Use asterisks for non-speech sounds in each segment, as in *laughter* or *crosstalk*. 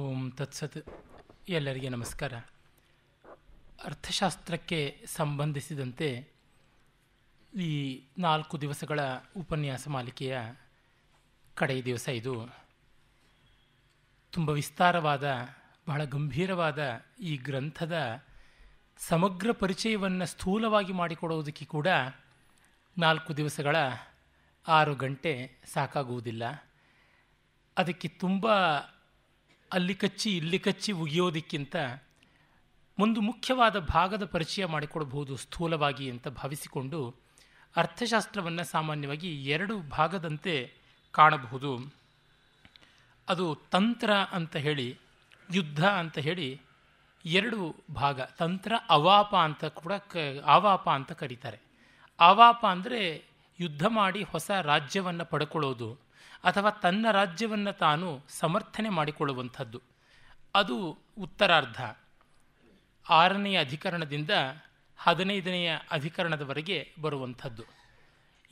ಓಂ ತತ್ಸತ್ ಎಲ್ಲರಿಗೆ ನಮಸ್ಕಾರ ಅರ್ಥಶಾಸ್ತ್ರಕ್ಕೆ ಸಂಬಂಧಿಸಿದಂತೆ ಈ ನಾಲ್ಕು ದಿವಸಗಳ ಉಪನ್ಯಾಸ ಮಾಲಿಕೆಯ ಕಡೆಯ ದಿವಸ ಇದು ತುಂಬ ವಿಸ್ತಾರವಾದ ಬಹಳ ಗಂಭೀರವಾದ ಈ ಗ್ರಂಥದ ಸಮಗ್ರ ಪರಿಚಯವನ್ನು ಸ್ಥೂಲವಾಗಿ ಮಾಡಿಕೊಡುವುದಕ್ಕೆ ಕೂಡ ನಾಲ್ಕು ದಿವಸಗಳ ಆರು ಗಂಟೆ ಸಾಕಾಗುವುದಿಲ್ಲ ಅದಕ್ಕೆ ತುಂಬ ಅಲ್ಲಿ ಕಚ್ಚಿ ಇಲ್ಲಿ ಕಚ್ಚಿ ಉಗಿಯೋದಕ್ಕಿಂತ ಒಂದು ಮುಖ್ಯವಾದ ಭಾಗದ ಪರಿಚಯ ಮಾಡಿಕೊಡಬಹುದು ಸ್ಥೂಲವಾಗಿ ಅಂತ ಭಾವಿಸಿಕೊಂಡು ಅರ್ಥಶಾಸ್ತ್ರವನ್ನು ಸಾಮಾನ್ಯವಾಗಿ ಎರಡು ಭಾಗದಂತೆ ಕಾಣಬಹುದು ಅದು ತಂತ್ರ ಅಂತ ಹೇಳಿ ಯುದ್ಧ ಅಂತ ಹೇಳಿ ಎರಡು ಭಾಗ ತಂತ್ರ ಅವಾಪ ಅಂತ ಕೂಡ ಕ ಆವಾಪ ಅಂತ ಕರೀತಾರೆ ಆವಾಪ ಅಂದರೆ ಯುದ್ಧ ಮಾಡಿ ಹೊಸ ರಾಜ್ಯವನ್ನು ಪಡ್ಕೊಳ್ಳೋದು ಅಥವಾ ತನ್ನ ರಾಜ್ಯವನ್ನು ತಾನು ಸಮರ್ಥನೆ ಮಾಡಿಕೊಳ್ಳುವಂಥದ್ದು ಅದು ಉತ್ತರಾರ್ಧ ಆರನೆಯ ಅಧಿಕರಣದಿಂದ ಹದಿನೈದನೆಯ ಅಧಿಕರಣದವರೆಗೆ ಬರುವಂಥದ್ದು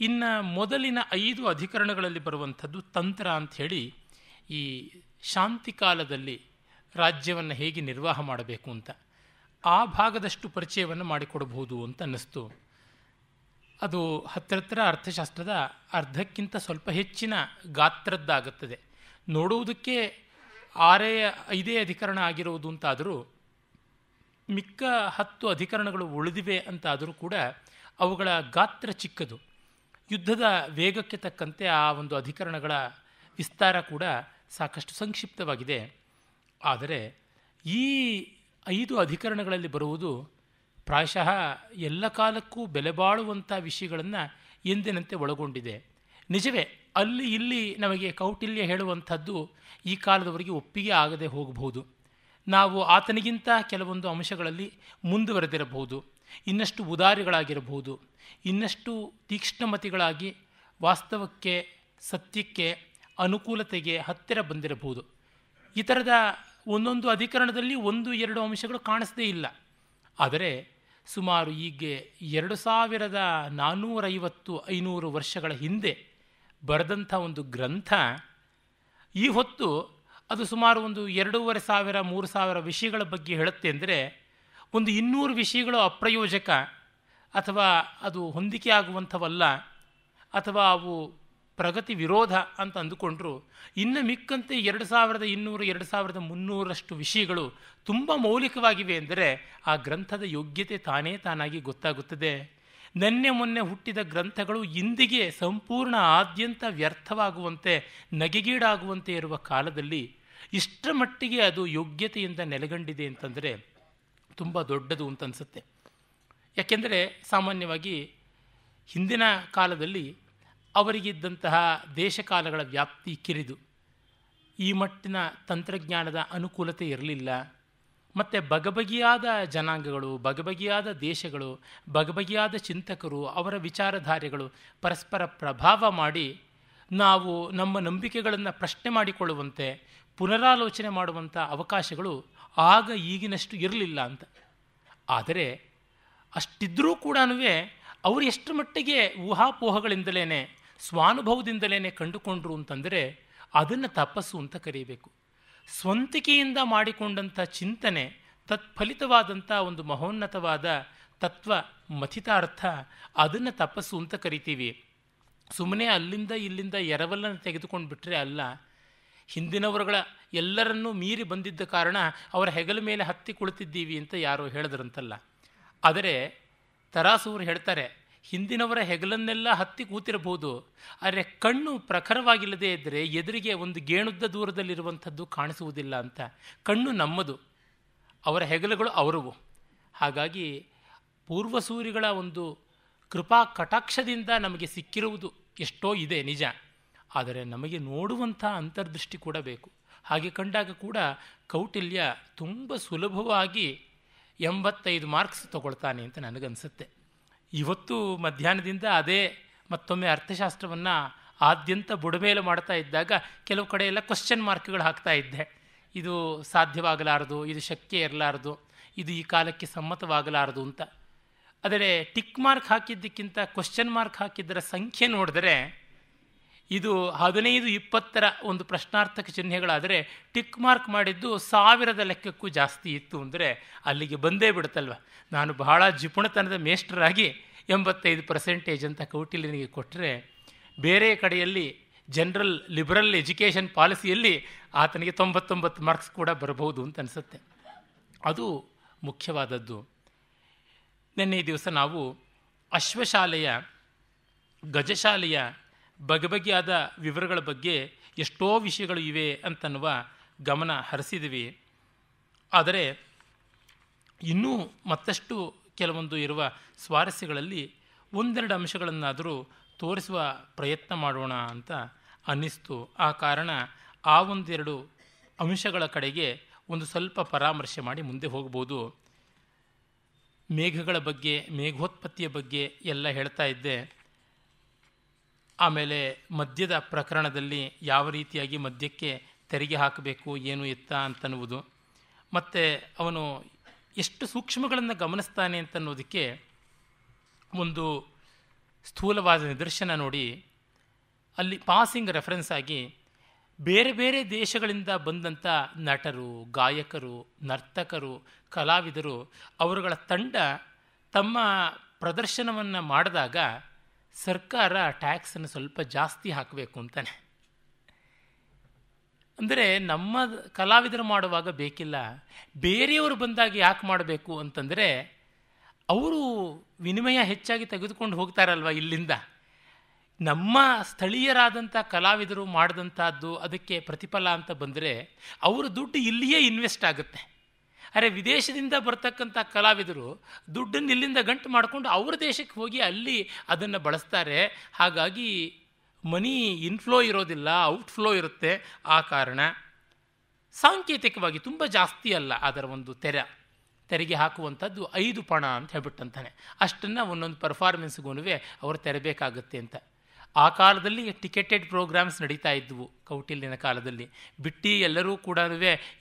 ಇನ್ನು ಮೊದಲಿನ ಐದು ಅಧಿಕರಣಗಳಲ್ಲಿ ಬರುವಂಥದ್ದು ತಂತ್ರ ಅಂಥೇಳಿ ಈ ಶಾಂತಿ ಕಾಲದಲ್ಲಿ ರಾಜ್ಯವನ್ನು ಹೇಗೆ ನಿರ್ವಾಹ ಮಾಡಬೇಕು ಅಂತ ಆ ಭಾಗದಷ್ಟು ಪರಿಚಯವನ್ನು ಮಾಡಿಕೊಡಬಹುದು ಅಂತ ಅನ್ನಿಸ್ತು ಅದು ಹತ್ತಿರ ಅರ್ಥಶಾಸ್ತ್ರದ ಅರ್ಧಕ್ಕಿಂತ ಸ್ವಲ್ಪ ಹೆಚ್ಚಿನ ಗಾತ್ರದ್ದಾಗುತ್ತದೆ ನೋಡುವುದಕ್ಕೆ ಆರೆಯ ಐದೇ ಅಧಿಕರಣ ಆಗಿರುವುದು ಅಂತಾದರೂ ಮಿಕ್ಕ ಹತ್ತು ಅಧಿಕರಣಗಳು ಉಳಿದಿವೆ ಅಂತಾದರೂ ಕೂಡ ಅವುಗಳ ಗಾತ್ರ ಚಿಕ್ಕದು ಯುದ್ಧದ ವೇಗಕ್ಕೆ ತಕ್ಕಂತೆ ಆ ಒಂದು ಅಧಿಕರಣಗಳ ವಿಸ್ತಾರ ಕೂಡ ಸಾಕಷ್ಟು ಸಂಕ್ಷಿಪ್ತವಾಗಿದೆ ಆದರೆ ಈ ಐದು ಅಧಿಕರಣಗಳಲ್ಲಿ ಬರುವುದು ಪ್ರಾಯಶಃ ಎಲ್ಲ ಕಾಲಕ್ಕೂ ಬೆಲೆಬಾಳುವಂಥ ವಿಷಯಗಳನ್ನು ಎಂದಿನಂತೆ ಒಳಗೊಂಡಿದೆ ನಿಜವೇ ಅಲ್ಲಿ ಇಲ್ಲಿ ನಮಗೆ ಕೌಟಿಲ್ಯ ಹೇಳುವಂಥದ್ದು ಈ ಕಾಲದವರೆಗೆ ಒಪ್ಪಿಗೆ ಆಗದೆ ಹೋಗಬಹುದು ನಾವು ಆತನಿಗಿಂತ ಕೆಲವೊಂದು ಅಂಶಗಳಲ್ಲಿ ಮುಂದುವರೆದಿರಬಹುದು ಇನ್ನಷ್ಟು ಉದಾರಿಗಳಾಗಿರಬಹುದು ಇನ್ನಷ್ಟು ತೀಕ್ಷ್ಣಮತಿಗಳಾಗಿ ವಾಸ್ತವಕ್ಕೆ ಸತ್ಯಕ್ಕೆ ಅನುಕೂಲತೆಗೆ ಹತ್ತಿರ ಬಂದಿರಬಹುದು ಈ ಥರದ ಒಂದೊಂದು ಅಧಿಕರಣದಲ್ಲಿ ಒಂದು ಎರಡು ಅಂಶಗಳು ಕಾಣಿಸದೇ ಇಲ್ಲ ಆದರೆ ಸುಮಾರು ಹೀಗೆ ಎರಡು ಸಾವಿರದ ನಾನ್ನೂರೈವತ್ತು ಐನೂರು ವರ್ಷಗಳ ಹಿಂದೆ ಬರೆದಂಥ ಒಂದು ಗ್ರಂಥ ಈ ಹೊತ್ತು ಅದು ಸುಮಾರು ಒಂದು ಎರಡೂವರೆ ಸಾವಿರ ಮೂರು ಸಾವಿರ ವಿಷಯಗಳ ಬಗ್ಗೆ ಹೇಳುತ್ತೆ ಅಂದರೆ ಒಂದು ಇನ್ನೂರು ವಿಷಯಗಳು ಅಪ್ರಯೋಜಕ ಅಥವಾ ಅದು ಹೊಂದಿಕೆ ಆಗುವಂಥವಲ್ಲ ಅಥವಾ ಅವು ಪ್ರಗತಿ ವಿರೋಧ ಅಂತ ಅಂದುಕೊಂಡ್ರು ಇನ್ನು ಮಿಕ್ಕಂತೆ ಎರಡು ಸಾವಿರದ ಇನ್ನೂರು ಎರಡು ಸಾವಿರದ ಮುನ್ನೂರಷ್ಟು ವಿಷಯಗಳು ತುಂಬ ಮೌಲಿಕವಾಗಿವೆ ಎಂದರೆ ಆ ಗ್ರಂಥದ ಯೋಗ್ಯತೆ ತಾನೇ ತಾನಾಗಿ ಗೊತ್ತಾಗುತ್ತದೆ ನೆನ್ನೆ ಮೊನ್ನೆ ಹುಟ್ಟಿದ ಗ್ರಂಥಗಳು ಇಂದಿಗೆ ಸಂಪೂರ್ಣ ಆದ್ಯಂತ ವ್ಯರ್ಥವಾಗುವಂತೆ ನಗೆಗೀಡಾಗುವಂತೆ ಇರುವ ಕಾಲದಲ್ಲಿ ಇಷ್ಟರ ಮಟ್ಟಿಗೆ ಅದು ಯೋಗ್ಯತೆಯಿಂದ ನೆಲೆಗೊಂಡಿದೆ ಅಂತಂದರೆ ತುಂಬ ದೊಡ್ಡದು ಅಂತ ಅನಿಸುತ್ತೆ ಯಾಕೆಂದರೆ ಸಾಮಾನ್ಯವಾಗಿ ಹಿಂದಿನ ಕಾಲದಲ್ಲಿ ಅವರಿಗಿದ್ದಂತಹ ದೇಶಕಾಲಗಳ ವ್ಯಾಪ್ತಿ ಕಿರಿದು ಈ ಮಟ್ಟಿನ ತಂತ್ರಜ್ಞಾನದ ಅನುಕೂಲತೆ ಇರಲಿಲ್ಲ ಮತ್ತು ಬಗಬಗಿಯಾದ ಜನಾಂಗಗಳು ಬಗಬಗಿಯಾದ ದೇಶಗಳು ಬಗಬಗಿಯಾದ ಚಿಂತಕರು ಅವರ ವಿಚಾರಧಾರೆಗಳು ಪರಸ್ಪರ ಪ್ರಭಾವ ಮಾಡಿ ನಾವು ನಮ್ಮ ನಂಬಿಕೆಗಳನ್ನು ಪ್ರಶ್ನೆ ಮಾಡಿಕೊಳ್ಳುವಂತೆ ಪುನರಾಲೋಚನೆ ಮಾಡುವಂಥ ಅವಕಾಶಗಳು ಆಗ ಈಗಿನಷ್ಟು ಇರಲಿಲ್ಲ ಅಂತ ಆದರೆ ಅಷ್ಟಿದ್ರೂ ಕೂಡ ಅವರು ಎಷ್ಟು ಮಟ್ಟಿಗೆ ಊಹಾಪೋಹಗಳಿಂದಲೇ ಸ್ವಾನುಭವದಿಂದಲೇ ಕಂಡುಕೊಂಡ್ರು ಅಂತಂದರೆ ಅದನ್ನು ತಪಸ್ಸು ಅಂತ ಕರೀಬೇಕು ಸ್ವಂತಿಕೆಯಿಂದ ಮಾಡಿಕೊಂಡಂಥ ಚಿಂತನೆ ತತ್ಫಲಿತವಾದಂಥ ಒಂದು ಮಹೋನ್ನತವಾದ ತತ್ವ ಮಥಿತಾರ್ಥ ಅದನ್ನು ತಪಸ್ಸು ಅಂತ ಕರಿತೀವಿ ಸುಮ್ಮನೆ ಅಲ್ಲಿಂದ ಇಲ್ಲಿಂದ ಎರವಲನ್ನು ತೆಗೆದುಕೊಂಡು ಬಿಟ್ಟರೆ ಅಲ್ಲ ಹಿಂದಿನವರುಗಳ ಎಲ್ಲರನ್ನೂ ಮೀರಿ ಬಂದಿದ್ದ ಕಾರಣ ಅವರ ಹೆಗಲ ಮೇಲೆ ಹತ್ತಿ ಕುಳಿತಿದ್ದೀವಿ ಅಂತ ಯಾರೋ ಹೇಳಿದ್ರಂತಲ್ಲ ಆದರೆ ತರಾಸೂರು ಹೇಳ್ತಾರೆ ಹಿಂದಿನವರ ಹೆಗಲನ್ನೆಲ್ಲ ಹತ್ತಿ ಕೂತಿರಬಹುದು ಆದರೆ ಕಣ್ಣು ಪ್ರಖರವಾಗಿಲ್ಲದೇ ಇದ್ದರೆ ಎದುರಿಗೆ ಒಂದು ಗೇಣುದ್ದ ದೂರದಲ್ಲಿರುವಂಥದ್ದು ಕಾಣಿಸುವುದಿಲ್ಲ ಅಂತ ಕಣ್ಣು ನಮ್ಮದು ಅವರ ಹೆಗಲುಗಳು ಅವರವು ಹಾಗಾಗಿ ಪೂರ್ವಸೂರಿಗಳ ಒಂದು ಕೃಪಾ ಕಟಾಕ್ಷದಿಂದ ನಮಗೆ ಸಿಕ್ಕಿರುವುದು ಎಷ್ಟೋ ಇದೆ ನಿಜ ಆದರೆ ನಮಗೆ ನೋಡುವಂಥ ಅಂತರ್ದೃಷ್ಟಿ ಕೂಡ ಬೇಕು ಹಾಗೆ ಕಂಡಾಗ ಕೂಡ ಕೌಟಿಲ್ಯ ತುಂಬ ಸುಲಭವಾಗಿ ಎಂಬತ್ತೈದು ಮಾರ್ಕ್ಸ್ ತಗೊಳ್ತಾನೆ ಅಂತ ನನಗನ್ಸುತ್ತೆ ಇವತ್ತು ಮಧ್ಯಾಹ್ನದಿಂದ ಅದೇ ಮತ್ತೊಮ್ಮೆ ಅರ್ಥಶಾಸ್ತ್ರವನ್ನು ಆದ್ಯಂತ ಬುಡಮೇಲು ಮಾಡ್ತಾ ಇದ್ದಾಗ ಕೆಲವು ಕಡೆ ಎಲ್ಲ ಕ್ವಶನ್ ಮಾರ್ಕ್ಗಳು ಹಾಕ್ತಾ ಇದ್ದೆ ಇದು ಸಾಧ್ಯವಾಗಲಾರದು ಇದು ಶಕ್ಯ ಇರಲಾರದು ಇದು ಈ ಕಾಲಕ್ಕೆ ಸಮ್ಮತವಾಗಲಾರದು ಅಂತ ಆದರೆ ಟಿಕ್ ಮಾರ್ಕ್ ಹಾಕಿದ್ದಕ್ಕಿಂತ ಕ್ವಶನ್ ಮಾರ್ಕ್ ಹಾಕಿದ್ದರ ಸಂಖ್ಯೆ ನೋಡಿದರೆ ಇದು ಹದಿನೈದು ಇಪ್ಪತ್ತರ ಒಂದು ಪ್ರಶ್ನಾರ್ಥಕ ಚಿಹ್ನೆಗಳಾದರೆ ಟಿಕ್ ಮಾರ್ಕ್ ಮಾಡಿದ್ದು ಸಾವಿರದ ಲೆಕ್ಕಕ್ಕೂ ಜಾಸ್ತಿ ಇತ್ತು ಅಂದರೆ ಅಲ್ಲಿಗೆ ಬಂದೇ ಬಿಡುತ್ತಲ್ವ ನಾನು ಬಹಳ ಜಿಪುಣತನದ ಮೇಸ್ಟ್ರಾಗಿ ಎಂಬತ್ತೈದು ಪರ್ಸೆಂಟೇಜ್ ಅಂತ ಕೌಟಿಲ್ಯನಿಗೆ ಕೊಟ್ಟರೆ ಬೇರೆ ಕಡೆಯಲ್ಲಿ ಜನರಲ್ ಲಿಬರಲ್ ಎಜುಕೇಷನ್ ಪಾಲಿಸಿಯಲ್ಲಿ ಆತನಿಗೆ ತೊಂಬತ್ತೊಂಬತ್ತು ಮಾರ್ಕ್ಸ್ ಕೂಡ ಬರಬಹುದು ಅಂತ ಅನಿಸುತ್ತೆ ಅದು ಮುಖ್ಯವಾದದ್ದು ನಿನ್ನೆ ದಿವಸ ನಾವು ಅಶ್ವಶಾಲೆಯ ಗಜಶಾಲೆಯ ಬಗೆಬಗೆಯಾದ ವಿವರಗಳ ಬಗ್ಗೆ ಎಷ್ಟೋ ವಿಷಯಗಳು ಇವೆ ಅಂತನ್ನುವ ಗಮನ ಹರಿಸಿದ್ವಿ ಆದರೆ ಇನ್ನೂ ಮತ್ತಷ್ಟು ಕೆಲವೊಂದು ಇರುವ ಸ್ವಾರಸ್ಯಗಳಲ್ಲಿ ಒಂದೆರಡು ಅಂಶಗಳನ್ನಾದರೂ ತೋರಿಸುವ ಪ್ರಯತ್ನ ಮಾಡೋಣ ಅಂತ ಅನ್ನಿಸ್ತು ಆ ಕಾರಣ ಆ ಒಂದೆರಡು ಅಂಶಗಳ ಕಡೆಗೆ ಒಂದು ಸ್ವಲ್ಪ ಪರಾಮರ್ಶೆ ಮಾಡಿ ಮುಂದೆ ಹೋಗ್ಬೋದು ಮೇಘಗಳ ಬಗ್ಗೆ ಮೇಘೋತ್ಪತ್ತಿಯ ಬಗ್ಗೆ ಎಲ್ಲ ಹೇಳ್ತಾ ಇದ್ದೆ ಆಮೇಲೆ ಮದ್ಯದ ಪ್ರಕರಣದಲ್ಲಿ ಯಾವ ರೀತಿಯಾಗಿ ಮದ್ಯಕ್ಕೆ ತೆರಿಗೆ ಹಾಕಬೇಕು ಏನು ಎತ್ತ ಅಂತನ್ನುವುದು ಮತ್ತು ಅವನು ಎಷ್ಟು ಸೂಕ್ಷ್ಮಗಳನ್ನು ಗಮನಿಸ್ತಾನೆ ಅಂತನ್ನೋದಕ್ಕೆ ಒಂದು ಸ್ಥೂಲವಾದ ನಿದರ್ಶನ ನೋಡಿ ಅಲ್ಲಿ ಪಾಸಿಂಗ್ ರೆಫರೆನ್ಸ್ ಆಗಿ ಬೇರೆ ಬೇರೆ ದೇಶಗಳಿಂದ ಬಂದಂಥ ನಟರು ಗಾಯಕರು ನರ್ತಕರು ಕಲಾವಿದರು ಅವರುಗಳ ತಂಡ ತಮ್ಮ ಪ್ರದರ್ಶನವನ್ನು ಮಾಡಿದಾಗ ಸರ್ಕಾರ ಟ್ಯಾಕ್ಸನ್ನು ಸ್ವಲ್ಪ ಜಾಸ್ತಿ ಹಾಕಬೇಕು ಅಂತಾನೆ ಅಂದರೆ ನಮ್ಮ ಕಲಾವಿದರು ಮಾಡುವಾಗ ಬೇಕಿಲ್ಲ ಬೇರೆಯವರು ಬಂದಾಗ ಯಾಕೆ ಮಾಡಬೇಕು ಅಂತಂದರೆ ಅವರು ವಿನಿಮಯ ಹೆಚ್ಚಾಗಿ ತೆಗೆದುಕೊಂಡು ಹೋಗ್ತಾರಲ್ವ ಇಲ್ಲಿಂದ ನಮ್ಮ ಸ್ಥಳೀಯರಾದಂಥ ಕಲಾವಿದರು ಮಾಡಿದಂಥದ್ದು ಅದಕ್ಕೆ ಪ್ರತಿಫಲ ಅಂತ ಬಂದರೆ ಅವರ ದುಡ್ಡು ಇಲ್ಲಿಯೇ ಇನ್ವೆಸ್ಟ್ ಆಗುತ್ತೆ ಅರೆ ವಿದೇಶದಿಂದ ಬರ್ತಕ್ಕಂಥ ಕಲಾವಿದರು ದುಡ್ಡನ್ನು ಇಲ್ಲಿಂದ ಗಂಟು ಮಾಡಿಕೊಂಡು ಅವ್ರ ದೇಶಕ್ಕೆ ಹೋಗಿ ಅಲ್ಲಿ ಅದನ್ನು ಬಳಸ್ತಾರೆ ಹಾಗಾಗಿ ಮನಿ ಇನ್ಫ್ಲೋ ಇರೋದಿಲ್ಲ ಔಟ್ಫ್ಲೋ ಇರುತ್ತೆ ಆ ಕಾರಣ ಸಾಂಕೇತಿಕವಾಗಿ ತುಂಬ ಜಾಸ್ತಿ ಅಲ್ಲ ಅದರ ಒಂದು ತೆರೆ ತೆರಿಗೆ ಹಾಕುವಂಥದ್ದು ಐದು ಪಣ ಅಂತ ಹೇಳ್ಬಿಟ್ಟಂತಾನೆ ಅಷ್ಟನ್ನು ಒಂದೊಂದು ಪರ್ಫಾರ್ಮೆನ್ಸ್ಗೂ ಅವರು ತೆರಬೇಕಾಗುತ್ತೆ ಅಂತ ಆ ಕಾಲದಲ್ಲಿ ಟಿಕೆಟೆಡ್ ಪ್ರೋಗ್ರಾಮ್ಸ್ ನಡೀತಾ ಇದ್ವು ಕೌಟಿಲ್ಯನ ಕಾಲದಲ್ಲಿ ಬಿಟ್ಟು ಎಲ್ಲರೂ ಕೂಡ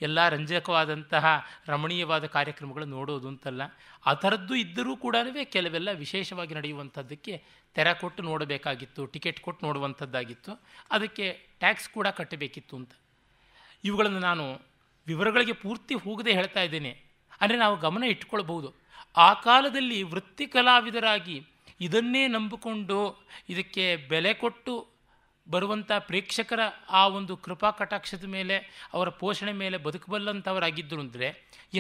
ಎಲ್ಲ ರಂಜಕವಾದಂತಹ ರಮಣೀಯವಾದ ಕಾರ್ಯಕ್ರಮಗಳು ನೋಡೋದು ಅಂತಲ್ಲ ಆ ಥರದ್ದು ಇದ್ದರೂ ಕೂಡ ಕೆಲವೆಲ್ಲ ವಿಶೇಷವಾಗಿ ನಡೆಯುವಂಥದ್ದಕ್ಕೆ ತೆರೆ ಕೊಟ್ಟು ನೋಡಬೇಕಾಗಿತ್ತು ಟಿಕೆಟ್ ಕೊಟ್ಟು ನೋಡುವಂಥದ್ದಾಗಿತ್ತು ಅದಕ್ಕೆ ಟ್ಯಾಕ್ಸ್ ಕೂಡ ಕಟ್ಟಬೇಕಿತ್ತು ಅಂತ ಇವುಗಳನ್ನು ನಾನು ವಿವರಗಳಿಗೆ ಪೂರ್ತಿ ಹೋಗದೆ ಹೇಳ್ತಾ ಇದ್ದೇನೆ ಅಂದರೆ ನಾವು ಗಮನ ಇಟ್ಕೊಳ್ಬಹುದು ಆ ಕಾಲದಲ್ಲಿ ವೃತ್ತಿ ಕಲಾವಿದರಾಗಿ ಇದನ್ನೇ ನಂಬಿಕೊಂಡು ಇದಕ್ಕೆ ಬೆಲೆ ಕೊಟ್ಟು ಬರುವಂಥ ಪ್ರೇಕ್ಷಕರ ಆ ಒಂದು ಕೃಪಾ ಕಟಾಕ್ಷದ ಮೇಲೆ ಅವರ ಪೋಷಣೆ ಮೇಲೆ ಬದುಕಬಲ್ಲಂಥವರಾಗಿದ್ದರು ಅಂದರೆ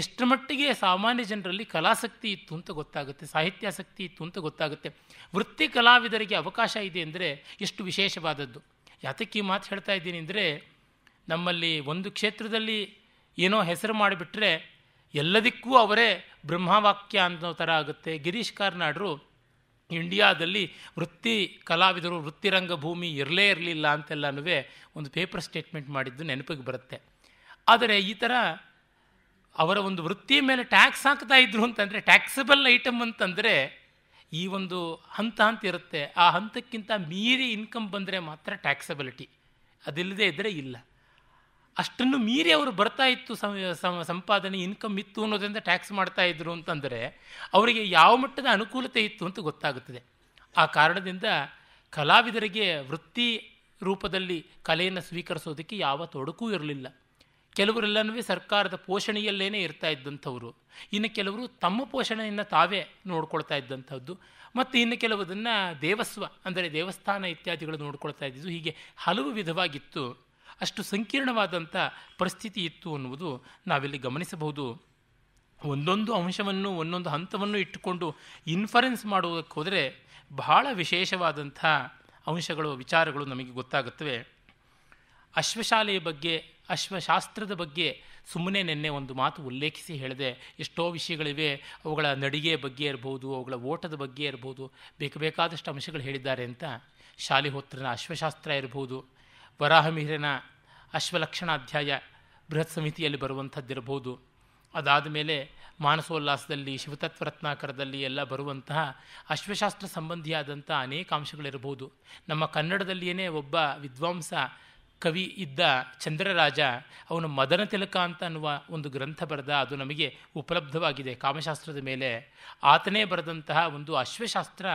ಎಷ್ಟರ ಮಟ್ಟಿಗೆ ಸಾಮಾನ್ಯ ಜನರಲ್ಲಿ ಕಲಾಸಕ್ತಿ ಇತ್ತು ಅಂತ ಗೊತ್ತಾಗುತ್ತೆ ಸಾಹಿತ್ಯಾಸಕ್ತಿ ಇತ್ತು ಅಂತ ಗೊತ್ತಾಗುತ್ತೆ ವೃತ್ತಿ ಕಲಾವಿದರಿಗೆ ಅವಕಾಶ ಇದೆ ಅಂದರೆ ಎಷ್ಟು ವಿಶೇಷವಾದದ್ದು ಯಾತಕ್ಕೆ ಮಾತು ಹೇಳ್ತಾ ಇದ್ದೀನಿ ಅಂದರೆ ನಮ್ಮಲ್ಲಿ ಒಂದು ಕ್ಷೇತ್ರದಲ್ಲಿ ಏನೋ ಹೆಸರು ಮಾಡಿಬಿಟ್ರೆ ಎಲ್ಲದಕ್ಕೂ ಅವರೇ ಬ್ರಹ್ಮವಾಕ್ಯ ಅನ್ನೋ ಥರ ಆಗುತ್ತೆ ಗಿರೀಶ್ ಕಾರ್ನಾಡರು ಇಂಡಿಯಾದಲ್ಲಿ ವೃತ್ತಿ ಕಲಾವಿದರು ವೃತ್ತಿರಂಗ ಭೂಮಿ ಇರಲೇ ಇರಲಿಲ್ಲ ಅಂತೆಲ್ಲನೂ ಒಂದು ಪೇಪರ್ ಸ್ಟೇಟ್ಮೆಂಟ್ ಮಾಡಿದ್ದು ನೆನಪಿಗೆ ಬರುತ್ತೆ ಆದರೆ ಈ ಥರ ಅವರ ಒಂದು ವೃತ್ತಿ ಮೇಲೆ ಟ್ಯಾಕ್ಸ್ ಹಾಕ್ತಾ ಇದ್ರು ಅಂತಂದರೆ ಟ್ಯಾಕ್ಸಬಲ್ ಐಟಮ್ ಅಂತಂದರೆ ಈ ಒಂದು ಹಂತ ಅಂತ ಇರುತ್ತೆ ಆ ಹಂತಕ್ಕಿಂತ ಮೀರಿ ಇನ್ಕಮ್ ಬಂದರೆ ಮಾತ್ರ ಟ್ಯಾಕ್ಸಬಿಲಿಟಿ ಅದಿಲ್ಲದೆ ಇದ್ದರೆ ಇಲ್ಲ ಅಷ್ಟನ್ನು ಮೀರಿ ಅವರು ಬರ್ತಾ ಇತ್ತು ಸಂಪಾದನೆ ಇನ್ಕಮ್ ಇತ್ತು ಅನ್ನೋದರಿಂದ ಟ್ಯಾಕ್ಸ್ ಮಾಡ್ತಾ ಇದ್ರು ಅಂತಂದರೆ ಅವರಿಗೆ ಯಾವ ಮಟ್ಟದ ಅನುಕೂಲತೆ ಇತ್ತು ಅಂತ ಗೊತ್ತಾಗುತ್ತದೆ ಆ ಕಾರಣದಿಂದ ಕಲಾವಿದರಿಗೆ ವೃತ್ತಿ ರೂಪದಲ್ಲಿ ಕಲೆಯನ್ನು ಸ್ವೀಕರಿಸೋದಕ್ಕೆ ಯಾವ ತೊಡಕೂ ಇರಲಿಲ್ಲ ಕೆಲವರೆಲ್ಲನೂ ಸರ್ಕಾರದ ಪೋಷಣೆಯಲ್ಲೇನೇ ಇರ್ತಾ ಇದ್ದಂಥವ್ರು ಇನ್ನು ಕೆಲವರು ತಮ್ಮ ಪೋಷಣೆಯನ್ನು ತಾವೇ ನೋಡ್ಕೊಳ್ತಾ ಇದ್ದಂಥದ್ದು ಮತ್ತು ಇನ್ನು ಕೆಲವುದನ್ನು ದೇವಸ್ವ ಅಂದರೆ ದೇವಸ್ಥಾನ ಇತ್ಯಾದಿಗಳು ನೋಡ್ಕೊಳ್ತಾ ಇದ್ದಿದ್ದು ಹೀಗೆ ಹಲವು ವಿಧವಾಗಿತ್ತು ಅಷ್ಟು ಸಂಕೀರ್ಣವಾದಂಥ ಪರಿಸ್ಥಿತಿ ಇತ್ತು ಅನ್ನುವುದು ನಾವಿಲ್ಲಿ ಗಮನಿಸಬಹುದು ಒಂದೊಂದು ಅಂಶವನ್ನು ಒಂದೊಂದು ಹಂತವನ್ನು ಇಟ್ಟುಕೊಂಡು ಇನ್ಫರೆನ್ಸ್ ಮಾಡುವುದಕ್ಕೆ ಹೋದರೆ ಬಹಳ ವಿಶೇಷವಾದಂಥ ಅಂಶಗಳು ವಿಚಾರಗಳು ನಮಗೆ ಗೊತ್ತಾಗುತ್ತವೆ ಅಶ್ವಶಾಲೆಯ ಬಗ್ಗೆ ಅಶ್ವಶಾಸ್ತ್ರದ ಬಗ್ಗೆ ಸುಮ್ಮನೆ ನಿನ್ನೆ ಒಂದು ಮಾತು ಉಲ್ಲೇಖಿಸಿ ಹೇಳಿದೆ ಎಷ್ಟೋ ವಿಷಯಗಳಿವೆ ಅವುಗಳ ನಡಿಗೆ ಬಗ್ಗೆ ಇರ್ಬೋದು ಅವುಗಳ ಓಟದ ಬಗ್ಗೆ ಇರ್ಬೋದು ಬೇಕಾದಷ್ಟು ಅಂಶಗಳು ಹೇಳಿದ್ದಾರೆ ಅಂತ ಶಾಲೆ ಹೊತ್ತಿನ ಅಶ್ವಶಾಸ್ತ್ರ ಇರ್ಬೋದು ವರಾಹಮಿಹಿರನ ಅಶ್ವಲಕ್ಷಣಾಧ್ಯಾಯ ಬೃಹತ್ ಸಮಿತಿಯಲ್ಲಿ ಬರುವಂಥದ್ದಿರಬಹುದು ಅದಾದ ಮೇಲೆ ಮಾನಸೋಲ್ಲಾಸದಲ್ಲಿ ಶಿವತತ್ವರತ್ನಾಕರದಲ್ಲಿ ಎಲ್ಲ ಬರುವಂತಹ ಅಶ್ವಶಾಸ್ತ್ರ ಸಂಬಂಧಿಯಾದಂಥ ಅನೇಕ ಅಂಶಗಳಿರಬಹುದು ನಮ್ಮ ಕನ್ನಡದಲ್ಲಿಯೇ ಒಬ್ಬ ವಿದ್ವಾಂಸ ಕವಿ ಇದ್ದ ಚಂದ್ರರಾಜ ಅವನು ಮದನ ತಿಲಕ ಅಂತ ಅನ್ನುವ ಒಂದು ಗ್ರಂಥ ಬರೆದ ಅದು ನಮಗೆ ಉಪಲಬ್ಧವಾಗಿದೆ ಕಾಮಶಾಸ್ತ್ರದ ಮೇಲೆ ಆತನೇ ಬರೆದಂತಹ ಒಂದು ಅಶ್ವಶಾಸ್ತ್ರ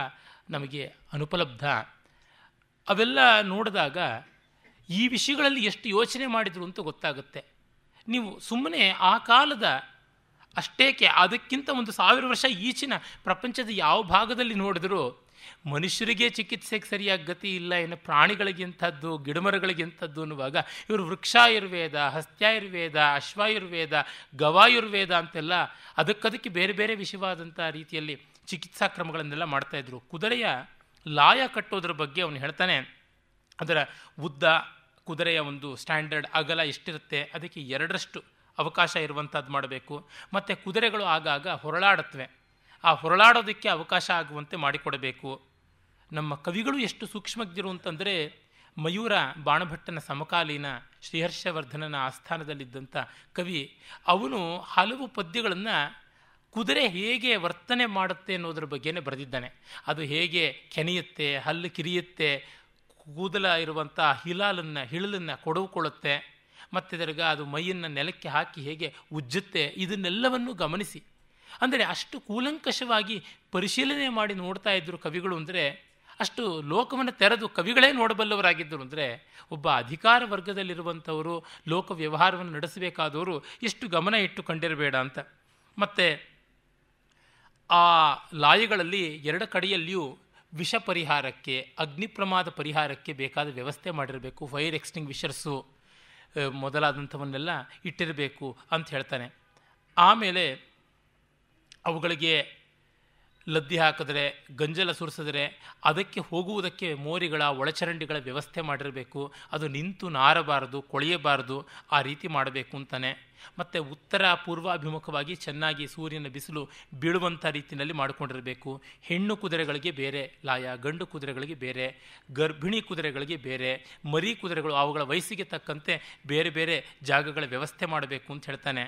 ನಮಗೆ ಅನುಪಲಬ್ಧ ಅವೆಲ್ಲ ನೋಡಿದಾಗ ಈ ವಿಷಯಗಳಲ್ಲಿ ಎಷ್ಟು ಯೋಚನೆ ಮಾಡಿದರು ಅಂತ ಗೊತ್ತಾಗುತ್ತೆ ನೀವು ಸುಮ್ಮನೆ ಆ ಕಾಲದ ಅಷ್ಟೇಕೆ ಅದಕ್ಕಿಂತ ಒಂದು ಸಾವಿರ ವರ್ಷ ಈಚಿನ ಪ್ರಪಂಚದ ಯಾವ ಭಾಗದಲ್ಲಿ ನೋಡಿದರೂ ಮನುಷ್ಯರಿಗೆ ಚಿಕಿತ್ಸೆಗೆ ಸರಿಯಾಗಿ ಗತಿ ಇಲ್ಲ ಏನು ಪ್ರಾಣಿಗಳಿಗಿಂಥದ್ದು ಗಿಡಮರಗಳಿಗಿಂಥದ್ದು ಅನ್ನುವಾಗ ಇವರು ವೃಕ್ಷಾಯುರ್ವೇದ ಹಸ್ತ್ಯಾಯುರ್ವೇದ ಅಶ್ವಾಯುರ್ವೇದ ಗವಾಯುರ್ವೇದ ಅಂತೆಲ್ಲ ಅದಕ್ಕದಕ್ಕೆ ಬೇರೆ ಬೇರೆ ವಿಷಯವಾದಂಥ ರೀತಿಯಲ್ಲಿ ಚಿಕಿತ್ಸಾ ಕ್ರಮಗಳನ್ನೆಲ್ಲ ಮಾಡ್ತಾಯಿದ್ರು ಕುದುರೆಯ ಲಾಯ ಕಟ್ಟೋದ್ರ ಬಗ್ಗೆ ಅವನು ಹೇಳ್ತಾನೆ ಅದರ ಉದ್ದ ಕುದುರೆಯ ಒಂದು ಸ್ಟ್ಯಾಂಡರ್ಡ್ ಅಗಲ ಎಷ್ಟಿರುತ್ತೆ ಅದಕ್ಕೆ ಎರಡರಷ್ಟು ಅವಕಾಶ ಇರುವಂಥದ್ದು ಮಾಡಬೇಕು ಮತ್ತು ಕುದುರೆಗಳು ಆಗಾಗ ಹೊರಳಾಡತ್ವೆ ಆ ಹೊರಳಾಡೋದಕ್ಕೆ ಅವಕಾಶ ಆಗುವಂತೆ ಮಾಡಿಕೊಡಬೇಕು ನಮ್ಮ ಕವಿಗಳು ಎಷ್ಟು ಸೂಕ್ಷ್ಮಜ್ಞರು ಅಂತಂದರೆ ಮಯೂರ ಬಾಣಭಟ್ಟನ ಸಮಕಾಲೀನ ಶ್ರೀಹರ್ಷವರ್ಧನನ ಆಸ್ಥಾನದಲ್ಲಿದ್ದಂಥ ಕವಿ ಅವನು ಹಲವು ಪದ್ಯಗಳನ್ನು ಕುದುರೆ ಹೇಗೆ ವರ್ತನೆ ಮಾಡುತ್ತೆ ಅನ್ನೋದ್ರ ಬಗ್ಗೆನೇ ಬರೆದಿದ್ದಾನೆ ಅದು ಹೇಗೆ ಕೆನೆಯುತ್ತೆ ಹಲ್ಲು ಕಿರಿಯುತ್ತೆ ಕೂದಲ ಇರುವಂಥ ಹಿಲಾಲನ್ನು ಹಿಳಲನ್ನು ಕೊಡವುಕೊಳ್ಳುತ್ತೆ ಮತ್ತೆ ತಿರ್ಗ ಅದು ಮೈಯನ್ನು ನೆಲಕ್ಕೆ ಹಾಕಿ ಹೇಗೆ ಉಜ್ಜುತ್ತೆ ಇದನ್ನೆಲ್ಲವನ್ನು ಗಮನಿಸಿ ಅಂದರೆ ಅಷ್ಟು ಕೂಲಂಕಷವಾಗಿ ಪರಿಶೀಲನೆ ಮಾಡಿ ನೋಡ್ತಾ ಇದ್ದರು ಕವಿಗಳು ಅಂದರೆ ಅಷ್ಟು ಲೋಕವನ್ನು ತೆರೆದು ಕವಿಗಳೇ ನೋಡಬಲ್ಲವರಾಗಿದ್ದರು ಅಂದರೆ ಒಬ್ಬ ಅಧಿಕಾರ ವರ್ಗದಲ್ಲಿರುವಂಥವರು ಲೋಕ ವ್ಯವಹಾರವನ್ನು ನಡೆಸಬೇಕಾದವರು ಎಷ್ಟು ಗಮನ ಇಟ್ಟು ಕಂಡಿರಬೇಡ ಅಂತ ಮತ್ತು ಆ ಲಾಯಗಳಲ್ಲಿ ಎರಡು ಕಡೆಯಲ್ಲಿಯೂ ವಿಷ ಪರಿಹಾರಕ್ಕೆ ಅಗ್ನಿ ಪ್ರಮಾದ ಪರಿಹಾರಕ್ಕೆ ಬೇಕಾದ ವ್ಯವಸ್ಥೆ ಮಾಡಿರಬೇಕು ಫೈರ್ ವಿಷರ್ಸು ಮೊದಲಾದಂಥವನ್ನೆಲ್ಲ ಇಟ್ಟಿರಬೇಕು ಅಂತ ಹೇಳ್ತಾನೆ ಆಮೇಲೆ ಅವುಗಳಿಗೆ ಲದ್ದಿ ಹಾಕಿದ್ರೆ ಗಂಜಲ ಸುರಿಸಿದ್ರೆ ಅದಕ್ಕೆ ಹೋಗುವುದಕ್ಕೆ ಮೋರಿಗಳ ಒಳಚರಂಡಿಗಳ ವ್ಯವಸ್ಥೆ ಮಾಡಿರಬೇಕು ಅದು ನಿಂತು ನಾರಬಾರದು ಕೊಳೆಯಬಾರದು ಆ ರೀತಿ ಮಾಡಬೇಕು ಅಂತಾನೆ ಮತ್ತು ಉತ್ತರ ಪೂರ್ವಾಭಿಮುಖವಾಗಿ ಚೆನ್ನಾಗಿ ಸೂರ್ಯನ ಬಿಸಿಲು ಬೀಳುವಂಥ ರೀತಿಯಲ್ಲಿ ಮಾಡಿಕೊಂಡಿರಬೇಕು ಹೆಣ್ಣು ಕುದುರೆಗಳಿಗೆ ಬೇರೆ ಲಾಯ ಗಂಡು ಕುದುರೆಗಳಿಗೆ ಬೇರೆ ಗರ್ಭಿಣಿ ಕುದುರೆಗಳಿಗೆ ಬೇರೆ ಮರಿ ಕುದುರೆಗಳು ಅವುಗಳ ವಯಸ್ಸಿಗೆ ತಕ್ಕಂತೆ ಬೇರೆ ಬೇರೆ ಜಾಗಗಳ ವ್ಯವಸ್ಥೆ ಮಾಡಬೇಕು ಅಂತ ಹೇಳ್ತಾನೆ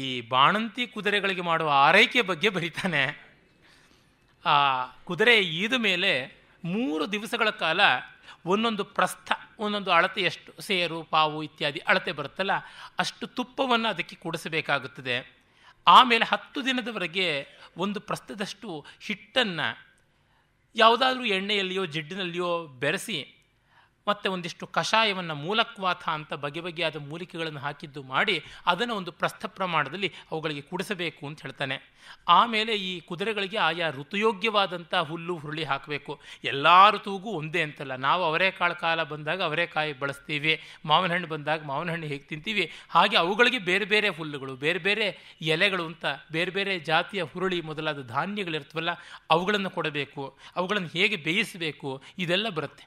ಈ ಬಾಣಂತಿ ಕುದುರೆಗಳಿಗೆ ಮಾಡುವ ಆರೈಕೆ ಬಗ್ಗೆ ಬರೀತಾನೆ ಆ ಕುದುರೆ ಈದ ಮೇಲೆ ಮೂರು ದಿವಸಗಳ ಕಾಲ ಒಂದೊಂದು ಪ್ರಸ್ಥ ಒಂದೊಂದು ಅಳತೆ ಎಷ್ಟು ಸೇರು ಪಾವು ಇತ್ಯಾದಿ ಅಳತೆ ಬರುತ್ತಲ್ಲ ಅಷ್ಟು ತುಪ್ಪವನ್ನು ಅದಕ್ಕೆ ಕೂಡಿಸಬೇಕಾಗುತ್ತದೆ ಆಮೇಲೆ ಹತ್ತು ದಿನದವರೆಗೆ ಒಂದು ಪ್ರಸ್ಥದಷ್ಟು ಹಿಟ್ಟನ್ನು ಯಾವುದಾದ್ರೂ ಎಣ್ಣೆಯಲ್ಲಿಯೋ ಜಿಡ್ಡಿನಲ್ಲಿಯೋ ಬೆರೆಸಿ ಮತ್ತು ಒಂದಿಷ್ಟು ಕಷಾಯವನ್ನು ಮೂಲಕ್ವಾಥ ಅಂತ ಬಗೆ ಬಗೆಯಾದ ಮೂಲಿಕೆಗಳನ್ನು ಹಾಕಿದ್ದು ಮಾಡಿ ಅದನ್ನು ಒಂದು ಪ್ರಸ್ಥ ಪ್ರಮಾಣದಲ್ಲಿ ಅವುಗಳಿಗೆ ಕುಡಿಸಬೇಕು ಅಂತ ಹೇಳ್ತಾನೆ ಆಮೇಲೆ ಈ ಕುದುರೆಗಳಿಗೆ ಆಯಾ ಋತುಯೋಗ್ಯವಾದಂಥ ಹುಲ್ಲು ಹುರುಳಿ ಹಾಕಬೇಕು ಎಲ್ಲ ಋತುವಿಗೂ ಒಂದೇ ಅಂತಲ್ಲ ನಾವು ಅವರೇಕಾಳು ಕಾಲ ಬಂದಾಗ ಅವರೇಕಾಯಿ ಬಳಸ್ತೀವಿ ಮಾವಿನ ಹಣ್ಣು ಬಂದಾಗ ಮಾವಿನ ಹಣ್ಣು ಹೇಗೆ ತಿಂತೀವಿ ಹಾಗೆ ಅವುಗಳಿಗೆ ಬೇರೆ ಬೇರೆ ಹುಲ್ಲುಗಳು ಬೇರೆ ಬೇರೆ ಎಲೆಗಳು ಅಂತ ಬೇರೆ ಬೇರೆ ಜಾತಿಯ ಹುರುಳಿ ಮೊದಲಾದ ಧಾನ್ಯಗಳಿರ್ತವಲ್ಲ ಅವುಗಳನ್ನು ಕೊಡಬೇಕು ಅವುಗಳನ್ನು ಹೇಗೆ ಬೇಯಿಸಬೇಕು ಇದೆಲ್ಲ ಬರುತ್ತೆ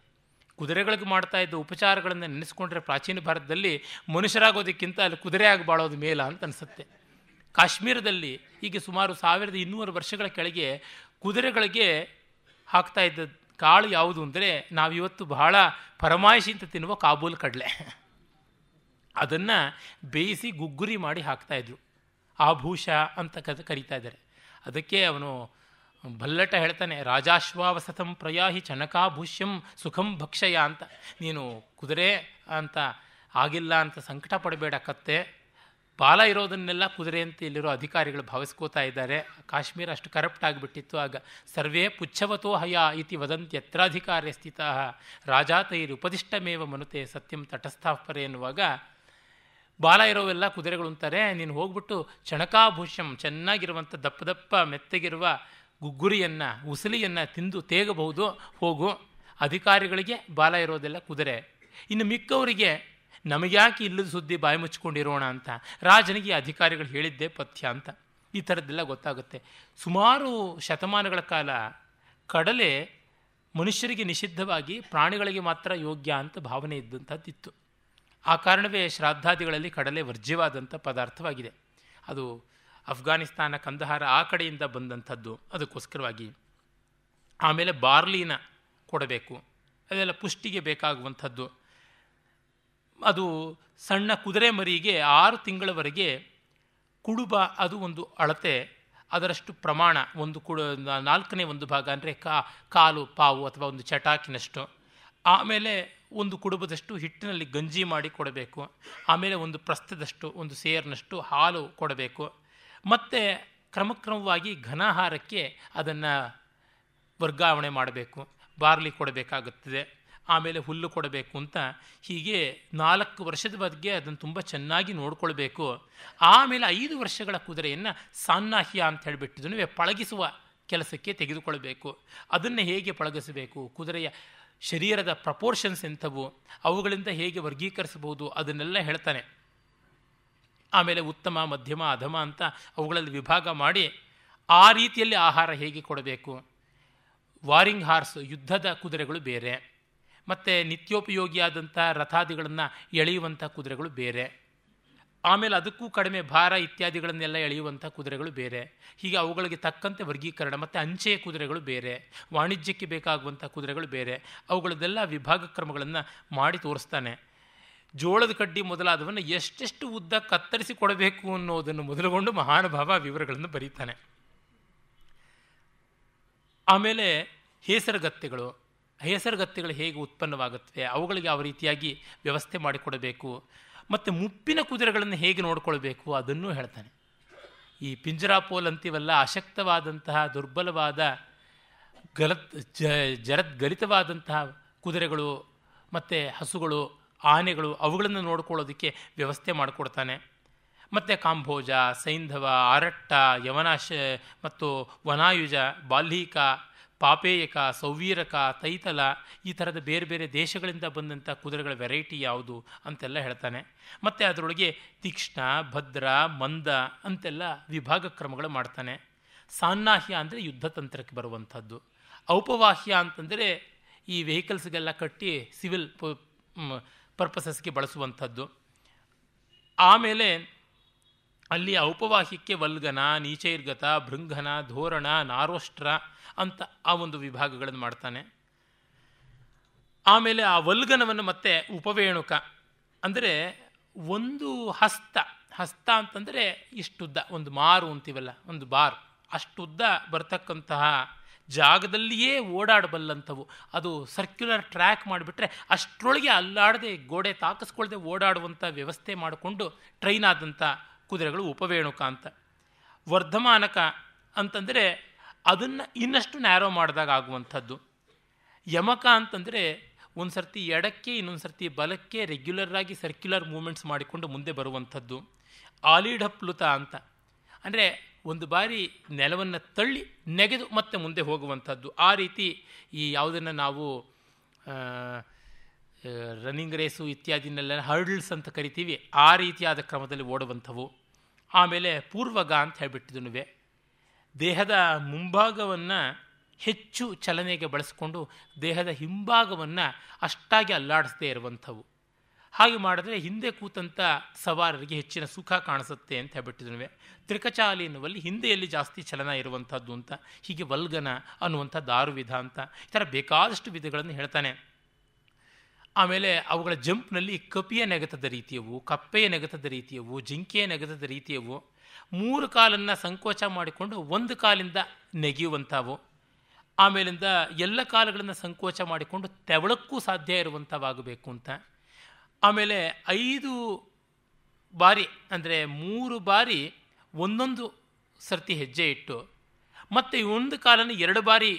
ಕುದುರೆಗಳಿಗೆ ಮಾಡ್ತಾ ಇದ್ದ ಉಪಚಾರಗಳನ್ನು ನೆನೆಸ್ಕೊಂಡ್ರೆ ಪ್ರಾಚೀನ ಭಾರತದಲ್ಲಿ ಮನುಷ್ಯರಾಗೋದಕ್ಕಿಂತ ಅಲ್ಲಿ ಕುದುರೆ ಆಗಿ ಬಾಳೋದು ಮೇಲ ಅಂತ ಅನಿಸುತ್ತೆ ಕಾಶ್ಮೀರದಲ್ಲಿ ಈಗ ಸುಮಾರು ಸಾವಿರದ ಇನ್ನೂರು ವರ್ಷಗಳ ಕೆಳಗೆ ಕುದುರೆಗಳಿಗೆ ಹಾಕ್ತಾ ಇದ್ದ ಕಾಳು ಯಾವುದು ಅಂದರೆ ನಾವಿವತ್ತು ಬಹಳ ಪರಮಾಯಿಷಿ ಅಂತ ತಿನ್ನುವ ಕಾಬೂಲ್ ಕಡಲೆ ಅದನ್ನು ಬೇಯಿಸಿ ಗುಗ್ಗುರಿ ಮಾಡಿ ಹಾಕ್ತಾಯಿದ್ರು ಆಭೂಷ ಅಂತ ಕರಿತಾ ಇದ್ದಾರೆ ಅದಕ್ಕೆ ಅವನು ಭಲ್ಲಟ ಹೇಳ್ತಾನೆ ರಾಜಾಶ್ವಾವಸತಂ ಪ್ರಯಾಹಿ ಚಣಕಾಭೂಷ್ಯಂ ಸುಖಂ ಭಕ್ಷಯ ಅಂತ ನೀನು ಕುದುರೆ ಅಂತ ಆಗಿಲ್ಲ ಅಂತ ಸಂಕಟ ಪಡಬೇಡ ಕತ್ತೆ ಬಾಲ ಇರೋದನ್ನೆಲ್ಲ ಕುದುರೆ ಅಂತ ಇಲ್ಲಿರೋ ಅಧಿಕಾರಿಗಳು ಭಾವಿಸ್ಕೋತಾ ಇದ್ದಾರೆ ಕಾಶ್ಮೀರ ಅಷ್ಟು ಕರಪ್ಟ್ ಆಗಿಬಿಟ್ಟಿತ್ತು ಆಗ ಸರ್ವೇ ಪುಚ್ಛವತೋ ಹಯ ಇತಿ ವದಂತ್ಯತ್ರಾಧಿಕಾರ್ಯ ಸ್ಥಿತ ರಾಜಾ ಉಪದಿಷ್ಟಮೇವ ಮನುತೆ ಸತ್ಯಂ ತಟಸ್ಥಾಪರೆ ಎನ್ನುವಾಗ ಬಾಲ ಇರೋವೆಲ್ಲ ಕುದುರೆಗಳು ಅಂತಾರೆ ನೀನು ಹೋಗ್ಬಿಟ್ಟು ಚಣಕಾಭೂಷ್ಯಂ ಚೆನ್ನಾಗಿರುವಂಥ ದಪ್ಪ ದಪ್ಪ ಮೆತ್ತಗಿರುವ ಗುಗ್ಗುರಿಯನ್ನು ಉಸಲಿಯನ್ನು ತಿಂದು ತೇಗಬಹುದು ಹೋಗು ಅಧಿಕಾರಿಗಳಿಗೆ ಬಾಲ ಇರೋದೆಲ್ಲ ಕುದುರೆ ಇನ್ನು ಮಿಕ್ಕವರಿಗೆ ನಮಗ್ಯಾಕೆ ಇಲ್ಲದ ಸುದ್ದಿ ಬಾಯಿ ಮುಚ್ಕೊಂಡಿರೋಣ ಅಂತ ರಾಜನಿಗೆ ಅಧಿಕಾರಿಗಳು ಹೇಳಿದ್ದೆ ಪಥ್ಯ ಅಂತ ಈ ಥರದ್ದೆಲ್ಲ ಗೊತ್ತಾಗುತ್ತೆ ಸುಮಾರು ಶತಮಾನಗಳ ಕಾಲ ಕಡಲೆ ಮನುಷ್ಯರಿಗೆ ನಿಷಿದ್ಧವಾಗಿ ಪ್ರಾಣಿಗಳಿಗೆ ಮಾತ್ರ ಯೋಗ್ಯ ಅಂತ ಭಾವನೆ ಇದ್ದಂಥದ್ದಿತ್ತು ಆ ಕಾರಣವೇ ಶ್ರಾದ್ದಾದಿಗಳಲ್ಲಿ ಕಡಲೆ ವರ್ಜ್ಯವಾದಂಥ ಪದಾರ್ಥವಾಗಿದೆ ಅದು ಅಫ್ಘಾನಿಸ್ತಾನ ಕಂದಹಾರ ಆ ಕಡೆಯಿಂದ ಬಂದಂಥದ್ದು ಅದಕ್ಕೋಸ್ಕರವಾಗಿ ಆಮೇಲೆ ಬಾರ್ಲಿನ ಕೊಡಬೇಕು ಅದೆಲ್ಲ ಪುಷ್ಟಿಗೆ ಬೇಕಾಗುವಂಥದ್ದು ಅದು ಸಣ್ಣ ಕುದುರೆ ಮರಿಗೆ ಆರು ತಿಂಗಳವರೆಗೆ ಕುಡುಬ ಅದು ಒಂದು ಅಳತೆ ಅದರಷ್ಟು ಪ್ರಮಾಣ ಒಂದು ಕುಡ ನಾಲ್ಕನೇ ಒಂದು ಭಾಗ ಅಂದರೆ ಕಾ ಕಾಲು ಪಾವು ಅಥವಾ ಒಂದು ಚಟಾಕಿನಷ್ಟು ಆಮೇಲೆ ಒಂದು ಕುಡುಬದಷ್ಟು ಹಿಟ್ಟಿನಲ್ಲಿ ಗಂಜಿ ಮಾಡಿ ಕೊಡಬೇಕು ಆಮೇಲೆ ಒಂದು ಪ್ರಸ್ಥದಷ್ಟು ಒಂದು ಸೇರ್ನಷ್ಟು ಹಾಲು ಕೊಡಬೇಕು ಮತ್ತು ಕ್ರಮಕ್ರಮವಾಗಿ ಘನಾಹಾರಕ್ಕೆ ಅದನ್ನು ವರ್ಗಾವಣೆ ಮಾಡಬೇಕು ಬಾರ್ಲಿ ಕೊಡಬೇಕಾಗುತ್ತದೆ ಆಮೇಲೆ ಹುಲ್ಲು ಕೊಡಬೇಕು ಅಂತ ಹೀಗೆ ನಾಲ್ಕು ವರ್ಷದ ಬಗ್ಗೆ ಅದನ್ನು ತುಂಬ ಚೆನ್ನಾಗಿ ನೋಡಿಕೊಳ್ಬೇಕು ಆಮೇಲೆ ಐದು ವರ್ಷಗಳ ಕುದುರೆಯನ್ನು ಸಾನ್ನಾಹ್ಯ ಅಂತ ಹೇಳಿಬಿಟ್ಟಿದ್ದು ಪಳಗಿಸುವ ಕೆಲಸಕ್ಕೆ ತೆಗೆದುಕೊಳ್ಬೇಕು ಅದನ್ನು ಹೇಗೆ ಪಳಗಿಸಬೇಕು ಕುದುರೆಯ ಶರೀರದ ಪ್ರಪೋರ್ಷನ್ಸ್ ಎಂಥವು ಅವುಗಳಿಂದ ಹೇಗೆ ವರ್ಗೀಕರಿಸಬಹುದು ಅದನ್ನೆಲ್ಲ ಹೇಳ್ತಾನೆ ಆಮೇಲೆ ಉತ್ತಮ ಮಧ್ಯಮ ಅಧಮ ಅಂತ ಅವುಗಳಲ್ಲಿ ವಿಭಾಗ ಮಾಡಿ ಆ ರೀತಿಯಲ್ಲಿ ಆಹಾರ ಹೇಗೆ ಕೊಡಬೇಕು ವಾರಿಂಗ್ ಹಾರ್ಸ್ ಯುದ್ಧದ ಕುದುರೆಗಳು ಬೇರೆ ಮತ್ತು ನಿತ್ಯೋಪಯೋಗಿಯಾದಂಥ ರಥಾದಿಗಳನ್ನು ಎಳೆಯುವಂಥ ಕುದುರೆಗಳು ಬೇರೆ ಆಮೇಲೆ ಅದಕ್ಕೂ ಕಡಿಮೆ ಭಾರ ಇತ್ಯಾದಿಗಳನ್ನೆಲ್ಲ ಎಳೆಯುವಂಥ ಕುದುರೆಗಳು ಬೇರೆ ಹೀಗೆ ಅವುಗಳಿಗೆ ತಕ್ಕಂತೆ ವರ್ಗೀಕರಣ ಮತ್ತು ಅಂಚೆಯ ಕುದುರೆಗಳು ಬೇರೆ ವಾಣಿಜ್ಯಕ್ಕೆ ಬೇಕಾಗುವಂಥ ಕುದುರೆಗಳು ಬೇರೆ ಅವುಗಳದೆಲ್ಲ ವಿಭಾಗ ಕ್ರಮಗಳನ್ನು ಮಾಡಿ ತೋರಿಸ್ತಾನೆ ಜೋಳದ ಕಡ್ಡಿ ಮೊದಲಾದವನ್ನು ಎಷ್ಟೆಷ್ಟು ಉದ್ದ ಕತ್ತರಿಸಿ ಕೊಡಬೇಕು ಅನ್ನೋದನ್ನು ಮೊದಲುಗೊಂಡು ಮಹಾನುಭಾವ ವಿವರಗಳನ್ನು ಬರೀತಾನೆ ಆಮೇಲೆ ಹೇಸರಗತ್ತೆಗಳು ಹೇಸರಗತ್ತೆಗಳು ಹೇಗೆ ಉತ್ಪನ್ನವಾಗುತ್ತವೆ ಅವುಗಳಿಗೆ ಯಾವ ರೀತಿಯಾಗಿ ವ್ಯವಸ್ಥೆ ಮಾಡಿಕೊಡಬೇಕು ಮತ್ತು ಮುಪ್ಪಿನ ಕುದುರೆಗಳನ್ನು ಹೇಗೆ ನೋಡಿಕೊಳ್ಬೇಕು ಅದನ್ನು ಹೇಳ್ತಾನೆ ಈ ಪಿಂಜರಾಪೋಲ್ ಅಂತೀವಲ್ಲ ಅಶಕ್ತವಾದಂತಹ ದುರ್ಬಲವಾದ ಗಲತ್ ಜ ಜರದ್ಗಲಿತವಾದಂತಹ ಕುದುರೆಗಳು ಮತ್ತು ಹಸುಗಳು ಆನೆಗಳು ಅವುಗಳನ್ನು ನೋಡ್ಕೊಳ್ಳೋದಕ್ಕೆ ವ್ಯವಸ್ಥೆ ಮಾಡಿಕೊಡ್ತಾನೆ ಮತ್ತು ಕಾಂಭೋಜ ಸೈಂಧವ ಆರಟ್ಟ ಯವನಾಶ ಮತ್ತು ವನಾಯುಜ ಬಾಲ್ಹೀಕ ಪಾಪೇಯಕ ಸೌವೀರಕ ತೈತಲ ಈ ಥರದ ಬೇರೆ ಬೇರೆ ದೇಶಗಳಿಂದ ಬಂದಂಥ ಕುದುರೆಗಳ ವೆರೈಟಿ ಯಾವುದು ಅಂತೆಲ್ಲ ಹೇಳ್ತಾನೆ ಮತ್ತು ಅದರೊಳಗೆ ತೀಕ್ಷ್ಣ ಭದ್ರ ಮಂದ ಅಂತೆಲ್ಲ ವಿಭಾಗ ಕ್ರಮಗಳು ಮಾಡ್ತಾನೆ ಸಾನ್ನಾಹ್ಯ ಅಂದರೆ ಯುದ್ಧ ತಂತ್ರಕ್ಕೆ ಬರುವಂಥದ್ದು ಔಪವಾಹ್ಯ ಅಂತಂದರೆ ಈ ವೆಹಿಕಲ್ಸ್ಗೆಲ್ಲ ಕಟ್ಟಿ ಸಿವಿಲ್ ಪರ್ಪಸಸ್ಗೆ ಬಳಸುವಂಥದ್ದು ಆಮೇಲೆ ಅಲ್ಲಿ ಔಪವಾಹಿಕೆ ವಲ್ಗನ ನೀಚೈರ್ಗತ ಭೃಂಗನ ಧೋರಣ ನಾರೋಷ್ಟ್ರ ಅಂತ ಆ ಒಂದು ವಿಭಾಗಗಳನ್ನು ಮಾಡ್ತಾನೆ ಆಮೇಲೆ ಆ ವಲ್ಗನವನ್ನು ಮತ್ತೆ ಉಪವೇಣುಕ ಅಂದರೆ ಒಂದು ಹಸ್ತ ಹಸ್ತ ಅಂತಂದರೆ ಇಷ್ಟುದ್ದ ಒಂದು ಮಾರು ಅಂತೀವಲ್ಲ ಒಂದು ಬಾರ್ ಅಷ್ಟುದ್ದ ಬರ್ತಕ್ಕಂತಹ ಜಾಗದಲ್ಲಿಯೇ ಓಡಾಡಬಲ್ಲಂಥವು ಅದು ಸರ್ಕ್ಯುಲರ್ ಟ್ರ್ಯಾಕ್ ಮಾಡಿಬಿಟ್ರೆ ಅಷ್ಟರೊಳಗೆ ಅಲ್ಲಾಡದೆ ಗೋಡೆ ತಾಕಿಸ್ಕೊಳ್ಳದೆ ಓಡಾಡುವಂಥ ವ್ಯವಸ್ಥೆ ಮಾಡಿಕೊಂಡು ಟ್ರೈನ್ ಆದಂಥ ಕುದುರೆಗಳು ಉಪವೇಣುಕ ಅಂತ ವರ್ಧಮಾನಕ ಅಂತಂದರೆ ಅದನ್ನು ಇನ್ನಷ್ಟು ನ್ಯಾರೋ ಮಾಡಿದಾಗ ಆಗುವಂಥದ್ದು ಯಮಕ ಅಂತಂದರೆ ಒಂದು ಸರ್ತಿ ಎಡಕ್ಕೆ ಇನ್ನೊಂದು ಸರ್ತಿ ಬಲಕ್ಕೆ ರೆಗ್ಯುಲರಾಗಿ ಸರ್ಕ್ಯುಲರ್ ಮೂಮೆಂಟ್ಸ್ ಮಾಡಿಕೊಂಡು ಮುಂದೆ ಬರುವಂಥದ್ದು ಆಲಿಡಪ್ಲುತ ಅಂತ ಅಂದರೆ ಒಂದು ಬಾರಿ ನೆಲವನ್ನು ತಳ್ಳಿ ನೆಗೆದು ಮತ್ತೆ ಮುಂದೆ ಹೋಗುವಂಥದ್ದು ಆ ರೀತಿ ಈ ಯಾವುದನ್ನು ನಾವು ರನ್ನಿಂಗ್ ರೇಸು ಇತ್ಯಾದಿನೆಲ್ಲ ಹರ್ಡಲ್ಸ್ ಅಂತ ಕರಿತೀವಿ ಆ ರೀತಿಯಾದ ಕ್ರಮದಲ್ಲಿ ಓಡುವಂಥವು ಆಮೇಲೆ ಪೂರ್ವಗ ಅಂತ ಹೇಳಿಬಿಟ್ಟಿದ್ದು ದೇಹದ ಮುಂಭಾಗವನ್ನು ಹೆಚ್ಚು ಚಲನೆಗೆ ಬಳಸಿಕೊಂಡು ದೇಹದ ಹಿಂಭಾಗವನ್ನು ಅಷ್ಟಾಗಿ ಅಲ್ಲಾಡಿಸದೇ ಇರುವಂಥವು ಹಾಗೆ ಮಾಡಿದ್ರೆ ಹಿಂದೆ ಕೂತಂಥ ಸವಾರರಿಗೆ ಹೆಚ್ಚಿನ ಸುಖ ಕಾಣಿಸುತ್ತೆ ಅಂತ ಹೇಳ್ಬಿಟ್ಟಿದ್ವಿ ತ್ರಿಕಚಾಲಿ ಎನ್ನುವಲ್ಲಿ ಹಿಂದೆಯಲ್ಲಿ ಜಾಸ್ತಿ ಚಲನ ಇರುವಂಥದ್ದು ಅಂತ ಹೀಗೆ ವಲ್ಗನ ಅನ್ನುವಂಥ ದಾರು ವಿಧ ಅಂತ ಈ ಥರ ಬೇಕಾದಷ್ಟು ವಿಧಗಳನ್ನು ಹೇಳ್ತಾನೆ ಆಮೇಲೆ ಅವುಗಳ ಜಂಪ್ನಲ್ಲಿ ಕಪಿಯ ನೆಗತದ ರೀತಿಯವು ಕಪ್ಪೆಯ ನೆಗತದ ರೀತಿಯವು ಜಿಂಕೆಯ ನೆಗತದ ರೀತಿಯವು ಮೂರು ಕಾಲನ್ನು ಸಂಕೋಚ ಮಾಡಿಕೊಂಡು ಒಂದು ಕಾಲಿಂದ ನೆಗೆಯುವಂಥವು ಆಮೇಲಿಂದ ಎಲ್ಲ ಕಾಲಗಳನ್ನು ಸಂಕೋಚ ಮಾಡಿಕೊಂಡು ತೆವಳಕ್ಕೂ ಸಾಧ್ಯ ಇರುವಂಥವಾಗಬೇಕು ಅಂತ ಆಮೇಲೆ ಐದು ಬಾರಿ ಅಂದರೆ ಮೂರು ಬಾರಿ ಒಂದೊಂದು ಸರ್ತಿ ಹೆಜ್ಜೆ ಇಟ್ಟು ಮತ್ತು ಒಂದು ಕಾಲನ್ನು ಎರಡು ಬಾರಿ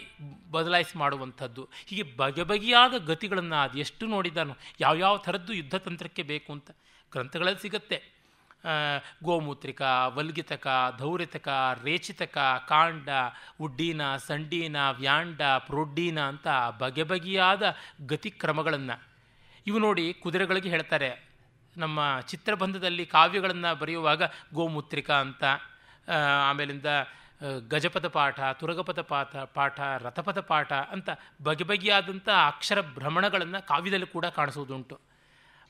ಬದಲಾಯಿಸಿ ಮಾಡುವಂಥದ್ದು ಹೀಗೆ ಬಗೆ ಬಗೆಯಾದ ಗತಿಗಳನ್ನು ಅದು ಎಷ್ಟು ನೋಡಿದ್ದಾನು ಯಾವ್ಯಾವ ಥರದ್ದು ಯುದ್ಧ ತಂತ್ರಕ್ಕೆ ಬೇಕು ಅಂತ ಗ್ರಂಥಗಳಲ್ಲಿ ಸಿಗುತ್ತೆ ಗೋಮೂತ್ರಿಕ ವಲ್ಗಿತಕ ಧೌರಿತಕ ರೇಚಿತಕ ಕಾಂಡ ಉಡ್ಡೀನ ಸಂಡೀನ ವ್ಯಾಂಡ ಪ್ರೊಡ್ಡೀನ ಅಂತ ಬಗೆ ಬಗೆಯಾದ ಗತಿಕ್ರಮಗಳನ್ನು ಇವು ನೋಡಿ ಕುದುರೆಗಳಿಗೆ ಹೇಳ್ತಾರೆ ನಮ್ಮ ಚಿತ್ರಬಂಧದಲ್ಲಿ ಕಾವ್ಯಗಳನ್ನು ಬರೆಯುವಾಗ ಗೋಮೂತ್ರಿಕಾ ಅಂತ ಆಮೇಲಿಂದ ಗಜಪದ ಪಾಠ ತುರಗಪದ ಪಾಠ ಪಾಠ ರಥಪದ ಪಾಠ ಅಂತ ಬಗೆ ಬಗೆಯಾದಂಥ ಅಕ್ಷರ ಭ್ರಮಣಗಳನ್ನು ಕಾವ್ಯದಲ್ಲಿ ಕೂಡ ಕಾಣಿಸೋದುಂಟು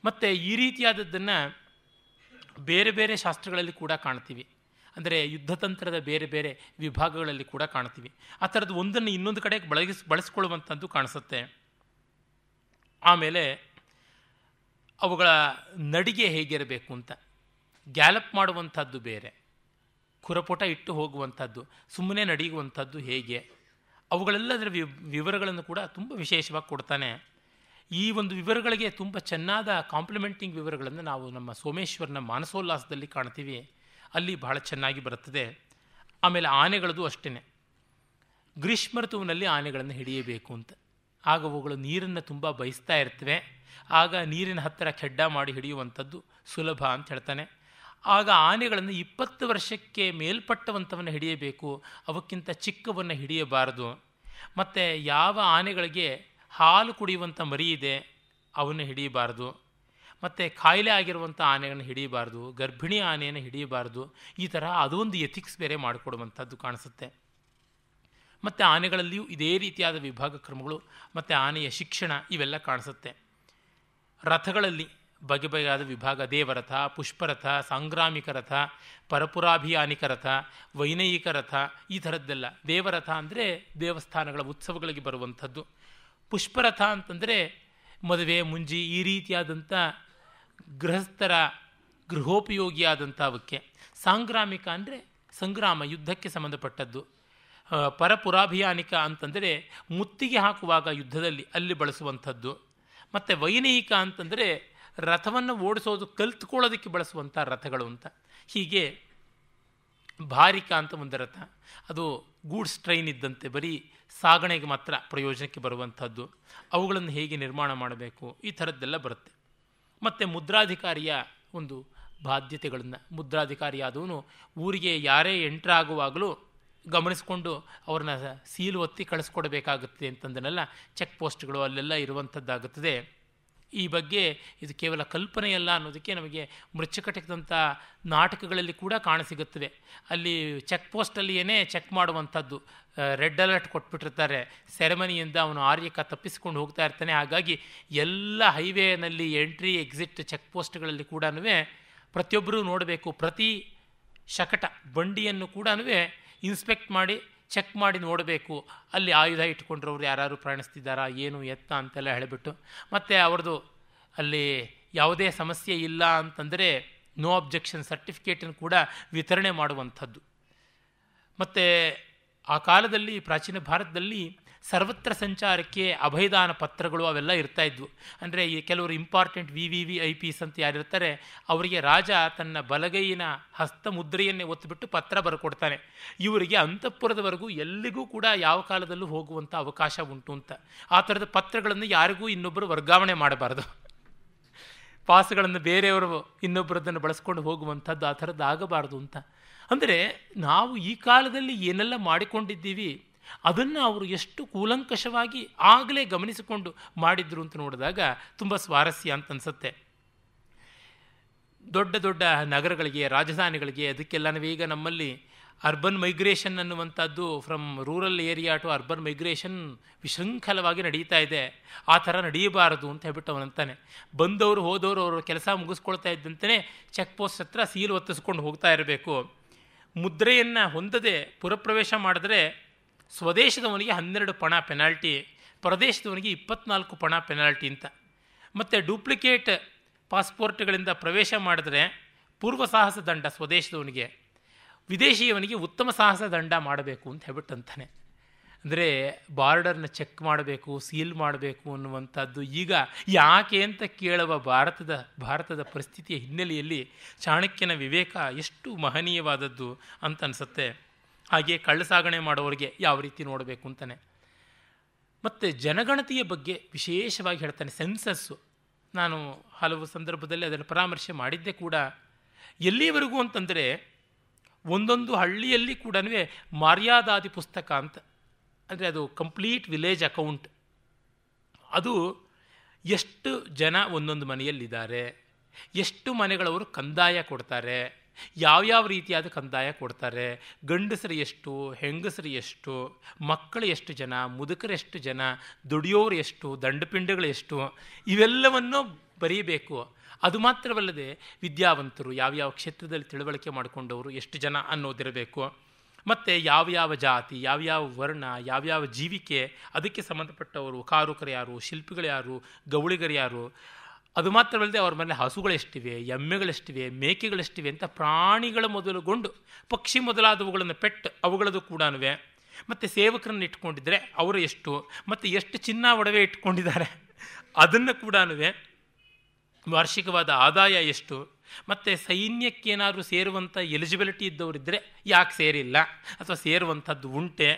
ಮತ್ತು ಈ ರೀತಿಯಾದದ್ದನ್ನು ಬೇರೆ ಬೇರೆ ಶಾಸ್ತ್ರಗಳಲ್ಲಿ ಕೂಡ ಕಾಣ್ತೀವಿ ಅಂದರೆ ಯುದ್ಧತಂತ್ರದ ಬೇರೆ ಬೇರೆ ವಿಭಾಗಗಳಲ್ಲಿ ಕೂಡ ಕಾಣ್ತೀವಿ ಆ ಥರದ್ದು ಒಂದನ್ನು ಇನ್ನೊಂದು ಕಡೆಗೆ ಬಳಗಿಸ್ ಬಳಸ್ಕೊಳ್ಳುವಂಥದ್ದು ಕಾಣಿಸುತ್ತೆ ಆಮೇಲೆ ಅವುಗಳ ನಡಿಗೆ ಹೇಗಿರಬೇಕು ಅಂತ ಗ್ಯಾಲಪ್ ಮಾಡುವಂಥದ್ದು ಬೇರೆ ಕುರಪುಟ ಇಟ್ಟು ಹೋಗುವಂಥದ್ದು ಸುಮ್ಮನೆ ನಡೆಯುವಂಥದ್ದು ಹೇಗೆ ಅವುಗಳೆಲ್ಲದರ ವಿವರಗಳನ್ನು ಕೂಡ ತುಂಬ ವಿಶೇಷವಾಗಿ ಕೊಡ್ತಾನೆ ಈ ಒಂದು ವಿವರಗಳಿಗೆ ತುಂಬ ಚೆನ್ನಾದ ಕಾಂಪ್ಲಿಮೆಂಟಿಂಗ್ ವಿವರಗಳನ್ನು ನಾವು ನಮ್ಮ ಸೋಮೇಶ್ವರನ ಮಾನಸೋಲ್ಲಾಸದಲ್ಲಿ ಕಾಣ್ತೀವಿ ಅಲ್ಲಿ ಬಹಳ ಚೆನ್ನಾಗಿ ಬರುತ್ತದೆ ಆಮೇಲೆ ಆನೆಗಳದು ಅಷ್ಟೇ ಗ್ರೀಷ್ಮ ಋತುವಿನಲ್ಲಿ ಆನೆಗಳನ್ನು ಹಿಡಿಯಬೇಕು ಅಂತ ಆಗ ಅವುಗಳು ನೀರನ್ನು ತುಂಬ ಬಯಸ್ತಾ ಇರ್ತವೆ ಆಗ ನೀರಿನ ಹತ್ತಿರ ಖೆಡ್ಡ ಮಾಡಿ ಹಿಡಿಯುವಂಥದ್ದು ಸುಲಭ ಅಂತ ಹೇಳ್ತಾನೆ ಆಗ ಆನೆಗಳನ್ನು ಇಪ್ಪತ್ತು ವರ್ಷಕ್ಕೆ ಮೇಲ್ಪಟ್ಟವಂಥವನ್ನು ಹಿಡಿಯಬೇಕು ಅವಕ್ಕಿಂತ ಚಿಕ್ಕವನ್ನು ಹಿಡಿಯಬಾರದು ಮತ್ತು ಯಾವ ಆನೆಗಳಿಗೆ ಹಾಲು ಕುಡಿಯುವಂಥ ಮರಿ ಇದೆ ಅವನ್ನು ಹಿಡಿಯಬಾರದು ಮತ್ತು ಕಾಯಿಲೆ ಆಗಿರುವಂಥ ಆನೆಗಳನ್ನು ಹಿಡಿಯಬಾರ್ದು ಗರ್ಭಿಣಿ ಆನೆಯನ್ನು ಹಿಡಿಯಬಾರ್ದು ಈ ಥರ ಅದೊಂದು ಎಥಿಕ್ಸ್ ಬೇರೆ ಮಾಡಿಕೊಡುವಂಥದ್ದು ಕಾಣಿಸುತ್ತೆ ಮತ್ತು ಆನೆಗಳಲ್ಲಿಯೂ ಇದೇ ರೀತಿಯಾದ ವಿಭಾಗ ಕ್ರಮಗಳು ಮತ್ತು ಆನೆಯ ಶಿಕ್ಷಣ ಇವೆಲ್ಲ ಕಾಣಿಸುತ್ತೆ ರಥಗಳಲ್ಲಿ ಬಗೆ ಬಗೆಯಾದ ವಿಭಾಗ ದೇವರಥ ಪುಷ್ಪರಥ ಸಾಂಗ್ರಾಮಿಕ ರಥ ಪರಪುರಾಭಿಯಾನಿಕ ರಥ ವೈನಯಿಕ ರಥ ಈ ಥರದ್ದೆಲ್ಲ ದೇವರಥ ಅಂದರೆ ದೇವಸ್ಥಾನಗಳ ಉತ್ಸವಗಳಿಗೆ ಬರುವಂಥದ್ದು ಪುಷ್ಪರಥ ಅಂತಂದರೆ ಮದುವೆ ಮುಂಜಿ ಈ ರೀತಿಯಾದಂಥ ಗೃಹಸ್ಥರ ಗೃಹೋಪಯೋಗಿಯಾದಂಥ ಅವಕ್ಕೆ ಸಾಂಗ್ರಾಮಿಕ ಅಂದರೆ ಸಂಗ್ರಾಮ ಯುದ್ಧಕ್ಕೆ ಸಂಬಂಧಪಟ್ಟದ್ದು ಪರಪುರಾಭಿಯಾನಿಕ ಅಂತಂದರೆ ಮುತ್ತಿಗೆ ಹಾಕುವಾಗ ಯುದ್ಧದಲ್ಲಿ ಅಲ್ಲಿ ಬಳಸುವಂಥದ್ದು ಮತ್ತು ವೈನಯಿಕ ಅಂತಂದರೆ ರಥವನ್ನು ಓಡಿಸೋದು ಕಲ್ತ್ಕೊಳ್ಳೋದಕ್ಕೆ ಬಳಸುವಂಥ ರಥಗಳು ಅಂತ ಹೀಗೆ ಭಾರಿಕ ಅಂತ ಒಂದು ರಥ ಅದು ಗೂಡ್ಸ್ ಟ್ರೈನ್ ಇದ್ದಂತೆ ಬರೀ ಸಾಗಣೆಗೆ ಮಾತ್ರ ಪ್ರಯೋಜನಕ್ಕೆ ಬರುವಂಥದ್ದು ಅವುಗಳನ್ನು ಹೇಗೆ ನಿರ್ಮಾಣ ಮಾಡಬೇಕು ಈ ಥರದ್ದೆಲ್ಲ ಬರುತ್ತೆ ಮತ್ತು ಮುದ್ರಾಧಿಕಾರಿಯ ಒಂದು ಬಾಧ್ಯತೆಗಳನ್ನು ಮುದ್ರಾಧಿಕಾರಿಯಾದವನು ಊರಿಗೆ ಯಾರೇ ಎಂಟ್ರಾಗುವಾಗಲೂ ಗಮನಿಸಿಕೊಂಡು ಅವ್ರನ್ನ ಸೀಲು ಒತ್ತಿ ಕಳಿಸ್ಕೊಡ್ಬೇಕಾಗುತ್ತೆ ಅಂತಂದನೆಲ್ಲ ಚೆಕ್ ಪೋಸ್ಟ್ಗಳು ಅಲ್ಲೆಲ್ಲ ಇರುವಂಥದ್ದಾಗುತ್ತದೆ ಈ ಬಗ್ಗೆ ಇದು ಕೇವಲ ಕಲ್ಪನೆಯಲ್ಲ ಅನ್ನೋದಕ್ಕೆ ನಮಗೆ ಮೃಚ್ಚಕಟಕದಂಥ ನಾಟಕಗಳಲ್ಲಿ ಕೂಡ ಕಾಣಸಿಗುತ್ತದೆ ಅಲ್ಲಿ ಚೆಕ್ ಪೋಸ್ಟಲ್ಲಿ ಏನೇ ಚೆಕ್ ಮಾಡುವಂಥದ್ದು ರೆಡ್ ಅಲರ್ಟ್ ಕೊಟ್ಬಿಟ್ಟಿರ್ತಾರೆ ಸೆರೆಮನಿಯಿಂದ ಅವನು ಆರ್ಯಕ ತಪ್ಪಿಸಿಕೊಂಡು ಹೋಗ್ತಾ ಇರ್ತಾನೆ ಹಾಗಾಗಿ ಎಲ್ಲ ಹೈವೇನಲ್ಲಿ ಎಂಟ್ರಿ ಎಕ್ಸಿಟ್ ಚೆಕ್ ಪೋಸ್ಟ್ಗಳಲ್ಲಿ ಕೂಡ ಪ್ರತಿಯೊಬ್ಬರೂ ನೋಡಬೇಕು ಪ್ರತಿ ಶಕಟ ಬಂಡಿಯನ್ನು ಕೂಡ ಇನ್ಸ್ಪೆಕ್ಟ್ ಮಾಡಿ ಚೆಕ್ ಮಾಡಿ ನೋಡಬೇಕು ಅಲ್ಲಿ ಆಯುಧ ಇಟ್ಕೊಂಡ್ರವ್ರು ಯಾರು ಪ್ರಯಾಣಿಸ್ತಿದ್ದಾರಾ ಏನು ಎತ್ತ ಅಂತೆಲ್ಲ ಹೇಳಿಬಿಟ್ಟು ಮತ್ತು ಅವ್ರದ್ದು ಅಲ್ಲಿ ಯಾವುದೇ ಸಮಸ್ಯೆ ಇಲ್ಲ ಅಂತಂದರೆ ನೋ ಅಬ್ಜೆಕ್ಷನ್ ಸರ್ಟಿಫಿಕೇಟನ್ನು ಕೂಡ ವಿತರಣೆ ಮಾಡುವಂಥದ್ದು ಮತ್ತು ಆ ಕಾಲದಲ್ಲಿ ಪ್ರಾಚೀನ ಭಾರತದಲ್ಲಿ ಸರ್ವತ್ರ ಸಂಚಾರಕ್ಕೆ ಅಭಯದಾನ ಪತ್ರಗಳು ಅವೆಲ್ಲ ಇರ್ತಾ ಇದ್ವು ಅಂದರೆ ಈ ಕೆಲವರು important V V V I P S ಅಂತ ಯಾರಿರ್ತಾರೆ ಅವರಿಗೆ ರಾಜ ತನ್ನ ಬಲಗೈಯಿನ ಹಸ್ತ ಮುದ್ರೆಯನ್ನೇ ಒತ್ತಿಬಿಟ್ಟು ಪತ್ರ ಬರ್ಕೊಡ್ತಾನೆ ಇವರಿಗೆ ಅಂತಃಪುರದವರೆಗೂ ಎಲ್ಲಿಗೂ ಕೂಡ ಯಾವ ಕಾಲದಲ್ಲೂ ಹೋಗುವಂಥ ಅವಕಾಶ ಉಂಟು ಅಂತ ಆ ಥರದ ಪತ್ರಗಳನ್ನು ಯಾರಿಗೂ ಇನ್ನೊಬ್ಬರು ವರ್ಗಾವಣೆ ಮಾಡಬಾರ್ದು ಪಾಸ್ಗಳನ್ನು ಬೇರೆಯವರು ಇನ್ನೊಬ್ಬರದನ್ನು ಬಳಸ್ಕೊಂಡು ಹೋಗುವಂಥದ್ದು ಆ ಥರದ್ದು ಆಗಬಾರ್ದು ಅಂತ ಅಂದರೆ ನಾವು ಈ ಕಾಲದಲ್ಲಿ ಏನೆಲ್ಲ ಮಾಡಿಕೊಂಡಿದ್ದೀವಿ ಅದನ್ನು ಅವರು ಎಷ್ಟು ಕೂಲಂಕಷವಾಗಿ ಆಗಲೇ ಗಮನಿಸಿಕೊಂಡು ಮಾಡಿದ್ರು ಅಂತ ನೋಡಿದಾಗ ತುಂಬ ಸ್ವಾರಸ್ಯ ಅಂತ ಅನಿಸುತ್ತೆ ದೊಡ್ಡ ದೊಡ್ಡ ನಗರಗಳಿಗೆ ರಾಜಧಾನಿಗಳಿಗೆ ಅದಕ್ಕೆಲ್ಲನೂ ಈಗ ನಮ್ಮಲ್ಲಿ ಅರ್ಬನ್ ಮೈಗ್ರೇಷನ್ ಅನ್ನುವಂಥದ್ದು from rural area to urban migration ವಿಶೃಂಖಲವಾಗಿ ನಡೀತಾ ಇದೆ ಆ ಥರ ನಡೆಯಬಾರದು ಅಂತ ಹೇಳ್ಬಿಟ್ಟು ಅವನಂತಾನೆ ಬಂದವರು ಹೋದವರು ಅವರು ಕೆಲಸ ಮುಗಿಸ್ಕೊಳ್ತಾ ಇದ್ದಂತೆ ಚೆಕ್ ಪೋಸ್ಟ್ ಹತ್ರ ಸೀಲ್ ಒತ್ತಿಸ್ಕೊಂಡು ಹೋಗ್ತಾ ಇರಬೇಕು ಮುದ್ರೆಯನ್ನು ಹೊಂದದೆ ಪುರಪ್ರವೇಶ ಮಾಡಿದ್ರೆ ಸ್ವದೇಶದವನಿಗೆ ಹನ್ನೆರಡು ಪಣ ಪೆನಾಲ್ಟಿ ಪ್ರದೇಶದವನಿಗೆ ಇಪ್ಪತ್ನಾಲ್ಕು ಪಣ ಪೆನಾಲ್ಟಿ ಅಂತ ಮತ್ತು ಡೂಪ್ಲಿಕೇಟ್ ಪಾಸ್ಪೋರ್ಟ್ಗಳಿಂದ ಪ್ರವೇಶ ಮಾಡಿದ್ರೆ ಪೂರ್ವ ಸಾಹಸ ದಂಡ ಸ್ವದೇಶದವನಿಗೆ ವಿದೇಶಿಯವನಿಗೆ ಉತ್ತಮ ಸಾಹಸ ದಂಡ ಮಾಡಬೇಕು ಅಂತ ಹೇಳ್ಬಿಟ್ಟು ಅಂತಾನೆ ಅಂದರೆ ಬಾರ್ಡರ್ನ ಚೆಕ್ ಮಾಡಬೇಕು ಸೀಲ್ ಮಾಡಬೇಕು ಅನ್ನುವಂಥದ್ದು ಈಗ ಯಾಕೆ ಅಂತ ಕೇಳುವ ಭಾರತದ ಭಾರತದ ಪರಿಸ್ಥಿತಿಯ ಹಿನ್ನೆಲೆಯಲ್ಲಿ ಚಾಣಕ್ಯನ ವಿವೇಕ ಎಷ್ಟು ಮಹನೀಯವಾದದ್ದು ಅಂತ ಅನಿಸುತ್ತೆ ಹಾಗೆ ಸಾಗಣೆ ಮಾಡೋರಿಗೆ ಯಾವ ರೀತಿ ನೋಡಬೇಕು ಅಂತಾನೆ ಮತ್ತು ಜನಗಣತಿಯ ಬಗ್ಗೆ ವಿಶೇಷವಾಗಿ ಹೇಳ್ತಾನೆ ಸೆನ್ಸಸ್ಸು ನಾನು ಹಲವು ಸಂದರ್ಭದಲ್ಲಿ ಅದನ್ನು ಪರಾಮರ್ಶೆ ಮಾಡಿದ್ದೆ ಕೂಡ ಎಲ್ಲಿವರೆಗೂ ಅಂತಂದರೆ ಒಂದೊಂದು ಹಳ್ಳಿಯಲ್ಲಿ ಕೂಡ ಮಾರ್ಯಾದಾದಿ ಪುಸ್ತಕ ಅಂತ ಅಂದರೆ ಅದು ಕಂಪ್ಲೀಟ್ ವಿಲೇಜ್ ಅಕೌಂಟ್ ಅದು ಎಷ್ಟು ಜನ ಒಂದೊಂದು ಮನೆಯಲ್ಲಿದ್ದಾರೆ ಎಷ್ಟು ಮನೆಗಳವರು ಕಂದಾಯ ಕೊಡ್ತಾರೆ ಯಾವ್ಯಾವ ರೀತಿಯಾದ ಕಂದಾಯ ಕೊಡ್ತಾರೆ ಗಂಡಸರು ಎಷ್ಟು ಹೆಂಗಸರು ಎಷ್ಟು ಮಕ್ಕಳು ಎಷ್ಟು ಜನ ಮುದುಕರು ಎಷ್ಟು ಜನ ದುಡಿಯೋರು ಎಷ್ಟು ದಂಡಪಿಂಡಗಳು ಎಷ್ಟು ಇವೆಲ್ಲವನ್ನು ಬರೀಬೇಕು ಅದು ಮಾತ್ರವಲ್ಲದೆ ವಿದ್ಯಾವಂತರು ಯಾವ್ಯಾವ ಕ್ಷೇತ್ರದಲ್ಲಿ ತಿಳುವಳಿಕೆ ಮಾಡಿಕೊಂಡವರು ಎಷ್ಟು ಜನ ಅನ್ನೋದಿರಬೇಕು ಮತ್ತು ಯಾವ್ಯಾವ ಜಾತಿ ಯಾವ್ಯಾವ ವರ್ಣ ಯಾವ್ಯಾವ ಜೀವಿಕೆ ಅದಕ್ಕೆ ಸಂಬಂಧಪಟ್ಟವರು ಕಾರುಕರು ಯಾರು ಶಿಲ್ಪಿಗಳು ಯಾರು ಗೌಳಿಗರು ಯಾರು ಅದು ಮಾತ್ರವಲ್ಲದೆ ಅವ್ರ ಮನೆ ಹಸುಗಳೆಷ್ಟಿವೆ ಎಮ್ಮೆಗಳೆಷ್ಟಿವೆ ಮೇಕೆಗಳೆಷ್ಟಿವೆ ಅಂತ ಪ್ರಾಣಿಗಳ ಮೊದಲುಗೊಂಡು ಪಕ್ಷಿ ಮೊದಲಾದವುಗಳನ್ನು ಪೆಟ್ಟು ಅವುಗಳದ್ದು ಕೂಡ ಮತ್ತು ಸೇವಕರನ್ನು ಇಟ್ಕೊಂಡಿದ್ದರೆ ಅವರು ಎಷ್ಟು ಮತ್ತು ಎಷ್ಟು ಚಿನ್ನ ಒಡವೆ ಇಟ್ಕೊಂಡಿದ್ದಾರೆ ಅದನ್ನು ಕೂಡ ವಾರ್ಷಿಕವಾದ ಆದಾಯ ಎಷ್ಟು ಮತ್ತು ಸೈನ್ಯಕ್ಕೇನಾದರೂ ಸೇರುವಂಥ ಎಲಿಜಿಬಿಲಿಟಿ ಇದ್ದವರಿದ್ದರೆ ಯಾಕೆ ಸೇರಿಲ್ಲ ಅಥವಾ ಸೇರುವಂಥದ್ದು ಉಂಟೆ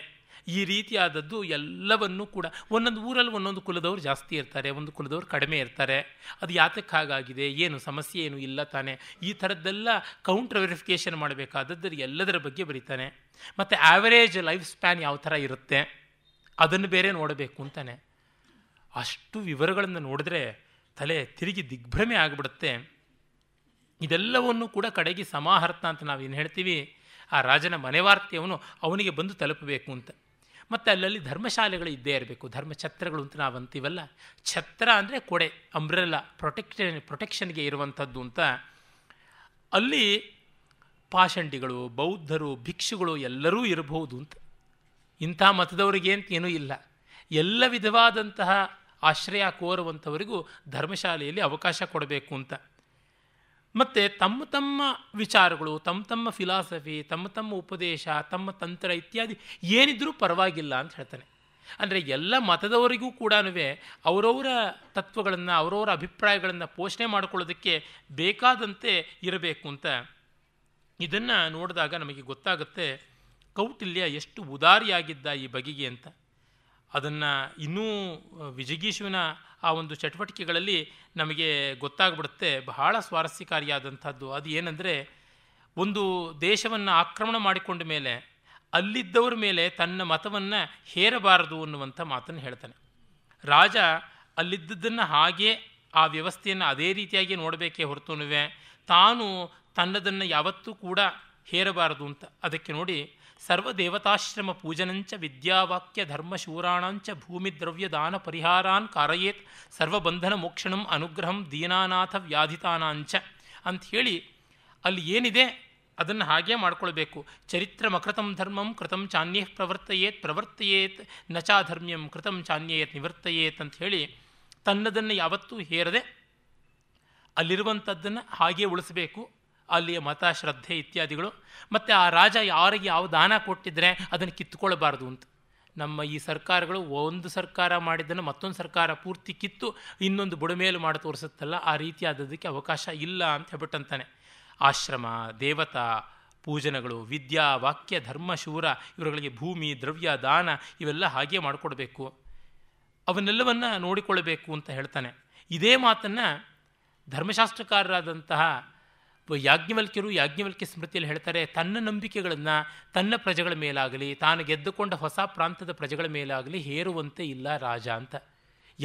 ಈ ರೀತಿಯಾದದ್ದು ಎಲ್ಲವನ್ನೂ ಕೂಡ ಒಂದೊಂದು ಊರಲ್ಲಿ ಒಂದೊಂದು ಕುಲದವರು ಜಾಸ್ತಿ ಇರ್ತಾರೆ ಒಂದು ಕುಲದವರು ಕಡಿಮೆ ಇರ್ತಾರೆ ಅದು ಯಾತಕ್ಕೆ ಹಾಗಾಗಿದೆ ಏನು ಸಮಸ್ಯೆ ಏನು ಇಲ್ಲ ತಾನೆ ಈ ಥರದ್ದೆಲ್ಲ ಕೌಂಟರ್ ವೆರಿಫಿಕೇಷನ್ ಮಾಡಬೇಕಾದದ್ದು ಎಲ್ಲದರ ಬಗ್ಗೆ ಬರೀತಾನೆ ಮತ್ತು ಆ್ಯಾವರೇಜ್ ಲೈಫ್ ಸ್ಪ್ಯಾನ್ ಯಾವ ಥರ ಇರುತ್ತೆ ಅದನ್ನು ಬೇರೆ ನೋಡಬೇಕು ಅಂತಾನೆ ಅಷ್ಟು ವಿವರಗಳನ್ನು ನೋಡಿದ್ರೆ ತಲೆ ತಿರುಗಿ ದಿಗ್ಭ್ರಮೆ ಆಗಿಬಿಡುತ್ತೆ ಇದೆಲ್ಲವನ್ನು ಕೂಡ ಕಡೆಗೆ ಸಮಾಹರ್ತ ಅಂತ ನಾವು ಏನು ಹೇಳ್ತೀವಿ ಆ ರಾಜನ ಮನೆವಾರ್ತೆಯವನು ಅವನಿಗೆ ಬಂದು ತಲುಪಬೇಕು ಅಂತ ಮತ್ತು ಅಲ್ಲಲ್ಲಿ ಧರ್ಮಶಾಲೆಗಳು ಇದ್ದೇ ಇರಬೇಕು ಧರ್ಮ ಛತ್ರಗಳು ಅಂತ ನಾವು ಅಂತೀವಲ್ಲ ಛತ್ರ ಅಂದರೆ ಕೊಡೆ ಅಂಬ್ರೆಲ್ಲ ಪ್ರೊಟೆಕ್ಷನ್ ಪ್ರೊಟೆಕ್ಷನ್ಗೆ ಇರುವಂಥದ್ದು ಅಂತ ಅಲ್ಲಿ ಪಾಷಂಡಿಗಳು ಬೌದ್ಧರು ಭಿಕ್ಷುಗಳು ಎಲ್ಲರೂ ಇರಬಹುದು ಅಂತ ಇಂಥ ಮತದವರಿಗೆ ಅಂತ ಏನೂ ಇಲ್ಲ ಎಲ್ಲ ವಿಧವಾದಂತಹ ಆಶ್ರಯ ಕೋರುವಂಥವರಿಗೂ ಧರ್ಮಶಾಲೆಯಲ್ಲಿ ಅವಕಾಶ ಕೊಡಬೇಕು ಅಂತ ಮತ್ತು ತಮ್ಮ ತಮ್ಮ ವಿಚಾರಗಳು ತಮ್ಮ ತಮ್ಮ ಫಿಲಾಸಫಿ ತಮ್ಮ ತಮ್ಮ ಉಪದೇಶ ತಮ್ಮ ತಂತ್ರ ಇತ್ಯಾದಿ ಏನಿದ್ರೂ ಪರವಾಗಿಲ್ಲ ಅಂತ ಹೇಳ್ತಾನೆ ಅಂದರೆ ಎಲ್ಲ ಮತದವರಿಗೂ ಕೂಡ ಅವರವರ ತತ್ವಗಳನ್ನು ಅವರವರ ಅಭಿಪ್ರಾಯಗಳನ್ನು ಪೋಷಣೆ ಮಾಡಿಕೊಳ್ಳೋದಕ್ಕೆ ಬೇಕಾದಂತೆ ಇರಬೇಕು ಅಂತ ಇದನ್ನು ನೋಡಿದಾಗ ನಮಗೆ ಗೊತ್ತಾಗುತ್ತೆ ಕೌಟಿಲ್ಯ ಎಷ್ಟು ಉದಾರಿಯಾಗಿದ್ದ ಈ ಬಗೆಗೆ ಅಂತ ಅದನ್ನು ಇನ್ನೂ ವಿಜಗೀಶುವಿನ ಆ ಒಂದು ಚಟುವಟಿಕೆಗಳಲ್ಲಿ ನಮಗೆ ಗೊತ್ತಾಗ್ಬಿಡುತ್ತೆ ಬಹಳ ಸ್ವಾರಸ್ಯಕಾರಿಯಾದಂಥದ್ದು ಅದು ಏನಂದರೆ ಒಂದು ದೇಶವನ್ನು ಆಕ್ರಮಣ ಮಾಡಿಕೊಂಡ ಮೇಲೆ ಅಲ್ಲಿದ್ದವ್ರ ಮೇಲೆ ತನ್ನ ಮತವನ್ನು ಹೇರಬಾರದು ಅನ್ನುವಂಥ ಮಾತನ್ನು ಹೇಳ್ತಾನೆ ರಾಜ ಅಲ್ಲಿದ್ದದನ್ನು ಹಾಗೇ ಆ ವ್ಯವಸ್ಥೆಯನ್ನು ಅದೇ ರೀತಿಯಾಗಿ ನೋಡಬೇಕೇ ಹೊರತುನುವೆ ತಾನು ತನ್ನದನ್ನು ಯಾವತ್ತೂ ಕೂಡ ಹೇರಬಾರದು ಅಂತ ಅದಕ್ಕೆ ನೋಡಿ ಸರ್ವದೇವತಾಶ್ರಮ ಪೂಜನಂಚ ವಿದ್ಯಾವಾಕ್ಯ ಧರ್ಮಶೂರಾಣಂಚ ದ್ರವ್ಯ ದಾನ ಪರಿಹಾರಾನ್ ಕಾರಯೇತ್ ಸರ್ವಬಂಧನ ಮೋಕ್ಷಣಂ ಅನುಗ್ರಹಂ ದೀನಾನಾಥ ವ್ಯಾಧಿತಾನಾಂಚ ಅಂಥೇಳಿ ಅಲ್ಲಿ ಏನಿದೆ ಅದನ್ನು ಹಾಗೇ ಮಾಡ್ಕೊಳ್ಬೇಕು ಚರಿತ್ರ ಮಕೃತಂ ಧರ್ಮಂ ಕೃತಂ ಚಾನ್ಯ ಪ್ರವರ್ತಯೇತ್ ಪ್ರವರ್ತಯೇತ್ ನಚಾಧರ್ಮ್ಯಂ ಕೃತಂ ಚಾನ್ಯೇತ್ ನಿವರ್ತಯೇತ್ ಹೇಳಿ ತನ್ನದನ್ನು ಯಾವತ್ತೂ ಹೇರದೆ ಅಲ್ಲಿರುವಂಥದ್ದನ್ನು ಹಾಗೇ ಉಳಿಸಬೇಕು ಅಲ್ಲಿಯ ಮತ ಶ್ರದ್ಧೆ ಇತ್ಯಾದಿಗಳು ಮತ್ತು ಆ ರಾಜ ಯಾರಿಗೆ ಯಾವ ದಾನ ಕೊಟ್ಟಿದ್ರೆ ಅದನ್ನು ಕಿತ್ತುಕೊಳ್ಬಾರ್ದು ಅಂತ ನಮ್ಮ ಈ ಸರ್ಕಾರಗಳು ಒಂದು ಸರ್ಕಾರ ಮಾಡಿದ್ದನ್ನು ಮತ್ತೊಂದು ಸರ್ಕಾರ ಪೂರ್ತಿ ಕಿತ್ತು ಇನ್ನೊಂದು ಬುಡಮೇಲು ಮಾಡಿ ತೋರಿಸುತ್ತಲ್ಲ ಆ ರೀತಿಯಾದದಕ್ಕೆ ಅವಕಾಶ ಇಲ್ಲ ಅಂತ ಹೇಳ್ಬಿಟ್ಟಂತಾನೆ ಆಶ್ರಮ ದೇವತಾ ಪೂಜನಗಳು ವಿದ್ಯಾ ವಾಕ್ಯ ಧರ್ಮ ಶೂರ ಇವರುಗಳಿಗೆ ಭೂಮಿ ದ್ರವ್ಯ ದಾನ ಇವೆಲ್ಲ ಹಾಗೆ ಮಾಡಿಕೊಡ್ಬೇಕು ಅವನ್ನೆಲ್ಲವನ್ನು ನೋಡಿಕೊಳ್ಳಬೇಕು ಅಂತ ಹೇಳ್ತಾನೆ ಇದೇ ಮಾತನ್ನು ಧರ್ಮಶಾಸ್ತ್ರಕಾರರಾದಂತಹ ಯಾಜ್ಞವಲ್ಕ್ಯರು ಯಾಜ್ಞವಲ್ಕ್ಯ ಸ್ಮೃತಿಯಲ್ಲಿ ಹೇಳ್ತಾರೆ ತನ್ನ ನಂಬಿಕೆಗಳನ್ನು ತನ್ನ ಪ್ರಜೆಗಳ ಮೇಲಾಗಲಿ ತಾನು ಗೆದ್ದುಕೊಂಡ ಹೊಸ ಪ್ರಾಂತದ ಪ್ರಜೆಗಳ ಮೇಲಾಗಲಿ ಹೇರುವಂತೆ ಇಲ್ಲ ರಾಜ ಅಂತ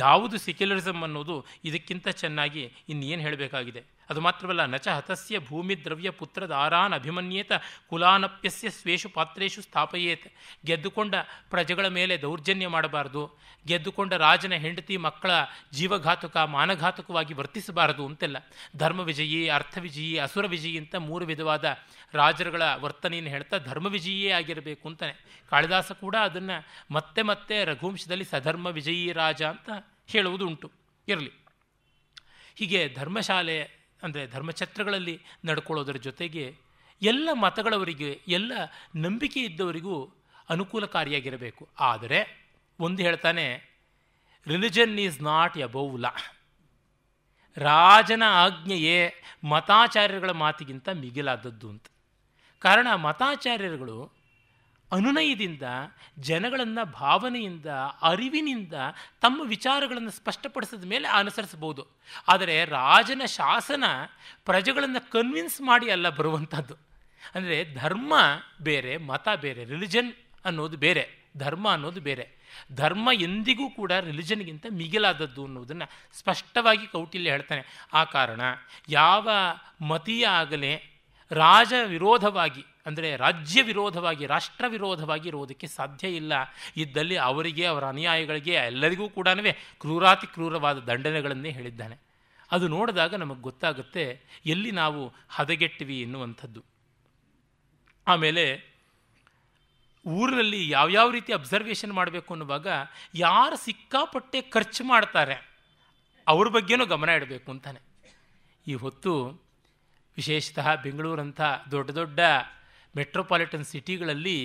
ಯಾವುದು ಸೆಕ್ಯುಲರಿಸಮ್ ಅನ್ನೋದು ಇದಕ್ಕಿಂತ ಚೆನ್ನಾಗಿ ಇನ್ನೇನು ಹೇಳಬೇಕಾಗಿದೆ ಅದು ಮಾತ್ರವಲ್ಲ ನಚ ಹತಸ್ಯ ಭೂಮಿ ದ್ರವ್ಯ ಪುತ್ರದಾರಾನ್ ಅಭಿಮನ್ಯೇತ ಕುಲಾನಪ್ಯಸ್ಯ ಸ್ವೇಷು ಪಾತ್ರೇಶು ಸ್ಥಾಪಯೇತ್ ಗೆದ್ದುಕೊಂಡ ಪ್ರಜೆಗಳ ಮೇಲೆ ದೌರ್ಜನ್ಯ ಮಾಡಬಾರದು ಗೆದ್ದುಕೊಂಡ ರಾಜನ ಹೆಂಡತಿ ಮಕ್ಕಳ ಜೀವಘಾತುಕ ಮಾನಘಾತುಕವಾಗಿ ವರ್ತಿಸಬಾರದು ಅಂತೆಲ್ಲ ಧರ್ಮ ವಿಜಯಿ ಅರ್ಥ ವಿಜಯಿ ಅಸುರ ವಿಜಯಿ ಅಂತ ಮೂರು ವಿಧವಾದ ರಾಜರುಗಳ ವರ್ತನೆಯನ್ನು ಹೇಳ್ತಾ ಧರ್ಮ ವಿಜಯಿಯೇ ಆಗಿರಬೇಕು ಅಂತಾನೆ ಕಾಳಿದಾಸ ಕೂಡ ಅದನ್ನು ಮತ್ತೆ ಮತ್ತೆ ರಘುವಂಶದಲ್ಲಿ ಸಧರ್ಮ ವಿಜಯಿ ರಾಜ ಅಂತ ಹೇಳುವುದುಂಟು ಇರಲಿ ಹೀಗೆ ಧರ್ಮಶಾಲೆ ಅಂದರೆ ಧರ್ಮಛತ್ರಗಳಲ್ಲಿ ನಡ್ಕೊಳ್ಳೋದ್ರ ಜೊತೆಗೆ ಎಲ್ಲ ಮತಗಳವರಿಗೆ ಎಲ್ಲ ನಂಬಿಕೆ ಇದ್ದವರಿಗೂ ಅನುಕೂಲಕಾರಿಯಾಗಿರಬೇಕು ಆದರೆ ಒಂದು ಹೇಳ್ತಾನೆ religion is not above law ರಾಜನ ಆಜ್ಞೆಯೇ ಮತಾಚಾರ್ಯರುಗಳ ಮಾತಿಗಿಂತ ಮಿಗಿಲಾದದ್ದು ಅಂತ ಕಾರಣ ಮತಾಚಾರ್ಯರುಗಳು ಅನುನಯದಿಂದ ಜನಗಳನ್ನು ಭಾವನೆಯಿಂದ ಅರಿವಿನಿಂದ ತಮ್ಮ ವಿಚಾರಗಳನ್ನು ಸ್ಪಷ್ಟಪಡಿಸಿದ ಮೇಲೆ ಅನುಸರಿಸಬಹುದು ಆದರೆ ರಾಜನ ಶಾಸನ ಪ್ರಜೆಗಳನ್ನು ಕನ್ವಿನ್ಸ್ ಮಾಡಿ ಅಲ್ಲ ಬರುವಂಥದ್ದು ಅಂದರೆ ಧರ್ಮ ಬೇರೆ ಮತ ಬೇರೆ ರಿಲಿಜನ್ ಅನ್ನೋದು ಬೇರೆ ಧರ್ಮ ಅನ್ನೋದು ಬೇರೆ ಧರ್ಮ ಎಂದಿಗೂ ಕೂಡ ರಿಲಿಜನ್ಗಿಂತ ಮಿಗಿಲಾದದ್ದು ಅನ್ನೋದನ್ನು ಸ್ಪಷ್ಟವಾಗಿ ಕೌಟಿಲ್ಯ ಹೇಳ್ತಾನೆ ಆ ಕಾರಣ ಯಾವ ಮತೀಯ ಆಗಲೇ ರಾಜ ವಿರೋಧವಾಗಿ ಅಂದರೆ ರಾಜ್ಯ ವಿರೋಧವಾಗಿ ರಾಷ್ಟ್ರ ವಿರೋಧವಾಗಿ ಇರುವುದಕ್ಕೆ ಸಾಧ್ಯ ಇಲ್ಲ ಇದ್ದಲ್ಲಿ ಅವರಿಗೆ ಅವರ ಅನುಯಾಯಿಗಳಿಗೆ ಎಲ್ಲರಿಗೂ ಕೂಡ ಕ್ರೂರಾತಿ ಕ್ರೂರವಾದ ದಂಡನೆಗಳನ್ನೇ ಹೇಳಿದ್ದಾನೆ ಅದು ನೋಡಿದಾಗ ನಮಗೆ ಗೊತ್ತಾಗುತ್ತೆ ಎಲ್ಲಿ ನಾವು ಹದಗೆಟ್ಟಿವಿ ಎನ್ನುವಂಥದ್ದು ಆಮೇಲೆ ಊರಿನಲ್ಲಿ ಯಾವ್ಯಾವ ರೀತಿ ಅಬ್ಸರ್ವೇಷನ್ ಮಾಡಬೇಕು ಅನ್ನುವಾಗ ಯಾರು ಸಿಕ್ಕಾಪಟ್ಟೆ ಖರ್ಚು ಮಾಡ್ತಾರೆ ಅವ್ರ ಬಗ್ಗೆನೂ ಗಮನ ಇಡಬೇಕು ಅಂತಾನೆ ಈ ಹೊತ್ತು ವಿಶೇಷತಃ ಬೆಂಗಳೂರಂಥ ದೊಡ್ಡ ದೊಡ್ಡ ಮೆಟ್ರೋಪಾಲಿಟನ್ ಸಿಟಿಗಳಲ್ಲಿ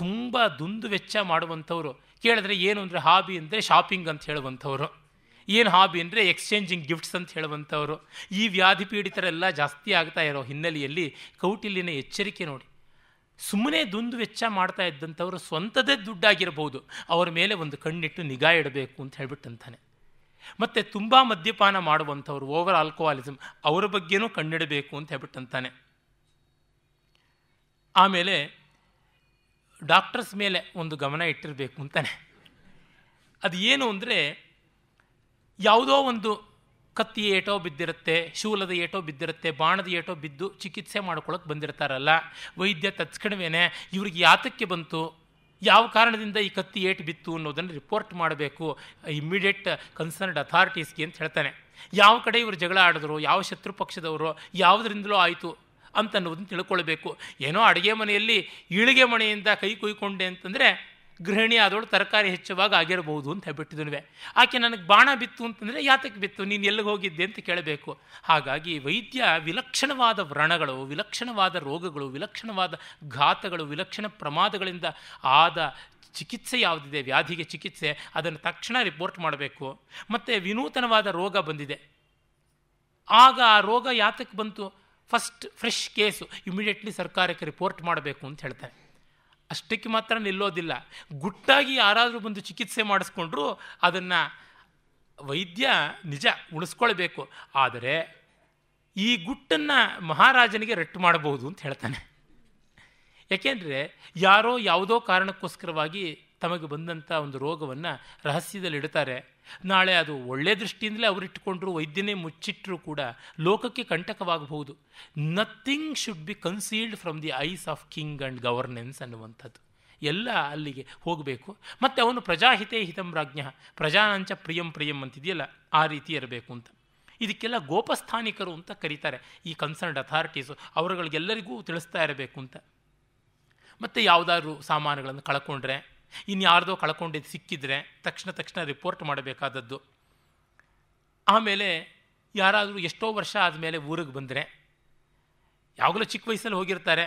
ತುಂಬ ದುಂದು ವೆಚ್ಚ ಮಾಡುವಂಥವ್ರು ಕೇಳಿದ್ರೆ ಏನು ಅಂದರೆ ಹಾಬಿ ಅಂದರೆ ಶಾಪಿಂಗ್ ಅಂತ ಹೇಳುವಂಥವ್ರು ಏನು ಹಾಬಿ ಅಂದರೆ ಎಕ್ಸ್ಚೇಂಜಿಂಗ್ ಗಿಫ್ಟ್ಸ್ ಅಂತ ಹೇಳುವಂಥವ್ರು ಈ ವ್ಯಾಧಿ ಪೀಡಿತರೆಲ್ಲ ಜಾಸ್ತಿ ಆಗ್ತಾ ಇರೋ ಹಿನ್ನೆಲೆಯಲ್ಲಿ ಕೌಟಿಲ್ಯನ ಎಚ್ಚರಿಕೆ ನೋಡಿ ಸುಮ್ಮನೆ ದುಂದು ವೆಚ್ಚ ಮಾಡ್ತಾ ಇದ್ದಂಥವ್ರು ಸ್ವಂತದೇ ದುಡ್ಡಾಗಿರ್ಬೋದು ಅವರ ಮೇಲೆ ಒಂದು ಕಣ್ಣಿಟ್ಟು ನಿಗಾ ಇಡಬೇಕು ಅಂತ ಹೇಳ್ಬಿಟ್ಟಂತಾನೆ ಮತ್ತು ತುಂಬ ಮದ್ಯಪಾನ ಮಾಡುವಂಥವ್ರು ಓವರ್ ಆಲ್ಕೋಹಾಲಿಸಮ್ ಅವರ ಬಗ್ಗೆನೂ ಕಣ್ಣಿಡಬೇಕು ಅಂತ ಹೇಳ್ಬಿಟ್ಟಂತಾನೆ ಆಮೇಲೆ ಡಾಕ್ಟರ್ಸ್ ಮೇಲೆ ಒಂದು ಗಮನ ಇಟ್ಟಿರಬೇಕು ಅಂತಾನೆ ಅದು ಏನು ಅಂದರೆ ಯಾವುದೋ ಒಂದು ಕತ್ತಿ ಏಟೋ ಬಿದ್ದಿರುತ್ತೆ ಶೂಲದ ಏಟೋ ಬಿದ್ದಿರುತ್ತೆ ಬಾಣದ ಏಟೋ ಬಿದ್ದು ಚಿಕಿತ್ಸೆ ಮಾಡ್ಕೊಳ್ಳೋಕೆ ಬಂದಿರ್ತಾರಲ್ಲ ವೈದ್ಯ ತತ್ಕಣವೇನೆ ಇವ್ರಿಗೆ ಯಾತಕ್ಕೆ ಬಂತು ಯಾವ ಕಾರಣದಿಂದ ಈ ಕತ್ತಿ ಏಟು ಬಿತ್ತು ಅನ್ನೋದನ್ನು ರಿಪೋರ್ಟ್ ಮಾಡಬೇಕು ಇಮ್ಮಿಡಿಯೇಟ್ ಕನ್ಸರ್ನ್ಡ್ ಅಥಾರಿಟೀಸ್ಗೆ ಅಂತ ಹೇಳ್ತಾನೆ ಯಾವ ಕಡೆ ಇವರು ಜಗಳ ಆಡಿದ್ರು ಯಾವ ಶತ್ರು ಪಕ್ಷದವರು ಯಾವುದರಿಂದಲೋ ಆಯಿತು ಅಂತನ್ನುವುದನ್ನು ತಿಳ್ಕೊಳ್ಬೇಕು ಏನೋ ಅಡುಗೆ ಮನೆಯಲ್ಲಿ ಈಳಿಗೆ ಮನೆಯಿಂದ ಕೈ ಕುಯ್ಕೊಂಡೆ ಅಂತಂದರೆ ಗೃಹಿಣಿ ಆದವಳು ತರಕಾರಿ ಹೆಚ್ಚುವಾಗ ಆಗಿರಬಹುದು ಅಂತ ಹೇಳ್ಬಿಟ್ಟಿದ್ನುವೆ ಆಕೆ ನನಗೆ ಬಾಣ ಬಿತ್ತು ಅಂತಂದರೆ ಯಾತಕ್ಕೆ ಬಿತ್ತು ನೀನು ಎಲ್ಲಿಗೆ ಹೋಗಿದ್ದೆ ಅಂತ ಕೇಳಬೇಕು ಹಾಗಾಗಿ ವೈದ್ಯ ವಿಲಕ್ಷಣವಾದ ವ್ರಣಗಳು ವಿಲಕ್ಷಣವಾದ ರೋಗಗಳು ವಿಲಕ್ಷಣವಾದ ಘಾತಗಳು ವಿಲಕ್ಷಣ ಪ್ರಮಾದಗಳಿಂದ ಆದ ಚಿಕಿತ್ಸೆ ಯಾವುದಿದೆ ವ್ಯಾಧಿಗೆ ಚಿಕಿತ್ಸೆ ಅದನ್ನು ತಕ್ಷಣ ರಿಪೋರ್ಟ್ ಮಾಡಬೇಕು ಮತ್ತು ವಿನೂತನವಾದ ರೋಗ ಬಂದಿದೆ ಆಗ ಆ ರೋಗ ಯಾತಕ್ಕೆ ಬಂತು ಫಸ್ಟ್ ಫ್ರೆಶ್ ಕೇಸು ಇಮಿಡಿಯೇಟ್ಲಿ ಸರ್ಕಾರಕ್ಕೆ ರಿಪೋರ್ಟ್ ಮಾಡಬೇಕು ಅಂತ ಹೇಳ್ತಾರೆ ಅಷ್ಟಕ್ಕೆ ಮಾತ್ರ ನಿಲ್ಲೋದಿಲ್ಲ ಗುಟ್ಟಾಗಿ ಯಾರಾದರೂ ಬಂದು ಚಿಕಿತ್ಸೆ ಮಾಡಿಸ್ಕೊಂಡ್ರೂ ಅದನ್ನು ವೈದ್ಯ ನಿಜ ಉಳಿಸ್ಕೊಳ್ಬೇಕು ಆದರೆ ಈ ಗುಟ್ಟನ್ನು ಮಹಾರಾಜನಿಗೆ ರಟ್ಟು ಮಾಡಬಹುದು ಅಂತ ಹೇಳ್ತಾನೆ ಯಾಕೆಂದರೆ ಯಾರೋ ಯಾವುದೋ ಕಾರಣಕ್ಕೋಸ್ಕರವಾಗಿ ತಮಗೆ ಬಂದಂಥ ಒಂದು ರೋಗವನ್ನು ರಹಸ್ಯದಲ್ಲಿ ಇಡ್ತಾರೆ ನಾಳೆ ಅದು ಒಳ್ಳೆ ದೃಷ್ಟಿಯಿಂದಲೇ ಅವರಿಟ್ಟುಕೊಂಡ್ರು ವೈದ್ಯನೇ ಮುಚ್ಚಿಟ್ಟರೂ ಕೂಡ ಲೋಕಕ್ಕೆ ಕಂಟಕವಾಗಬಹುದು nothing should be concealed from the eyes of king and governance ಅನ್ನುವಂಥದ್ದು ಎಲ್ಲ ಅಲ್ಲಿಗೆ ಹೋಗಬೇಕು ಮತ್ತು ಅವನು ಪ್ರಜಾಹಿತೇ ಹಿತಂ ಪ್ರಜಾ ಪ್ರಜಾನಂಚ ಪ್ರಿಯಂ ಪ್ರಿಯಂ ಅಂತಿದೆಯಲ್ಲ ಆ ರೀತಿ ಇರಬೇಕು ಅಂತ ಇದಕ್ಕೆಲ್ಲ ಗೋಪಸ್ಥಾನಿಕರು ಅಂತ ಕರೀತಾರೆ ಈ ಕನ್ಸರ್ನ್ಡ್ ಅಥಾರಿಟೀಸು ಅವರುಗಳಿಗೆಲ್ಲರಿಗೂ ತಿಳಿಸ್ತಾ ಇರಬೇಕು ಅಂತ ಮತ್ತು ಯಾವುದಾದ್ರು ಸಾಮಾನುಗಳನ್ನು ಕಳ್ಕೊಂಡ್ರೆ ಇನ್ಯಾರ್ದೋ ಕಳ್ಕೊಂಡಿದ್ದು ಸಿಕ್ಕಿದ್ರೆ ತಕ್ಷಣ ತಕ್ಷಣ ರಿಪೋರ್ಟ್ ಮಾಡಬೇಕಾದದ್ದು ಆಮೇಲೆ ಯಾರಾದರೂ ಎಷ್ಟೋ ವರ್ಷ ಆದಮೇಲೆ ಊರಿಗೆ ಬಂದರೆ ಯಾವಾಗಲೂ ಚಿಕ್ಕ ವಯಸ್ಸಲ್ಲಿ ಹೋಗಿರ್ತಾರೆ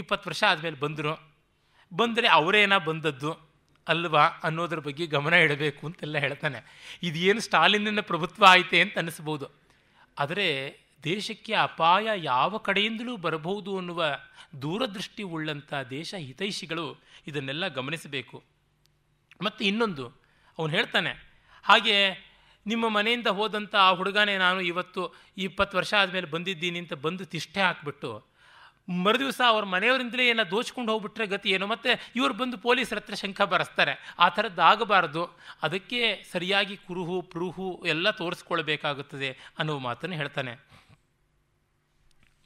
ಇಪ್ಪತ್ತು ವರ್ಷ ಆದಮೇಲೆ ಬಂದರು ಬಂದರೆ ಅವರೇನ ಬಂದದ್ದು ಅಲ್ವಾ ಅನ್ನೋದ್ರ ಬಗ್ಗೆ ಗಮನ ಇಡಬೇಕು ಅಂತೆಲ್ಲ ಹೇಳ್ತಾನೆ ಇದೇನು ಸ್ಟಾಲಿನ ಪ್ರಭುತ್ವ ಆಯಿತೆ ಅಂತ ಅನ್ನಿಸ್ಬೋದು ಆದರೆ ದೇಶಕ್ಕೆ ಅಪಾಯ ಯಾವ ಕಡೆಯಿಂದಲೂ ಬರಬಹುದು ಅನ್ನುವ ದೂರದೃಷ್ಟಿ ಉಳ್ಳಂಥ ದೇಶ ಹಿತೈಷಿಗಳು ಇದನ್ನೆಲ್ಲ ಗಮನಿಸಬೇಕು ಮತ್ತು ಇನ್ನೊಂದು ಅವನು ಹೇಳ್ತಾನೆ ಹಾಗೆ ನಿಮ್ಮ ಮನೆಯಿಂದ ಹೋದಂಥ ಆ ಹುಡುಗನೇ ನಾನು ಇವತ್ತು ಇಪ್ಪತ್ತು ವರ್ಷ ಆದಮೇಲೆ ಬಂದಿದ್ದೀನಿ ಅಂತ ಬಂದು ತಿಷ್ಠೆ ಹಾಕ್ಬಿಟ್ಟು ಮರುದಿವಸ ಅವ್ರ ಮನೆಯವರಿಂದಲೇ ಏನೋ ದೋಚ್ಕೊಂಡು ಹೋಗ್ಬಿಟ್ರೆ ಗತಿ ಏನು ಮತ್ತು ಇವರು ಬಂದು ಪೊಲೀಸರ ಹತ್ರ ಶಂಕ ಬರೆಸ್ತಾರೆ ಆ ಥರದ್ದು ಆಗಬಾರ್ದು ಅದಕ್ಕೆ ಸರಿಯಾಗಿ ಕುರುಹು ಪ್ರೂಹು ಎಲ್ಲ ತೋರಿಸ್ಕೊಳ್ಬೇಕಾಗುತ್ತದೆ ಅನ್ನೋ ಮಾತನ್ನು ಹೇಳ್ತಾನೆ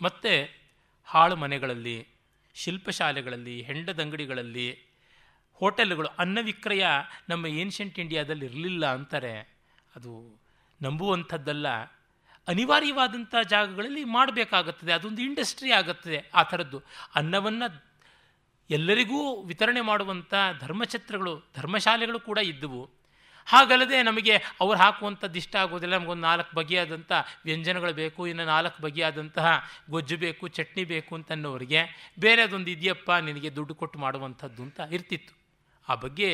ಮತ್ತು ಹಾಳು ಮನೆಗಳಲ್ಲಿ ಶಿಲ್ಪಶಾಲೆಗಳಲ್ಲಿ ಹೆಂಡದಂಗಡಿಗಳಲ್ಲಿ ಹೋಟೆಲ್ಗಳು ಅನ್ನ ವಿಕ್ರಯ ನಮ್ಮ ಏನ್ಷಂಟ್ ಇಂಡಿಯಾದಲ್ಲಿ ಇರಲಿಲ್ಲ ಅಂತಾರೆ ಅದು ನಂಬುವಂಥದ್ದಲ್ಲ ಅನಿವಾರ್ಯವಾದಂಥ ಜಾಗಗಳಲ್ಲಿ ಮಾಡಬೇಕಾಗುತ್ತದೆ ಅದೊಂದು ಇಂಡಸ್ಟ್ರಿ ಆಗುತ್ತದೆ ಆ ಥರದ್ದು ಅನ್ನವನ್ನು ಎಲ್ಲರಿಗೂ ವಿತರಣೆ ಮಾಡುವಂಥ ಧರ್ಮಛತ್ರಗಳು ಧರ್ಮಶಾಲೆಗಳು ಕೂಡ ಇದ್ದವು ಹಾಗಲ್ಲದೆ ನಮಗೆ ಅವ್ರು ಹಾಕುವಂಥದ್ದು ಇಷ್ಟ ಆಗೋದಿಲ್ಲ ನಮಗೊಂದು ನಾಲ್ಕು ಬಗೆಯಾದಂಥ ವ್ಯಂಜನಗಳು ಬೇಕು ಇನ್ನು ನಾಲ್ಕು ಬಗೆಯಾದಂತಹ ಗೊಜ್ಜು ಬೇಕು ಚಟ್ನಿ ಬೇಕು ಬೇರೆ ಅದೊಂದು ಇದೆಯಪ್ಪ ನಿನಗೆ ದುಡ್ಡು ಕೊಟ್ಟು ಮಾಡುವಂಥದ್ದು ಅಂತ ಇರ್ತಿತ್ತು ಆ ಬಗ್ಗೆ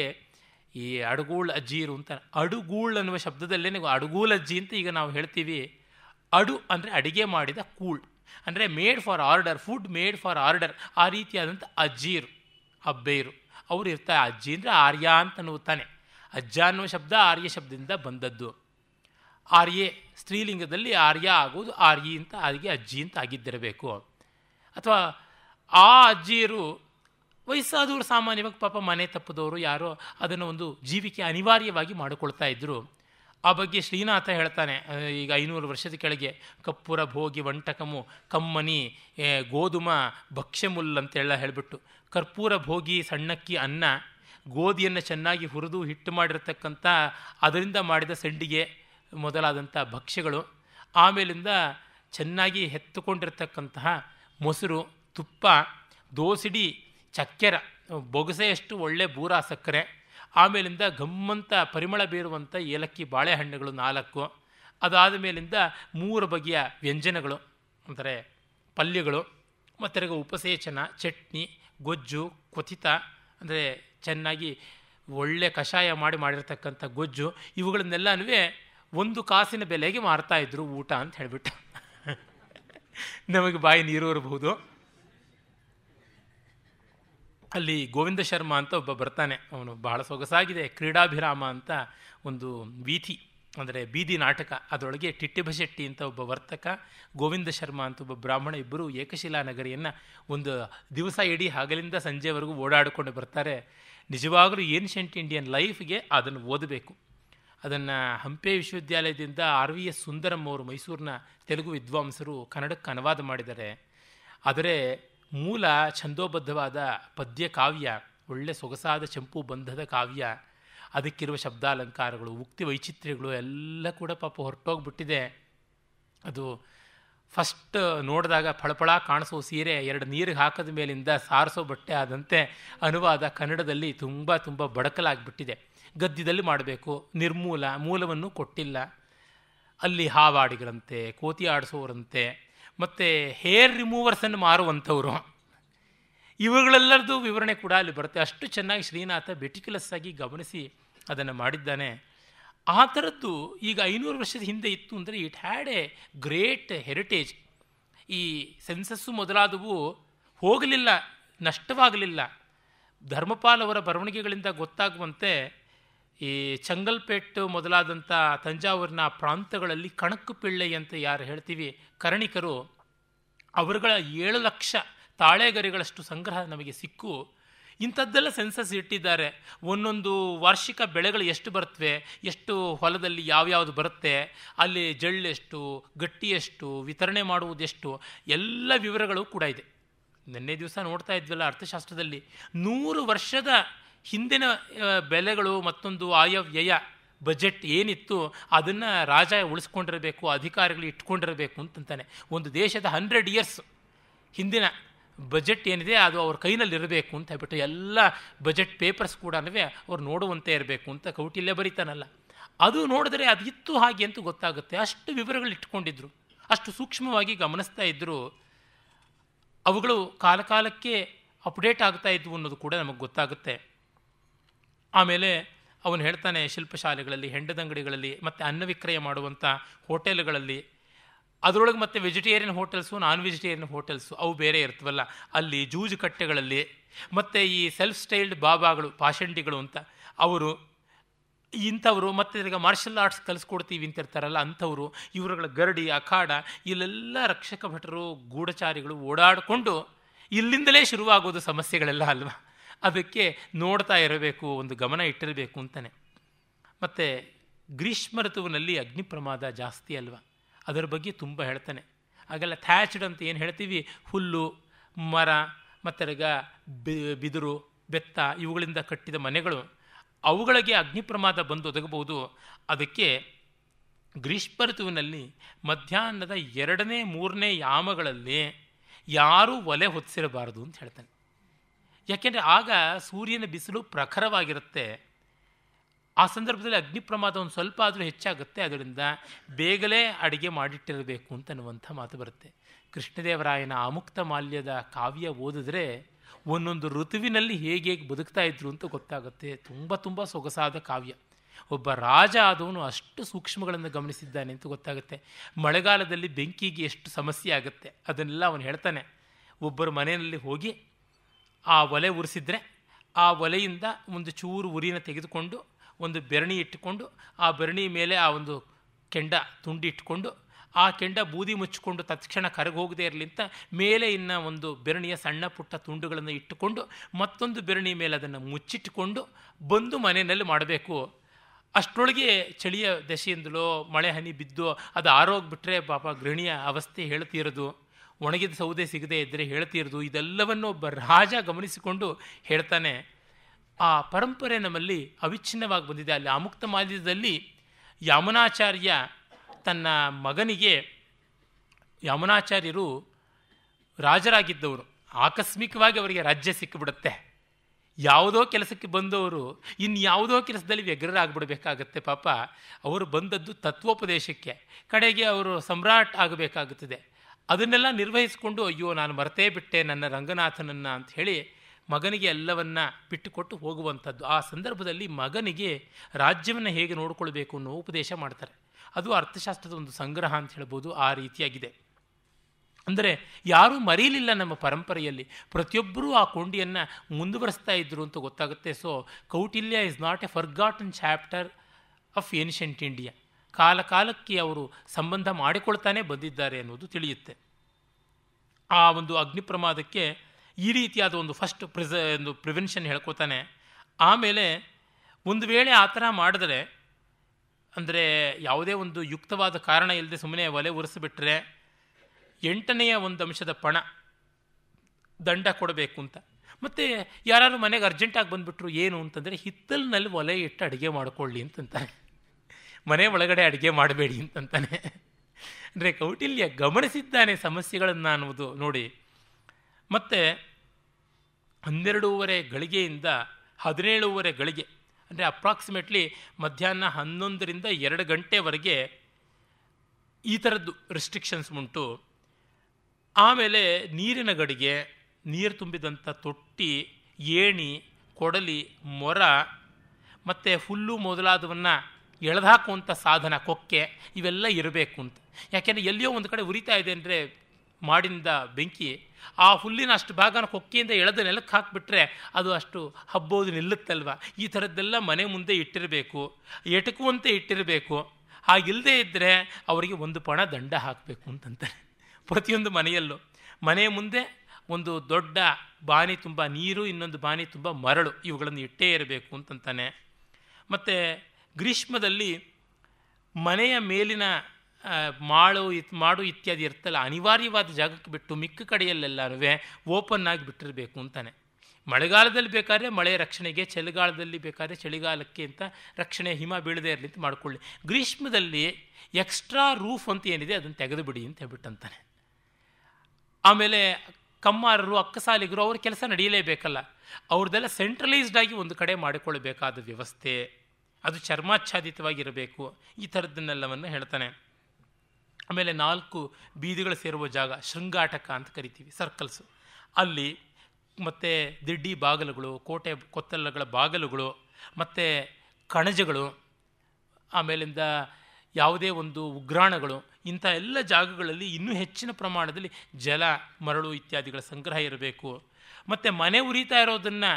ಈ ಅಡುಗೂಳ್ ಅಜ್ಜೀರು ಅಂತ ಅಡುಗೂಳ್ ಅನ್ನುವ ಶಬ್ದದಲ್ಲೇ ನೀವು ಅಡುಗೂಲ್ ಅಜ್ಜಿ ಅಂತ ಈಗ ನಾವು ಹೇಳ್ತೀವಿ ಅಡು ಅಂದರೆ ಅಡುಗೆ ಮಾಡಿದ ಕೂಳ್ ಅಂದರೆ made for order food made for order ಆ ರೀತಿಯಾದಂಥ ಅಜ್ಜೀರು ಅಬ್ಬೇರು ಅವರು ಇರ್ತಾರೆ ಅಜ್ಜಿ ಅಂದರೆ ಆರ್ಯ ಅಂತ ತಾನೆ ಅಜ್ಜ ಅನ್ನುವ ಶಬ್ದ ಆರ್ಯ ಶಬ್ದದಿಂದ ಬಂದದ್ದು ಆರ್ಯೆ ಸ್ತ್ರೀಲಿಂಗದಲ್ಲಿ ಆರ್ಯ ಆಗೋದು ಆರ್ಯ ಅಂತ ಆರ್ಗೆ ಅಜ್ಜಿ ಅಂತ ಆಗಿದ್ದಿರಬೇಕು ಅಥವಾ ಆ ಅಜ್ಜಿಯರು ವಯಸ್ಸಾದವರು ಸಾಮಾನ್ಯವಾಗಿ ಪಾಪ ಮನೆ ತಪ್ಪದವರು ಯಾರೋ ಅದನ್ನು ಒಂದು ಜೀವಿಕೆ ಅನಿವಾರ್ಯವಾಗಿ ಮಾಡಿಕೊಳ್ತಾ ಇದ್ದರು ಆ ಬಗ್ಗೆ ಶ್ರೀನಾಥ ಹೇಳ್ತಾನೆ ಈಗ ಐನೂರು ವರ್ಷದ ಕೆಳಗೆ ಕಪ್ಪುರ ಭೋಗಿ ವಂಟಕಮು ಕಮ್ಮನಿ ಗೋಧುಮ ಭಕ್ಷ್ಯಮುಲ್ ಅಂತೆಲ್ಲ ಹೇಳಿಬಿಟ್ಟು ಕರ್ಪೂರ ಭೋಗಿ ಸಣ್ಣಕ್ಕಿ ಅನ್ನ ಗೋಧಿಯನ್ನು ಚೆನ್ನಾಗಿ ಹುರಿದು ಹಿಟ್ಟು ಮಾಡಿರತಕ್ಕಂಥ ಅದರಿಂದ ಮಾಡಿದ ಸಂಡಿಗೆ ಮೊದಲಾದಂಥ ಭಕ್ಷ್ಯಗಳು ಆಮೇಲಿಂದ ಚೆನ್ನಾಗಿ ಹೆತ್ತುಕೊಂಡಿರ್ತಕ್ಕಂತಹ ಮೊಸರು ತುಪ್ಪ ದೋಸಿಡಿ ಚಕ್ಕೆರ ಬೊಗಸೆಯಷ್ಟು ಒಳ್ಳೆ ಬೂರ ಸಕ್ಕರೆ ಆಮೇಲಿಂದ ಗಮ್ಮಂತ ಪರಿಮಳ ಬೀರುವಂಥ ಏಲಕ್ಕಿ ಬಾಳೆಹಣ್ಣುಗಳು ನಾಲ್ಕು ಅದಾದ ಮೇಲಿಂದ ಮೂರು ಬಗೆಯ ವ್ಯಂಜನಗಳು ಅಂದರೆ ಪಲ್ಯಗಳು ಮತ್ತು ಉಪಸೇಚನ ಚಟ್ನಿ ಗೊಜ್ಜು ಕ್ವಥಿತ ಅಂದರೆ ಚೆನ್ನಾಗಿ ಒಳ್ಳೆ ಕಷಾಯ ಮಾಡಿ ಮಾಡಿರ್ತಕ್ಕಂಥ ಗೊಜ್ಜು ಇವುಗಳನ್ನೆಲ್ಲನೂ ಒಂದು ಕಾಸಿನ ಬೆಲೆಗೆ ಮಾರ್ತಾಯಿದ್ರು ಊಟ ಅಂತ ಹೇಳಿಬಿಟ್ಟು *laughs* ನಮಗೆ ಬಾಯಿ ನೀರು ಇರಬಹುದು ಅಲ್ಲಿ ಗೋವಿಂದ ಶರ್ಮ ಅಂತ ಒಬ್ಬ ಬರ್ತಾನೆ ಅವನು ಬಹಳ ಸೊಗಸಾಗಿದೆ ಕ್ರೀಡಾಭಿರಾಮ ಅಂತ ಒಂದು ವೀಥಿ ಅಂದರೆ ಬೀದಿ ನಾಟಕ ಅದರೊಳಗೆ ಶೆಟ್ಟಿ ಅಂತ ಒಬ್ಬ ವರ್ತಕ ಗೋವಿಂದ ಶರ್ಮಾ ಅಂತ ಒಬ್ಬ ಬ್ರಾಹ್ಮಣ ಇಬ್ಬರು ಏಕಶಿಲಾ ನಗರಿಯನ್ನು ಒಂದು ದಿವಸ ಇಡೀ ಹಗಲಿಂದ ಸಂಜೆವರೆಗೂ ಓಡಾಡಿಕೊಂಡು ಬರ್ತಾರೆ ನಿಜವಾಗಲೂ ಏನ್ಷಂಟ್ ಇಂಡಿಯನ್ ಲೈಫ್ಗೆ ಅದನ್ನು ಓದಬೇಕು ಅದನ್ನು ಹಂಪೆ ವಿಶ್ವವಿದ್ಯಾಲಯದಿಂದ ಆರ್ ವಿ ಎಸ್ ಸುಂದರಂ ಅವರು ಮೈಸೂರಿನ ತೆಲುಗು ವಿದ್ವಾಂಸರು ಕನ್ನಡಕ್ಕೆ ಅನುವಾದ ಮಾಡಿದ್ದಾರೆ ಆದರೆ ಮೂಲ ಛಂದೋಬದ್ಧವಾದ ಪದ್ಯ ಕಾವ್ಯ ಒಳ್ಳೆ ಸೊಗಸಾದ ಚಂಪು ಬಂಧದ ಕಾವ್ಯ ಅದಕ್ಕಿರುವ ಶಬ್ದಾಲಂಕಾರಗಳು ಉಕ್ತಿ ವೈಚಿತ್ರ್ಯಗಳು ಎಲ್ಲ ಕೂಡ ಪಾಪ ಹೊರಟೋಗ್ಬಿಟ್ಟಿದೆ ಅದು ಫಸ್ಟ್ ನೋಡಿದಾಗ ಫಳಫಳ ಕಾಣಿಸೋ ಸೀರೆ ಎರಡು ನೀರಿಗೆ ಹಾಕಿದ ಮೇಲಿಂದ ಸಾರಿಸೋ ಬಟ್ಟೆ ಆದಂತೆ ಅನುವಾದ ಕನ್ನಡದಲ್ಲಿ ತುಂಬ ತುಂಬ ಬಡಕಲಾಗಿಬಿಟ್ಟಿದೆ ಗದ್ಯದಲ್ಲಿ ಮಾಡಬೇಕು ನಿರ್ಮೂಲ ಮೂಲವನ್ನು ಕೊಟ್ಟಿಲ್ಲ ಅಲ್ಲಿ ಹಾವಾಡಿಗಳಂತೆ ಕೋತಿ ಆಡಿಸೋರಂತೆ ಮತ್ತು ಹೇರ್ ರಿಮೂವರ್ಸನ್ನು ಮಾರುವಂಥವ್ರು ಇವುಗಳೆಲ್ಲರದ್ದು ವಿವರಣೆ ಕೂಡ ಅಲ್ಲಿ ಬರುತ್ತೆ ಅಷ್ಟು ಚೆನ್ನಾಗಿ ಶ್ರೀನಾಥ ಬೆಟಿಕ್ಯುಲಸ್ ಆಗಿ ಗಮನಿಸಿ ಅದನ್ನು ಮಾಡಿದ್ದಾನೆ ಆ ಥರದ್ದು ಈಗ ಐನೂರು ವರ್ಷದ ಹಿಂದೆ ಇತ್ತು ಅಂದರೆ it had a great heritage ಈ ಸೆನ್ಸಸ್ಸು ಮೊದಲಾದವು ಹೋಗಲಿಲ್ಲ ನಷ್ಟವಾಗಲಿಲ್ಲ ಧರ್ಮಪಾಲ್ ಅವರ ಬರವಣಿಗೆಗಳಿಂದ ಗೊತ್ತಾಗುವಂತೆ ಈ ಚಂಗಲ್ಪೇಟು ಮೊದಲಾದಂಥ ತಂಜಾವೂರಿನ ಪ್ರಾಂತಗಳಲ್ಲಿ ಕಣಕ್ಕು ಪಿಳ್ಳೆ ಅಂತ ಯಾರು ಹೇಳ್ತೀವಿ ಕರಣಿಕರು ಅವರುಗಳ ಏಳು ಲಕ್ಷ ತಾಳೆಗರಿಗಳಷ್ಟು ಸಂಗ್ರಹ ನಮಗೆ ಸಿಕ್ಕು ಇಂಥದ್ದೆಲ್ಲ ಸೆನ್ಸಸ್ ಇಟ್ಟಿದ್ದಾರೆ ಒಂದೊಂದು ವಾರ್ಷಿಕ ಬೆಳೆಗಳು ಎಷ್ಟು ಬರ್ತವೆ ಎಷ್ಟು ಹೊಲದಲ್ಲಿ ಯಾವ್ಯಾವ್ದು ಬರುತ್ತೆ ಅಲ್ಲಿ ಜಳ್ಳೆಷ್ಟು ಗಟ್ಟಿಯೆಷ್ಟು ವಿತರಣೆ ಮಾಡುವುದೆಷ್ಟು ಎಲ್ಲ ವಿವರಗಳು ಕೂಡ ಇದೆ ನಿನ್ನೆ ದಿವಸ ನೋಡ್ತಾ ಇದ್ವಲ್ಲ ಅರ್ಥಶಾಸ್ತ್ರದಲ್ಲಿ ನೂರು ವರ್ಷದ ಹಿಂದಿನ ಬೆಲೆಗಳು ಮತ್ತೊಂದು ಆಯವ್ಯಯ ಬಜೆಟ್ ಏನಿತ್ತು ಅದನ್ನು ರಾಜ ಉಳಿಸ್ಕೊಂಡಿರಬೇಕು ಅಧಿಕಾರಿಗಳು ಇಟ್ಕೊಂಡಿರಬೇಕು ಅಂತಂತಾನೆ ಒಂದು ದೇಶದ ಹಂಡ್ರೆಡ್ ಇಯರ್ಸ್ ಹಿಂದಿನ ಬಜೆಟ್ ಏನಿದೆ ಅದು ಅವ್ರ ಕೈನಲ್ಲಿರಬೇಕು ಅಂತ ಹೇಳ್ಬಿಟ್ಟು ಎಲ್ಲ ಬಜೆಟ್ ಪೇಪರ್ಸ್ ಕೂಡ ಅವ್ರು ನೋಡುವಂತೆ ಇರಬೇಕು ಅಂತ ಕೌಟಿಲ್ಯ ಬರೀತಾನಲ್ಲ ಅದು ನೋಡಿದ್ರೆ ಅದು ಇತ್ತು ಹಾಗೆ ಅಂತ ಗೊತ್ತಾಗುತ್ತೆ ಅಷ್ಟು ವಿವರಗಳು ಇಟ್ಕೊಂಡಿದ್ರು ಅಷ್ಟು ಸೂಕ್ಷ್ಮವಾಗಿ ಗಮನಿಸ್ತಾ ಇದ್ದರು ಅವುಗಳು ಕಾಲಕಾಲಕ್ಕೆ ಅಪ್ಡೇಟ್ ಆಗ್ತಾ ಇದ್ವು ಅನ್ನೋದು ಕೂಡ ನಮಗೆ ಗೊತ್ತಾಗುತ್ತೆ ಆಮೇಲೆ ಅವನು ಹೇಳ್ತಾನೆ ಶಿಲ್ಪಶಾಲೆಗಳಲ್ಲಿ ಹೆಂಡದಂಗಡಿಗಳಲ್ಲಿ ಮತ್ತು ಅನ್ನ ವಿಕ್ರಯ ಮಾಡುವಂಥ ಹೋಟೆಲ್ಗಳಲ್ಲಿ ಅದರೊಳಗೆ ಮತ್ತು vegetarian hotels non vegetarian hotels ಅವು ಬೇರೆ ಇರ್ತವಲ್ಲ ಅಲ್ಲಿ ಜೂಜು ಕಟ್ಟೆಗಳಲ್ಲಿ ಮತ್ತು ಈ ಸೆಲ್ಫ್ ಸ್ಟೈಲ್ಡ್ ಬಾಬಾಗಳು ಪಾಷಂಡಿಗಳು ಅಂತ ಅವರು ಇಂಥವರು ಮತ್ತು ಇದ್ರಾಗ ಮಾರ್ಷಲ್ ಆರ್ಟ್ಸ್ ಕಲಿಸ್ಕೊಡ್ತೀವಿ ಅಂತ ಇರ್ತಾರಲ್ಲ ಅಂಥವರು ಇವರುಗಳ ಗರಡಿ ಅಖಾಡ ಇಲ್ಲೆಲ್ಲ ರಕ್ಷಕ ಭಟರು ಗೂಢಚಾರಿಗಳು ಓಡಾಡಿಕೊಂಡು ಇಲ್ಲಿಂದಲೇ ಶುರುವಾಗೋದು ಸಮಸ್ಯೆಗಳೆಲ್ಲ ಅಲ್ವಾ ಅದಕ್ಕೆ ನೋಡ್ತಾ ಇರಬೇಕು ಒಂದು ಗಮನ ಇಟ್ಟಿರಬೇಕು ಅಂತಲೇ ಮತ್ತು ಗ್ರೀಷ್ಮ ಋತುವಿನಲ್ಲಿ ಅಗ್ನಿ ಪ್ರಮಾದ ಜಾಸ್ತಿ ಅಲ್ವಾ ಅದರ ಬಗ್ಗೆ ತುಂಬ ಹೇಳ್ತಾನೆ ಹಾಗೆಲ್ಲ ಥ್ಯಾಚ್ಡ್ ಅಂತ ಏನು ಹೇಳ್ತೀವಿ ಹುಲ್ಲು ಮರ ರಗ ಬಿದಿರು ಬೆತ್ತ ಇವುಗಳಿಂದ ಕಟ್ಟಿದ ಮನೆಗಳು ಅವುಗಳಿಗೆ ಅಗ್ನಿ ಪ್ರಮಾದ ಬಂದು ಒದಗಬಹುದು ಅದಕ್ಕೆ ಗ್ರೀಷ್ಮ ಋತುವಿನಲ್ಲಿ ಮಧ್ಯಾಹ್ನದ ಎರಡನೇ ಮೂರನೇ ಯಾಮಗಳಲ್ಲಿ ಯಾರೂ ಒಲೆ ಹೊತ್ತಿರಬಾರ್ದು ಅಂತ ಹೇಳ್ತಾನೆ ಯಾಕೆಂದರೆ ಆಗ ಸೂರ್ಯನ ಬಿಸಿಲು ಪ್ರಖರವಾಗಿರುತ್ತೆ ಆ ಸಂದರ್ಭದಲ್ಲಿ ಅಗ್ನಿ ಪ್ರಮಾದ ಒಂದು ಸ್ವಲ್ಪ ಆದರೂ ಹೆಚ್ಚಾಗುತ್ತೆ ಅದರಿಂದ ಬೇಗಲೇ ಅಡುಗೆ ಮಾಡಿಟ್ಟಿರಬೇಕು ಅಂತನ್ನುವಂಥ ಮಾತು ಬರುತ್ತೆ ಕೃಷ್ಣದೇವರಾಯನ ಆಮುಕ್ತ ಮಾಲ್ಯದ ಕಾವ್ಯ ಓದಿದ್ರೆ ಒಂದೊಂದು ಋತುವಿನಲ್ಲಿ ಹೇಗೆ ಹೇಗೆ ಬದುಕ್ತಾ ಇದ್ರು ಅಂತ ಗೊತ್ತಾಗುತ್ತೆ ತುಂಬ ತುಂಬ ಸೊಗಸಾದ ಕಾವ್ಯ ಒಬ್ಬ ರಾಜ ಆದವನು ಅಷ್ಟು ಸೂಕ್ಷ್ಮಗಳನ್ನು ಗಮನಿಸಿದ್ದಾನೆ ಅಂತ ಗೊತ್ತಾಗುತ್ತೆ ಮಳೆಗಾಲದಲ್ಲಿ ಬೆಂಕಿಗೆ ಎಷ್ಟು ಸಮಸ್ಯೆ ಆಗುತ್ತೆ ಅದನ್ನೆಲ್ಲ ಅವನು ಹೇಳ್ತಾನೆ ಒಬ್ಬರು ಮನೆಯಲ್ಲಿ ಹೋಗಿ ಆ ಒಲೆ ಉರಿಸಿದ್ರೆ ಆ ಒಲೆಯಿಂದ ಒಂದು ಚೂರು ಉರಿನ ತೆಗೆದುಕೊಂಡು ಒಂದು ಬೆರಣಿ ಇಟ್ಟುಕೊಂಡು ಆ ಬೆರಣಿ ಮೇಲೆ ಆ ಒಂದು ಕೆಂಡ ತುಂಡಿ ಇಟ್ಟುಕೊಂಡು ಆ ಕೆಂಡ ಬೂದಿ ಮುಚ್ಚಿಕೊಂಡು ತತ್ಕ್ಷಣ ಕರಗೋಗದೇ ಇರಲಿಂತ ಮೇಲೆ ಇನ್ನು ಒಂದು ಬೆರಣಿಯ ಸಣ್ಣ ಪುಟ್ಟ ತುಂಡುಗಳನ್ನು ಇಟ್ಟುಕೊಂಡು ಮತ್ತೊಂದು ಬೆರಣಿ ಮೇಲೆ ಅದನ್ನು ಮುಚ್ಚಿಟ್ಟುಕೊಂಡು ಬಂದು ಮನೆಯಲ್ಲಿ ಮಾಡಬೇಕು ಅಷ್ಟರೊಳಗೆ ಚಳಿಯ ದೆಸೆಯಿಂದಲೋ ಮಳೆ ಹನಿ ಬಿದ್ದು ಅದು ಆರೋಗ್ಬಿಟ್ರೆ ಪಾಪ ಗೃಹಿಣಿಯ ಅವಸ್ಥೆ ಹೇಳ್ತಿರೋದು ಒಣಗಿದ ಸೌದೆ ಸಿಗದೇ ಇದ್ದರೆ ಹೇಳ್ತಿರೋದು ಇದೆಲ್ಲವನ್ನು ಒಬ್ಬ ರಾಜ ಗಮನಿಸಿಕೊಂಡು ಹೇಳ್ತಾನೆ ಆ ಪರಂಪರೆ ನಮ್ಮಲ್ಲಿ ಅವಿಚ್ಛಿನ್ನವಾಗಿ ಬಂದಿದೆ ಅಲ್ಲಿ ಅಮುಕ್ತ ಮಾಲ್ಯದಲ್ಲಿ ಯಮುನಾಚಾರ್ಯ ತನ್ನ ಮಗನಿಗೆ ಯಮುನಾಚಾರ್ಯರು ರಾಜರಾಗಿದ್ದವರು ಆಕಸ್ಮಿಕವಾಗಿ ಅವರಿಗೆ ರಾಜ್ಯ ಸಿಕ್ಕಿಬಿಡುತ್ತೆ ಯಾವುದೋ ಕೆಲಸಕ್ಕೆ ಬಂದವರು ಇನ್ಯಾವುದೋ ಕೆಲಸದಲ್ಲಿ ವ್ಯಗ್ರರಾಗ್ಬಿಡ್ಬೇಕಾಗತ್ತೆ ಪಾಪ ಅವರು ಬಂದದ್ದು ತತ್ವೋಪದೇಶಕ್ಕೆ ಕಡೆಗೆ ಅವರು ಸಮ್ರಾಟ್ ಆಗಬೇಕಾಗುತ್ತದೆ ಅದನ್ನೆಲ್ಲ ನಿರ್ವಹಿಸಿಕೊಂಡು ಅಯ್ಯೋ ನಾನು ಮರತೇ ಬಿಟ್ಟೆ ನನ್ನ ರಂಗನಾಥನನ್ನು ಅಂತ ಹೇಳಿ ಮಗನಿಗೆ ಎಲ್ಲವನ್ನ ಬಿಟ್ಟುಕೊಟ್ಟು ಹೋಗುವಂಥದ್ದು ಆ ಸಂದರ್ಭದಲ್ಲಿ ಮಗನಿಗೆ ರಾಜ್ಯವನ್ನು ಹೇಗೆ ನೋಡಿಕೊಳ್ಬೇಕು ಅನ್ನೋ ಉಪದೇಶ ಮಾಡ್ತಾರೆ ಅದು ಅರ್ಥಶಾಸ್ತ್ರದ ಒಂದು ಸಂಗ್ರಹ ಅಂತ ಹೇಳ್ಬೋದು ಆ ರೀತಿಯಾಗಿದೆ ಅಂದರೆ ಯಾರೂ ಮರೀಲಿಲ್ಲ ನಮ್ಮ ಪರಂಪರೆಯಲ್ಲಿ ಪ್ರತಿಯೊಬ್ಬರೂ ಆ ಕೊಂಡಿಯನ್ನು ಮುಂದುವರಿಸ್ತಾ ಇದ್ರು ಅಂತ ಗೊತ್ತಾಗುತ್ತೆ so Kautilya is not a forgotten chapter of ancient India ಕಾಲ ಕಾಲಕ್ಕೆ ಅವರು ಸಂಬಂಧ ಮಾಡಿಕೊಳ್ತಾನೆ ಬಂದಿದ್ದಾರೆ ಅನ್ನೋದು ತಿಳಿಯುತ್ತೆ ಆ ಒಂದು ಅಗ್ನಿ ಪ್ರಮಾದಕ್ಕೆ ಈ ರೀತಿಯಾದ ಒಂದು ಫಸ್ಟ್ ಪ್ರಿಸ ಒಂದು ಪ್ರಿವೆನ್ಷನ್ ಹೇಳ್ಕೊತಾನೆ ಆಮೇಲೆ ಒಂದು ವೇಳೆ ಆ ಥರ ಮಾಡಿದ್ರೆ ಅಂದರೆ ಯಾವುದೇ ಒಂದು ಯುಕ್ತವಾದ ಕಾರಣ ಇಲ್ಲದೆ ಸುಮ್ಮನೆ ಒಲೆ ಉರಿಸಿಬಿಟ್ರೆ ಎಂಟನೆಯ ಒಂದು ಅಂಶದ ಪಣ ದಂಡ ಕೊಡಬೇಕು ಅಂತ ಮತ್ತು ಯಾರು ಮನೆಗೆ ಅರ್ಜೆಂಟಾಗಿ ಬಂದುಬಿಟ್ರು ಏನು ಅಂತಂದರೆ ಹಿತ್ತಲಿನಲ್ಲಿ ಒಲೆ ಇಟ್ಟು ಅಡುಗೆ ಮಾಡಿಕೊಳ್ಳಿ ಅಂತಂತಾನೆ ಮನೆ ಒಳಗಡೆ ಅಡುಗೆ ಮಾಡಬೇಡಿ ಅಂತಂತಾನೆ ಅಂದರೆ ಕೌಟಿಲ್ಯ ಗಮನಿಸಿದ್ದಾನೆ ಸಮಸ್ಯೆಗಳನ್ನು ಅನ್ನೋದು ನೋಡಿ ಮತ್ತು ಹನ್ನೆರಡೂವರೆ ಗಳಿಗೆಯಿಂದ ಹದಿನೇಳುವರೆ ಗಳಿಗೆ ಅಂದರೆ ಅಪ್ರಾಕ್ಸಿಮೇಟ್ಲಿ ಮಧ್ಯಾಹ್ನ ಹನ್ನೊಂದರಿಂದ ಎರಡು ಗಂಟೆವರೆಗೆ ಈ ಥರದ್ದು ರೆಸ್ಟ್ರಿಕ್ಷನ್ಸ್ ಉಂಟು ಆಮೇಲೆ ನೀರಿನ ಗಡಿಗೆ ನೀರು ತುಂಬಿದಂಥ ತೊಟ್ಟಿ ಏಣಿ ಕೊಡಲಿ ಮೊರ ಮತ್ತು ಹುಲ್ಲು ಮೊದಲಾದವನ್ನು ಎಳೆದಾಕುವಂಥ ಸಾಧನ ಕೊಕ್ಕೆ ಇವೆಲ್ಲ ಇರಬೇಕು ಅಂತ ಯಾಕೆಂದರೆ ಎಲ್ಲಿಯೋ ಒಂದು ಕಡೆ ಉರಿತಾ ಇದೆ ಅಂದರೆ ಮಾಡಿಂದ ಬೆಂಕಿ ಆ ಹುಲ್ಲಿನ ಅಷ್ಟು ಭಾಗನ ಕೊಕ್ಕಿಯಿಂದ ಎಳೆದು ನೆಲಕ್ಕೆ ಹಾಕಿಬಿಟ್ರೆ ಅದು ಅಷ್ಟು ಹಬ್ಬೋದು ನಿಲ್ಲುತ್ತಲ್ವ ಈ ಥರದ್ದೆಲ್ಲ ಮನೆ ಮುಂದೆ ಇಟ್ಟಿರಬೇಕು ಎಟಕುವಂತೆ ಇಟ್ಟಿರಬೇಕು ಹಾಗಿಲ್ಲದೆ ಇದ್ದರೆ ಅವರಿಗೆ ಒಂದು ಪಣ ದಂಡ ಹಾಕಬೇಕು ಅಂತಂತಾರೆ ಪ್ರತಿಯೊಂದು ಮನೆಯಲ್ಲೂ ಮನೆ ಮುಂದೆ ಒಂದು ದೊಡ್ಡ ಬಾನಿ ತುಂಬ ನೀರು ಇನ್ನೊಂದು ಬಾನಿ ತುಂಬ ಮರಳು ಇವುಗಳನ್ನು ಇಟ್ಟೇ ಇರಬೇಕು ಅಂತಂತಾನೆ ಮತ್ತು ಗ್ರೀಷ್ಮದಲ್ಲಿ ಮನೆಯ ಮೇಲಿನ ಮಾಳು ಇತ್ ಮಾಡು ಇತ್ಯಾದಿ ಇರ್ತಲ್ಲ ಅನಿವಾರ್ಯವಾದ ಜಾಗಕ್ಕೆ ಬಿಟ್ಟು ಮಿಕ್ಕ ಕಡೆಯಲ್ಲೆಲ್ಲರೂ ಓಪನ್ ಆಗಿ ಬಿಟ್ಟಿರಬೇಕು ಅಂತಾನೆ ಮಳೆಗಾಲದಲ್ಲಿ ಬೇಕಾದ್ರೆ ಮಳೆ ರಕ್ಷಣೆಗೆ ಚಳಿಗಾಲದಲ್ಲಿ ಬೇಕಾದರೆ ಚಳಿಗಾಲಕ್ಕೆ ಅಂತ ರಕ್ಷಣೆ ಹಿಮ ಬೀಳದೇ ಇರಲಿ ಅಂತ ಮಾಡಿಕೊಳ್ಳಿ ಗ್ರೀಷ್ಮದಲ್ಲಿ ಎಕ್ಸ್ಟ್ರಾ ರೂಫ್ ಅಂತ ಏನಿದೆ ಅದನ್ನು ತೆಗೆದುಬಿಡಿ ಅಂತ ಹೇಳ್ಬಿಟ್ಟಂತಾನೆ ಆಮೇಲೆ ಕಮ್ಮಾರರು ಅಕ್ಕಸಾಲಿಗರು ಅವ್ರ ಕೆಲಸ ನಡೆಯಲೇಬೇಕಲ್ಲ ಅವ್ರದ್ದೆಲ್ಲ ಸೆಂಟ್ರಲೈಸ್ಡ್ ಆಗಿ ಒಂದು ಕಡೆ ಮಾಡಿಕೊಳ್ಳಬೇಕಾದ ವ್ಯವಸ್ಥೆ ಅದು ಚರ್ಮಾಚ್ಛಾದಿತವಾಗಿರಬೇಕು ಈ ಥರದ್ದನ್ನೆಲ್ಲವನ್ನು ಹೇಳ್ತಾನೆ ಆಮೇಲೆ ನಾಲ್ಕು ಬೀದಿಗಳು ಸೇರುವ ಜಾಗ ಶೃಂಗಾಟಕ ಅಂತ ಕರಿತೀವಿ ಸರ್ಕಲ್ಸು ಅಲ್ಲಿ ಮತ್ತು ದಿಡ್ಡಿ ಬಾಗಿಲುಗಳು ಕೋಟೆ ಕೊತ್ತಲಗಳ ಬಾಗಿಲುಗಳು ಮತ್ತು ಕಣಜಗಳು ಆಮೇಲಿಂದ ಯಾವುದೇ ಒಂದು ಉಗ್ರಾಣಗಳು ಇಂಥ ಎಲ್ಲ ಜಾಗಗಳಲ್ಲಿ ಇನ್ನೂ ಹೆಚ್ಚಿನ ಪ್ರಮಾಣದಲ್ಲಿ ಜಲ ಮರಳು ಇತ್ಯಾದಿಗಳ ಸಂಗ್ರಹ ಇರಬೇಕು ಮತ್ತು ಮನೆ ಉರಿತಾ ಇರೋದನ್ನು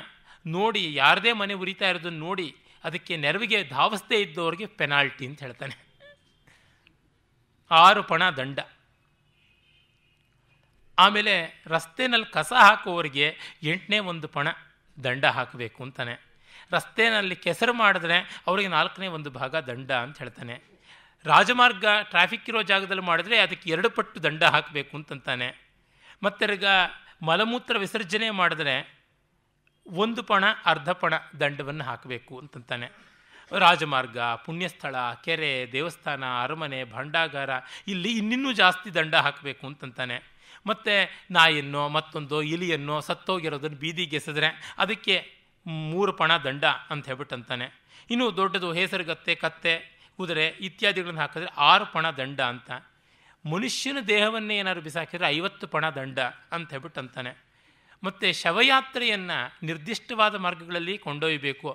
ನೋಡಿ ಯಾರದೇ ಮನೆ ಉರಿತಾ ಇರೋದನ್ನು ನೋಡಿ ಅದಕ್ಕೆ ನೆರವಿಗೆ ಧಾವಿಸದೇ ಇದ್ದವ್ರಿಗೆ ಪೆನಾಲ್ಟಿ ಅಂತ ಹೇಳ್ತಾನೆ ಆರು ಪಣ ದಂಡ ಆಮೇಲೆ ರಸ್ತೆನಲ್ಲಿ ಕಸ ಹಾಕುವವರಿಗೆ ಎಂಟನೇ ಒಂದು ಪಣ ದಂಡ ಹಾಕಬೇಕು ಅಂತಾನೆ ರಸ್ತೆಯಲ್ಲಿ ಕೆಸರು ಮಾಡಿದ್ರೆ ಅವರಿಗೆ ನಾಲ್ಕನೇ ಒಂದು ಭಾಗ ದಂಡ ಅಂತ ಹೇಳ್ತಾನೆ ರಾಜಮಾರ್ಗ ಟ್ರಾಫಿಕ್ ಇರೋ ಜಾಗದಲ್ಲಿ ಮಾಡಿದ್ರೆ ಅದಕ್ಕೆ ಎರಡು ಪಟ್ಟು ದಂಡ ಹಾಕಬೇಕು ಅಂತಂತಾನೆ ಮತ್ತೆರ್ಗ ಮಲಮೂತ್ರ ವಿಸರ್ಜನೆ ಮಾಡಿದ್ರೆ ಒಂದು ಪಣ ಅರ್ಧ ಪಣ ದಂಡವನ್ನು ಹಾಕಬೇಕು ಅಂತಂತಾನೆ ರಾಜಮಾರ್ಗ ಪುಣ್ಯಸ್ಥಳ ಕೆರೆ ದೇವಸ್ಥಾನ ಅರಮನೆ ಭಂಡಾಗಾರ ಇಲ್ಲಿ ಇನ್ನಿನ್ನೂ ಜಾಸ್ತಿ ದಂಡ ಹಾಕಬೇಕು ಅಂತಂತಾನೆ ಮತ್ತು ನಾಯಿಯನ್ನೋ ಮತ್ತೊಂದು ಇಲಿಯನ್ನೋ ಸತ್ತೋಗಿರೋದನ್ನು ಬೀದಿಗೆಸಿದ್ರೆ ಅದಕ್ಕೆ ಮೂರು ಪಣ ದಂಡ ಅಂತ ಹೇಳ್ಬಿಟ್ಟು ಅಂತಾನೆ ಇನ್ನು ದೊಡ್ಡದು ಹೆಸರುಗತ್ತೆ ಕತ್ತೆ ಕುದುರೆ ಇತ್ಯಾದಿಗಳನ್ನು ಹಾಕಿದ್ರೆ ಆರು ಪಣ ದಂಡ ಅಂತ ಮನುಷ್ಯನ ದೇಹವನ್ನೇ ಏನಾದ್ರು ಬಿಸಾಕಿದ್ರೆ ಐವತ್ತು ಪಣ ದಂಡ ಅಂತ ಹೇಳ್ಬಿಟ್ಟು ಅಂತಾನೆ ಮತ್ತು ಶವಯಾತ್ರೆಯನ್ನು ನಿರ್ದಿಷ್ಟವಾದ ಮಾರ್ಗಗಳಲ್ಲಿ ಕೊಂಡೊಯ್ಯಬೇಕು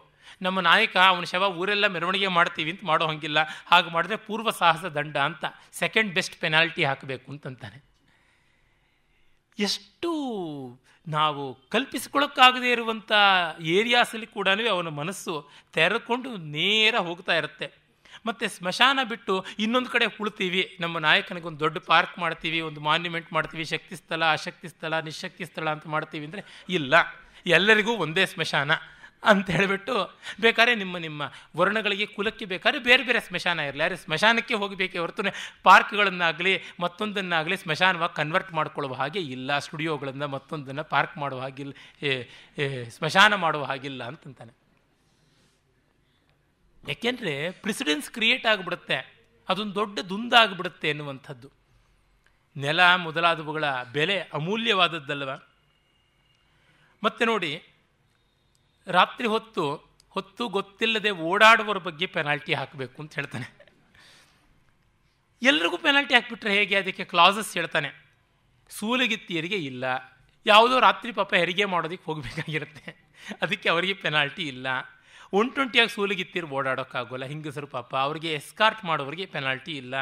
ನಮ್ಮ ನಾಯಕ ಅವನ ಶವ ಊರೆಲ್ಲ ಮೆರವಣಿಗೆ ಮಾಡ್ತೀವಿ ಅಂತ ಮಾಡೋ ಹಂಗಿಲ್ಲ ಹಾಗೆ ಮಾಡಿದ್ರೆ ಪೂರ್ವ ಸಾಹಸ ದಂಡ ಅಂತ ಸೆಕೆಂಡ್ ಬೆಸ್ಟ್ ಪೆನಾಲ್ಟಿ ಹಾಕಬೇಕು ಅಂತಂತಾನೆ ಎಷ್ಟು ನಾವು ಕಲ್ಪಿಸ್ಕೊಳ್ಳೋಕ್ಕಾಗದೇ ಇರುವಂಥ ಏರಿಯಾಸಲ್ಲಿ ಕೂಡ ಅವನ ಮನಸ್ಸು ತೆರೆದುಕೊಂಡು ನೇರ ಹೋಗ್ತಾ ಇರುತ್ತೆ ಮತ್ತು ಸ್ಮಶಾನ ಬಿಟ್ಟು ಇನ್ನೊಂದು ಕಡೆ ಉಳ್ತೀವಿ ನಮ್ಮ ನಾಯಕನಿಗೆ ಒಂದು ದೊಡ್ಡ ಪಾರ್ಕ್ ಮಾಡ್ತೀವಿ ಒಂದು ಮಾನ್ಯುಮೆಂಟ್ ಮಾಡ್ತೀವಿ ಶಕ್ತಿ ಸ್ಥಳ ಅಶಕ್ತಿ ಸ್ಥಳ ನಿಶಕ್ತಿ ಸ್ಥಳ ಅಂತ ಮಾಡ್ತೀವಿ ಅಂದರೆ ಇಲ್ಲ ಎಲ್ಲರಿಗೂ ಒಂದೇ ಸ್ಮಶಾನ ಅಂತ ಹೇಳಿಬಿಟ್ಟು ಬೇಕಾದ್ರೆ ನಿಮ್ಮ ನಿಮ್ಮ ವರ್ಣಗಳಿಗೆ ಕುಲಕ್ಕೆ ಬೇಕಾದ್ರೆ ಬೇರೆ ಬೇರೆ ಸ್ಮಶಾನ ಇರಲಿ ಆದರೆ ಸ್ಮಶಾನಕ್ಕೆ ಹೋಗಬೇಕೇ ಹೊರತು ಪಾರ್ಕ್ಗಳನ್ನಾಗಲಿ ಮತ್ತೊಂದನ್ನಾಗಲಿ ಸ್ಮಶಾನವಾಗಿ ಕನ್ವರ್ಟ್ ಮಾಡ್ಕೊಳ್ಳುವ ಹಾಗೆ ಇಲ್ಲ ಸ್ಟುಡಿಯೋಗಳನ್ನು ಮತ್ತೊಂದನ್ನು ಪಾರ್ಕ್ ಮಾಡುವ ಹಾಗಿಲ್ಲ ಸ್ಮಶಾನ ಮಾಡುವ ಹಾಗಿಲ್ಲ ಅಂತಂತಾನೆ ಯಾಕೆಂದರೆ ಪ್ರೆಸಿಡೆನ್ಸ್ ಕ್ರಿಯೇಟ್ ಆಗಿಬಿಡುತ್ತೆ ಅದೊಂದು ದೊಡ್ಡ ದುಂದಾಗಿಬಿಡುತ್ತೆ ಎನ್ನುವಂಥದ್ದು ನೆಲ ಮೊದಲಾದವುಗಳ ಬೆಲೆ ಅಮೂಲ್ಯವಾದದ್ದಲ್ವ ಮತ್ತೆ ನೋಡಿ ರಾತ್ರಿ ಹೊತ್ತು ಹೊತ್ತು ಗೊತ್ತಿಲ್ಲದೆ ಓಡಾಡುವರ ಬಗ್ಗೆ ಪೆನಾಲ್ಟಿ ಹಾಕಬೇಕು ಅಂತ ಹೇಳ್ತಾನೆ ಎಲ್ರಿಗೂ ಪೆನಾಲ್ಟಿ ಹಾಕಿಬಿಟ್ರೆ ಹೇಗೆ ಅದಕ್ಕೆ ಕ್ಲಾಸಸ್ ಹೇಳ್ತಾನೆ ಸೂಲಗಿತ್ತಿಯರಿಗೆ ಇಲ್ಲ ಯಾವುದೋ ರಾತ್ರಿ ಪಾಪ ಹೆರಿಗೆ ಮಾಡೋದಕ್ಕೆ ಹೋಗಬೇಕಾಗಿರುತ್ತೆ ಅದಕ್ಕೆ ಅವರಿಗೆ ಪೆನಾಲ್ಟಿ ಇಲ್ಲ ಟ್ವೆಂಟಿಯಾಗಿ ಸೂಲಗಿತ್ತಿರು ಓಡಾಡೋಕ್ಕಾಗೋಲ್ಲ ಹಿಂಗಸರು ಪಾಪ ಅವರಿಗೆ ಎಸ್ಕಾರ್ಟ್ ಮಾಡೋರಿಗೆ ಪೆನಾಲ್ಟಿ ಇಲ್ಲ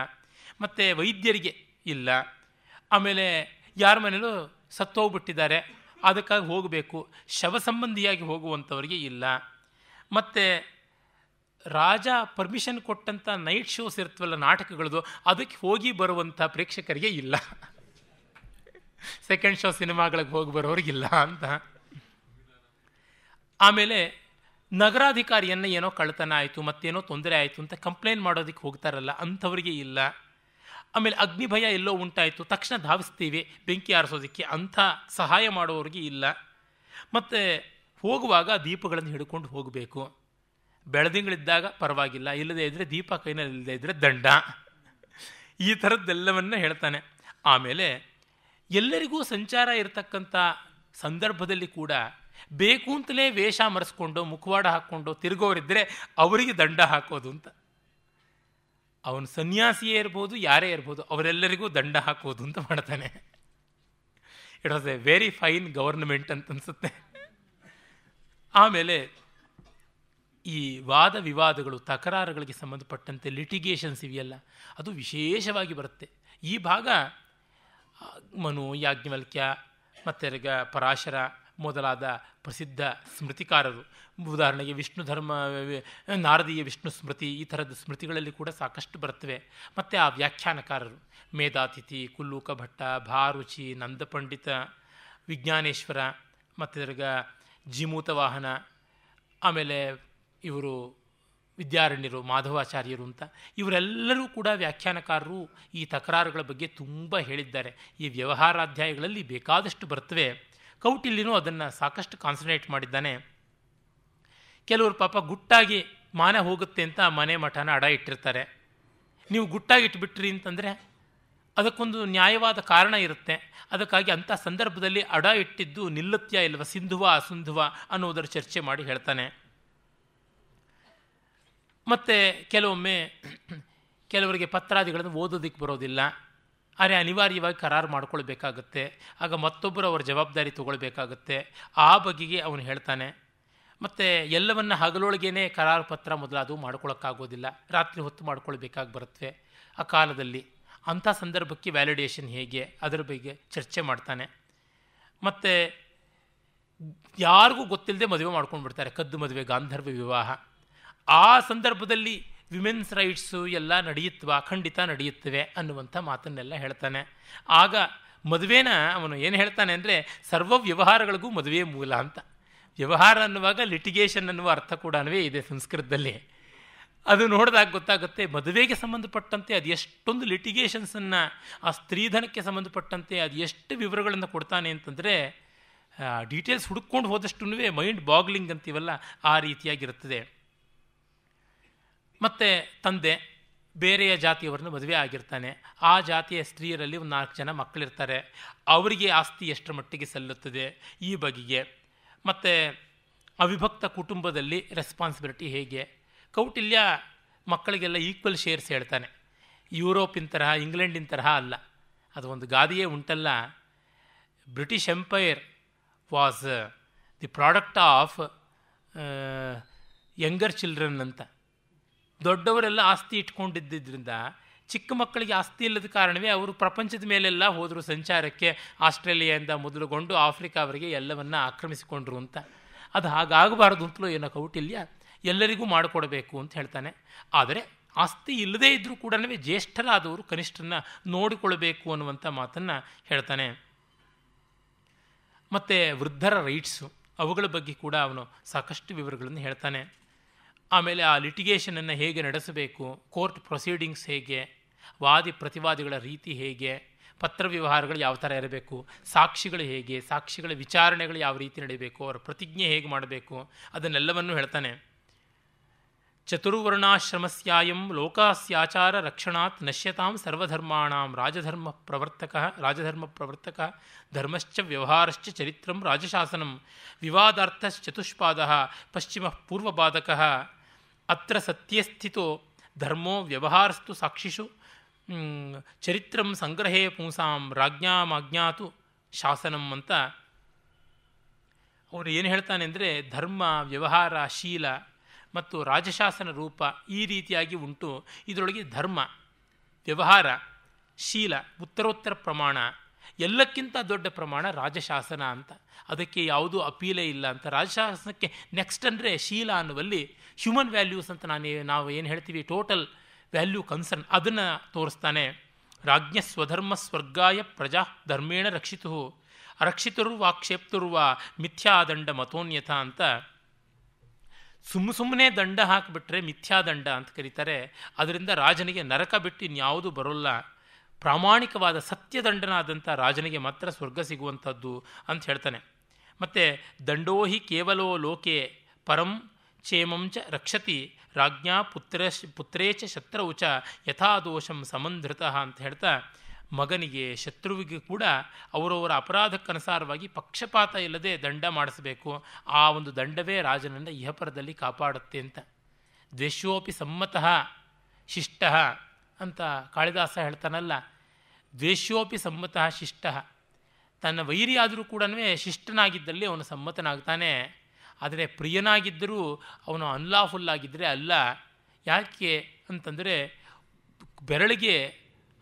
ಮತ್ತು ವೈದ್ಯರಿಗೆ ಇಲ್ಲ ಆಮೇಲೆ ಯಾರ ಮನೇಲೂ ಸತ್ತೋಗ್ಬಿಟ್ಟಿದ್ದಾರೆ ಅದಕ್ಕಾಗಿ ಹೋಗಬೇಕು ಶವ ಸಂಬಂಧಿಯಾಗಿ ಹೋಗುವಂಥವ್ರಿಗೆ ಇಲ್ಲ ಮತ್ತು ರಾಜ ಪರ್ಮಿಷನ್ ಕೊಟ್ಟಂಥ ನೈಟ್ ಶೋಸ್ ಇರ್ತವಲ್ಲ ನಾಟಕಗಳದು ಅದಕ್ಕೆ ಹೋಗಿ ಬರುವಂಥ ಪ್ರೇಕ್ಷಕರಿಗೆ ಇಲ್ಲ ಸೆಕೆಂಡ್ ಶೋ ಸಿನಿಮಾಗಳಿಗೆ ಹೋಗಿ ಬರೋರಿಗಿಲ್ಲ ಅಂತ ಆಮೇಲೆ ನಗರಾಧಿಕಾರಿಯನ್ನು ಏನೋ ಕಳ್ತನ ಆಯಿತು ಮತ್ತೇನೋ ತೊಂದರೆ ಆಯಿತು ಅಂತ ಕಂಪ್ಲೇಂಟ್ ಮಾಡೋದಕ್ಕೆ ಹೋಗ್ತಾರಲ್ಲ ಅಂಥವ್ರಿಗೆ ಇಲ್ಲ ಆಮೇಲೆ ಅಗ್ನಿ ಭಯ ಎಲ್ಲೋ ಉಂಟಾಯಿತು ತಕ್ಷಣ ಧಾವಿಸ್ತೀವಿ ಬೆಂಕಿ ಆರಿಸೋದಕ್ಕೆ ಅಂಥ ಸಹಾಯ ಮಾಡೋರಿಗೆ ಇಲ್ಲ ಮತ್ತು ಹೋಗುವಾಗ ದೀಪಗಳನ್ನು ಹಿಡ್ಕೊಂಡು ಹೋಗಬೇಕು ಬೆಳದಿಂಗಳಿದ್ದಾಗ ಪರವಾಗಿಲ್ಲ ಇಲ್ಲದೇ ಇದ್ದರೆ ದೀಪ ಕೈನಲ್ಲಿ ಇಲ್ಲದೇ ಇದ್ದರೆ ದಂಡ ಈ ಥರದ್ದೆಲ್ಲವನ್ನ ಹೇಳ್ತಾನೆ ಆಮೇಲೆ ಎಲ್ಲರಿಗೂ ಸಂಚಾರ ಇರತಕ್ಕಂಥ ಸಂದರ್ಭದಲ್ಲಿ ಕೂಡ ಬೇಕು ಅಂತಲೇ ವೇಷ ಮರೆಸ್ಕೊಂಡು ಮುಖವಾಡ ಹಾಕ್ಕೊಂಡು ತಿರುಗೋರಿದ್ದರೆ ಅವರಿಗೆ ದಂಡ ಹಾಕೋದು ಅಂತ ಅವನು ಸನ್ಯಾಸಿಯೇ ಇರ್ಬೋದು ಯಾರೇ ಇರ್ಬೋದು ಅವರೆಲ್ಲರಿಗೂ ದಂಡ ಹಾಕೋದು ಅಂತ ಮಾಡ್ತಾನೆ it was a very fine government ಅಂತ ಅನಿಸುತ್ತೆ ಆಮೇಲೆ ಈ ವಾದ ವಿವಾದಗಳು ತಕರಾರುಗಳಿಗೆ ಸಂಬಂಧಪಟ್ಟಂತೆ ಲಿಟಿಗೇಷನ್ಸ್ ಇವೆಯಲ್ಲ ಅದು ವಿಶೇಷವಾಗಿ ಬರುತ್ತೆ ಈ ಭಾಗ ಮನು ಯಾಜ್ಞವಲ್ಕ್ಯ ಮತ್ತೆ ಪರಾಶರ ಮೊದಲಾದ ಪ್ರಸಿದ್ಧ ಸ್ಮೃತಿಕಾರರು ಉದಾಹರಣೆಗೆ ವಿಷ್ಣು ಧರ್ಮ ನಾರದೀಯ ವಿಷ್ಣು ಸ್ಮೃತಿ ಈ ಥರದ ಸ್ಮೃತಿಗಳಲ್ಲಿ ಕೂಡ ಸಾಕಷ್ಟು ಬರ್ತವೆ ಮತ್ತು ಆ ವ್ಯಾಖ್ಯಾನಕಾರರು ಮೇಧಾತಿಥಿ ಕುಲ್ಲೂಕ ಭಟ್ಟ ಭಾರುಚಿ ನಂದಪಂಡಿತ ವಿಜ್ಞಾನೇಶ್ವರ ಮತ್ತು ಇದರ್ಗ ಜೀಮೂತ ವಾಹನ ಆಮೇಲೆ ಇವರು ವಿದ್ಯಾರಣ್ಯರು ಮಾಧವಾಚಾರ್ಯರು ಅಂತ ಇವರೆಲ್ಲರೂ ಕೂಡ ವ್ಯಾಖ್ಯಾನಕಾರರು ಈ ತಕರಾರುಗಳ ಬಗ್ಗೆ ತುಂಬ ಹೇಳಿದ್ದಾರೆ ಈ ವ್ಯವಹಾರಾಧ್ಯಾಯಗಳಲ್ಲಿ ಬೇಕಾದಷ್ಟು ಬರ್ತವೆ ಕೌಟಿಲ್ಯನೂ ಅದನ್ನು ಸಾಕಷ್ಟು ಕಾನ್ಸಂಟ್ರೇಟ್ ಮಾಡಿದ್ದಾನೆ ಕೆಲವರು ಪಾಪ ಗುಟ್ಟಾಗಿ ಮಾನೆ ಹೋಗುತ್ತೆ ಅಂತ ಮನೆ ಮಠನ ಅಡ ಇಟ್ಟಿರ್ತಾರೆ ನೀವು ಗುಟ್ಟಾಗಿ ಇಟ್ಬಿಟ್ರಿ ಅಂತಂದರೆ ಅದಕ್ಕೊಂದು ನ್ಯಾಯವಾದ ಕಾರಣ ಇರುತ್ತೆ ಅದಕ್ಕಾಗಿ ಅಂಥ ಸಂದರ್ಭದಲ್ಲಿ ಅಡ ಇಟ್ಟಿದ್ದು ನಿಲ್ಲತ್ಯ ಇಲ್ವ ಸಿಂಧುವ ಅಸಿಂಧುವ ಅನ್ನೋದರ ಚರ್ಚೆ ಮಾಡಿ ಹೇಳ್ತಾನೆ ಮತ್ತು ಕೆಲವೊಮ್ಮೆ ಕೆಲವರಿಗೆ ಪತ್ರಾದಿಗಳನ್ನು ಓದೋದಕ್ಕೆ ಬರೋದಿಲ್ಲ ಆದರೆ ಅನಿವಾರ್ಯವಾಗಿ ಕರಾರು ಮಾಡ್ಕೊಳ್ಬೇಕಾಗುತ್ತೆ ಆಗ ಮತ್ತೊಬ್ಬರು ಅವರ ಜವಾಬ್ದಾರಿ ತಗೊಳ್ಬೇಕಾಗುತ್ತೆ ಆ ಬಗೆಗೆ ಅವನು ಹೇಳ್ತಾನೆ ಮತ್ತು ಎಲ್ಲವನ್ನು ಹಗಲೊಳಗೇನೆ ಕರಾರು ಪತ್ರ ಅದು ಮಾಡ್ಕೊಳ್ಳೋಕ್ಕಾಗೋದಿಲ್ಲ ರಾತ್ರಿ ಹೊತ್ತು ಮಾಡ್ಕೊಳ್ಬೇಕಾಗಿ ಬರುತ್ತೆ ಆ ಕಾಲದಲ್ಲಿ ಅಂಥ ಸಂದರ್ಭಕ್ಕೆ ವ್ಯಾಲಿಡೇಷನ್ ಹೇಗೆ ಅದರ ಬಗ್ಗೆ ಚರ್ಚೆ ಮಾಡ್ತಾನೆ ಮತ್ತು ಯಾರಿಗೂ ಗೊತ್ತಿಲ್ಲದೆ ಮದುವೆ ಮಾಡ್ಕೊಂಡು ಬಿಡ್ತಾರೆ ಕದ್ದು ಮದುವೆ ಗಾಂಧರ್ವ ವಿವಾಹ ಆ ಸಂದರ್ಭದಲ್ಲಿ ವಿಮೆನ್ಸ್ ರೈಟ್ಸು ಎಲ್ಲ ನಡೆಯುತ್ತವ ಖಂಡಿತ ನಡೆಯುತ್ತವೆ ಅನ್ನುವಂಥ ಮಾತನ್ನೆಲ್ಲ ಹೇಳ್ತಾನೆ ಆಗ ಮದುವೆನ ಅವನು ಏನು ಹೇಳ್ತಾನೆ ಅಂದರೆ ಸರ್ವ ವ್ಯವಹಾರಗಳಿಗೂ ಮದುವೆ ಮೂಲ ಅಂತ ವ್ಯವಹಾರ ಅನ್ನುವಾಗ ಲಿಟಿಗೇಷನ್ ಅನ್ನುವ ಅರ್ಥ ಕೂಡ ಇದೆ ಸಂಸ್ಕೃತದಲ್ಲಿ ಅದು ನೋಡಿದಾಗ ಗೊತ್ತಾಗುತ್ತೆ ಮದುವೆಗೆ ಸಂಬಂಧಪಟ್ಟಂತೆ ಅದು ಎಷ್ಟೊಂದು ಲಿಟಿಗೇಷನ್ಸನ್ನು ಆ ಸ್ತ್ರೀಧನಕ್ಕೆ ಸಂಬಂಧಪಟ್ಟಂತೆ ಅದು ಎಷ್ಟು ವಿವರಗಳನ್ನು ಕೊಡ್ತಾನೆ ಅಂತಂದರೆ ಡೀಟೇಲ್ಸ್ ಹುಡುಕೊಂಡು ಹೋದಷ್ಟು ಮೈಂಡ್ ಬಾಗ್ಲಿಂಗ್ ಅಂತೀವಲ್ಲ ಆ ರೀತಿಯಾಗಿರುತ್ತದೆ ಮತ್ತು ತಂದೆ ಬೇರೆಯ ಜಾತಿಯವರನ್ನು ಮದುವೆ ಆಗಿರ್ತಾನೆ ಆ ಜಾತಿಯ ಸ್ತ್ರೀಯರಲ್ಲಿ ಒಂದು ನಾಲ್ಕು ಜನ ಮಕ್ಕಳಿರ್ತಾರೆ ಅವರಿಗೆ ಆಸ್ತಿ ಎಷ್ಟರ ಮಟ್ಟಿಗೆ ಸಲ್ಲುತ್ತದೆ ಈ ಬಗೆಗೆ ಮತ್ತು ಅವಿಭಕ್ತ ಕುಟುಂಬದಲ್ಲಿ ರೆಸ್ಪಾನ್ಸಿಬಿಲಿಟಿ ಹೇಗೆ ಕೌಟಿಲ್ಯ ಮಕ್ಕಳಿಗೆಲ್ಲ ಈಕ್ವಲ್ ಶೇರ್ಸ್ ಹೇಳ್ತಾನೆ ಯುರೋಪಿನ ತರಹ ಇಂಗ್ಲೆಂಡಿನ ತರಹ ಅಲ್ಲ ಅದು ಒಂದು ಗಾದೆಯೇ ಉಂಟಲ್ಲ British empire was the product of younger children ಅಂತ ದೊಡ್ಡವರೆಲ್ಲ ಆಸ್ತಿ ಇಟ್ಕೊಂಡಿದ್ದರಿಂದ ಚಿಕ್ಕ ಮಕ್ಕಳಿಗೆ ಆಸ್ತಿ ಇಲ್ಲದ ಕಾರಣವೇ ಅವರು ಪ್ರಪಂಚದ ಮೇಲೆಲ್ಲ ಹೋದರು ಸಂಚಾರಕ್ಕೆ ಆಸ್ಟ್ರೇಲಿಯಾದಿಂದ ಮೊದಲುಗೊಂಡು ಆಫ್ರಿಕಾವರೆಗೆ ಎಲ್ಲವನ್ನು ಆಕ್ರಮಿಸಿಕೊಂಡ್ರು ಅಂತ ಅದು ಹಾಗಾಗಬಾರ್ದು ಅಂತಲೂ ಏನೋ ಕೌಟಿಲ್ಯ ಎಲ್ಲರಿಗೂ ಮಾಡಿಕೊಡಬೇಕು ಅಂತ ಹೇಳ್ತಾನೆ ಆದರೆ ಆಸ್ತಿ ಇಲ್ಲದೇ ಇದ್ದರೂ ಕೂಡ ಜ್ಯೇಷ್ಠರಾದವರು ಕನಿಷ್ಠನ ನೋಡಿಕೊಳ್ಳಬೇಕು ಅನ್ನುವಂಥ ಮಾತನ್ನು ಹೇಳ್ತಾನೆ ಮತ್ತು ವೃದ್ಧರ ರೈಟ್ಸು ಅವುಗಳ ಬಗ್ಗೆ ಕೂಡ ಅವನು ಸಾಕಷ್ಟು ವಿವರಗಳನ್ನು ಹೇಳ್ತಾನೆ ಆಮೇಲೆ ಆ ಲಿಟಿಗೇಷನನ್ನು ಹೇಗೆ ನಡೆಸಬೇಕು ಕೋರ್ಟ್ ಪ್ರೊಸೀಡಿಂಗ್ಸ್ ಹೇಗೆ ವಾದಿ ಪ್ರತಿವಾದಿಗಳ ರೀತಿ ಹೇಗೆ ಪತ್ರ ವ್ಯವಹಾರಗಳು ಯಾವ ಥರ ಇರಬೇಕು ಸಾಕ್ಷಿಗಳು ಹೇಗೆ ಸಾಕ್ಷಿಗಳ ವಿಚಾರಣೆಗಳು ಯಾವ ರೀತಿ ನಡೀಬೇಕು ಅವರ ಪ್ರತಿಜ್ಞೆ ಹೇಗೆ ಮಾಡಬೇಕು ಅದನ್ನೆಲ್ಲವನ್ನು ಹೇಳ್ತಾನೆ ಚತುರ್ವರ್ಣಾಶ್ರಮಸ್ಯಾಯಂ ಲೋಕಾಸ್ಯಾಚಾರ ರಕ್ಷಣಾತ್ ನಶ್ಯತಾಂ ಸರ್ವಧರ್ಮಾಣಾಂ ರಾಜಧರ್ಮ ಪ್ರವರ್ತಕ ರಾಜಧರ್ಮ ಪ್ರವರ್ತಕ ಧರ್ಮಶ್ಚ ವ್ಯವಹಾರಶ್ಚ ಚರಿತ್ರಂ ರಾಜಶಾಸನಂ ವಿವಾದಾರ್ಥಶ್ಚತುಷ್ಪಾದ ಪಶ್ಚಿಮ ಪೂರ್ವಬಾಧಕ ಅತ್ರ ಸತ್ಯಸ್ಥಿತೋ ಧರ್ಮೋ ವ್ಯವಹಾರಸ್ತು ಸಾಕ್ಷಿಷು ಚರಿತ್ರಂ ಸಂಗ್ರಹೇ ಪುಂಸಾಂ ರಾಜ್ಞಾಮಾಜ್ಞಾತು ಶಾಸನಂ ಅಂತ ಅವರು ಏನು ಹೇಳ್ತಾನೆ ಅಂದರೆ ಧರ್ಮ ವ್ಯವಹಾರ ಶೀಲ ಮತ್ತು ರಾಜಶಾಸನ ರೂಪ ಈ ರೀತಿಯಾಗಿ ಉಂಟು ಇದರೊಳಗೆ ಧರ್ಮ ವ್ಯವಹಾರ ಶೀಲ ಉತ್ತರೋತ್ತರ ಪ್ರಮಾಣ ಎಲ್ಲಕ್ಕಿಂತ ದೊಡ್ಡ ಪ್ರಮಾಣ ರಾಜಶಾಸನ ಅಂತ ಅದಕ್ಕೆ ಯಾವುದೂ ಅಪೀಲೇ ಇಲ್ಲ ಅಂತ ರಾಜಶಾಸನಕ್ಕೆ ನೆಕ್ಸ್ಟ್ ಅಂದರೆ ಶೀಲ ಅನ್ನುವಲ್ಲಿ ಹ್ಯೂಮನ್ ವ್ಯಾಲ್ಯೂಸ್ ಅಂತ ನಾನು ನಾವು ಏನು ಹೇಳ್ತೀವಿ ಟೋಟಲ್ ವ್ಯಾಲ್ಯೂ ಕನ್ಸರ್ನ್ ಅದನ್ನು ತೋರಿಸ್ತಾನೆ ರಾಜ್ಞ ಸ್ವಧರ್ಮ ಸ್ವರ್ಗಾಯ ಪ್ರಜಾ ಧರ್ಮೇಣ ರಕ್ಷಿತು ರಕ್ಷಿತರು ಮಿಥ್ಯಾ ಮಿಥ್ಯಾದಂಡ ಮತೋನ್ಯಥ ಅಂತ ಸುಮ್ಮ ಸುಮ್ಮನೆ ದಂಡ ಹಾಕಿಬಿಟ್ರೆ ಮಿಥ್ಯಾದಂಡ ಅಂತ ಕರೀತಾರೆ ಅದರಿಂದ ರಾಜನಿಗೆ ನರಕ ಬಿಟ್ಟು ಇನ್ಯಾವುದು ಬರೋಲ್ಲ ಪ್ರಾಮಾಣಿಕವಾದ ಸತ್ಯದಂಡನಾದಂಥ ರಾಜನಿಗೆ ಮಾತ್ರ ಸ್ವರ್ಗ ಸಿಗುವಂಥದ್ದು ಅಂತ ಹೇಳ್ತಾನೆ ಮತ್ತು ದಂಡೋಹಿ ಕೇವಲೋ ಲೋಕೆ ಪರಂ ಚ ರಕ್ಷತಿ ರಾಜ್ಞಾ ಪುತ್ರ ಪುತ್ರೇಚ ಶತ್ರೌ ಚ ಯಥಾದೋಷಂ ಸಮಂಧೃತ ಅಂತ ಹೇಳ್ತಾ ಮಗನಿಗೆ ಶತ್ರುವಿಗೆ ಕೂಡ ಅವರವರ ಅಪರಾಧಕ್ಕನುಸಾರವಾಗಿ ಪಕ್ಷಪಾತ ಇಲ್ಲದೆ ದಂಡ ಮಾಡಿಸಬೇಕು ಆ ಒಂದು ದಂಡವೇ ರಾಜನನ್ನ ಇಹಪರದಲ್ಲಿ ಕಾಪಾಡುತ್ತೆ ಅಂತ ದ್ವೇಷೋಪಿ ಸಮ್ಮತಃ ಶಿಷ್ಟ ಅಂತ ಕಾಳಿದಾಸ ಹೇಳ್ತಾನಲ್ಲ ದ್ವೇಷೋಪಿ ಸಮ್ಮತ ಶಿಷ್ಟ ತನ್ನ ವೈರಿಯಾದರೂ ಕೂಡ ಶಿಷ್ಟನಾಗಿದ್ದಲ್ಲಿ ಅವನು ಸಮ್ಮತನಾಗ್ತಾನೆ ಆದರೆ ಪ್ರಿಯನಾಗಿದ್ದರೂ ಅವನು ಅನ್ಲಾಫುಲ್ಲಾಗಿದ್ದರೆ ಅಲ್ಲ ಯಾಕೆ ಅಂತಂದರೆ ಬೆರಳಿಗೆ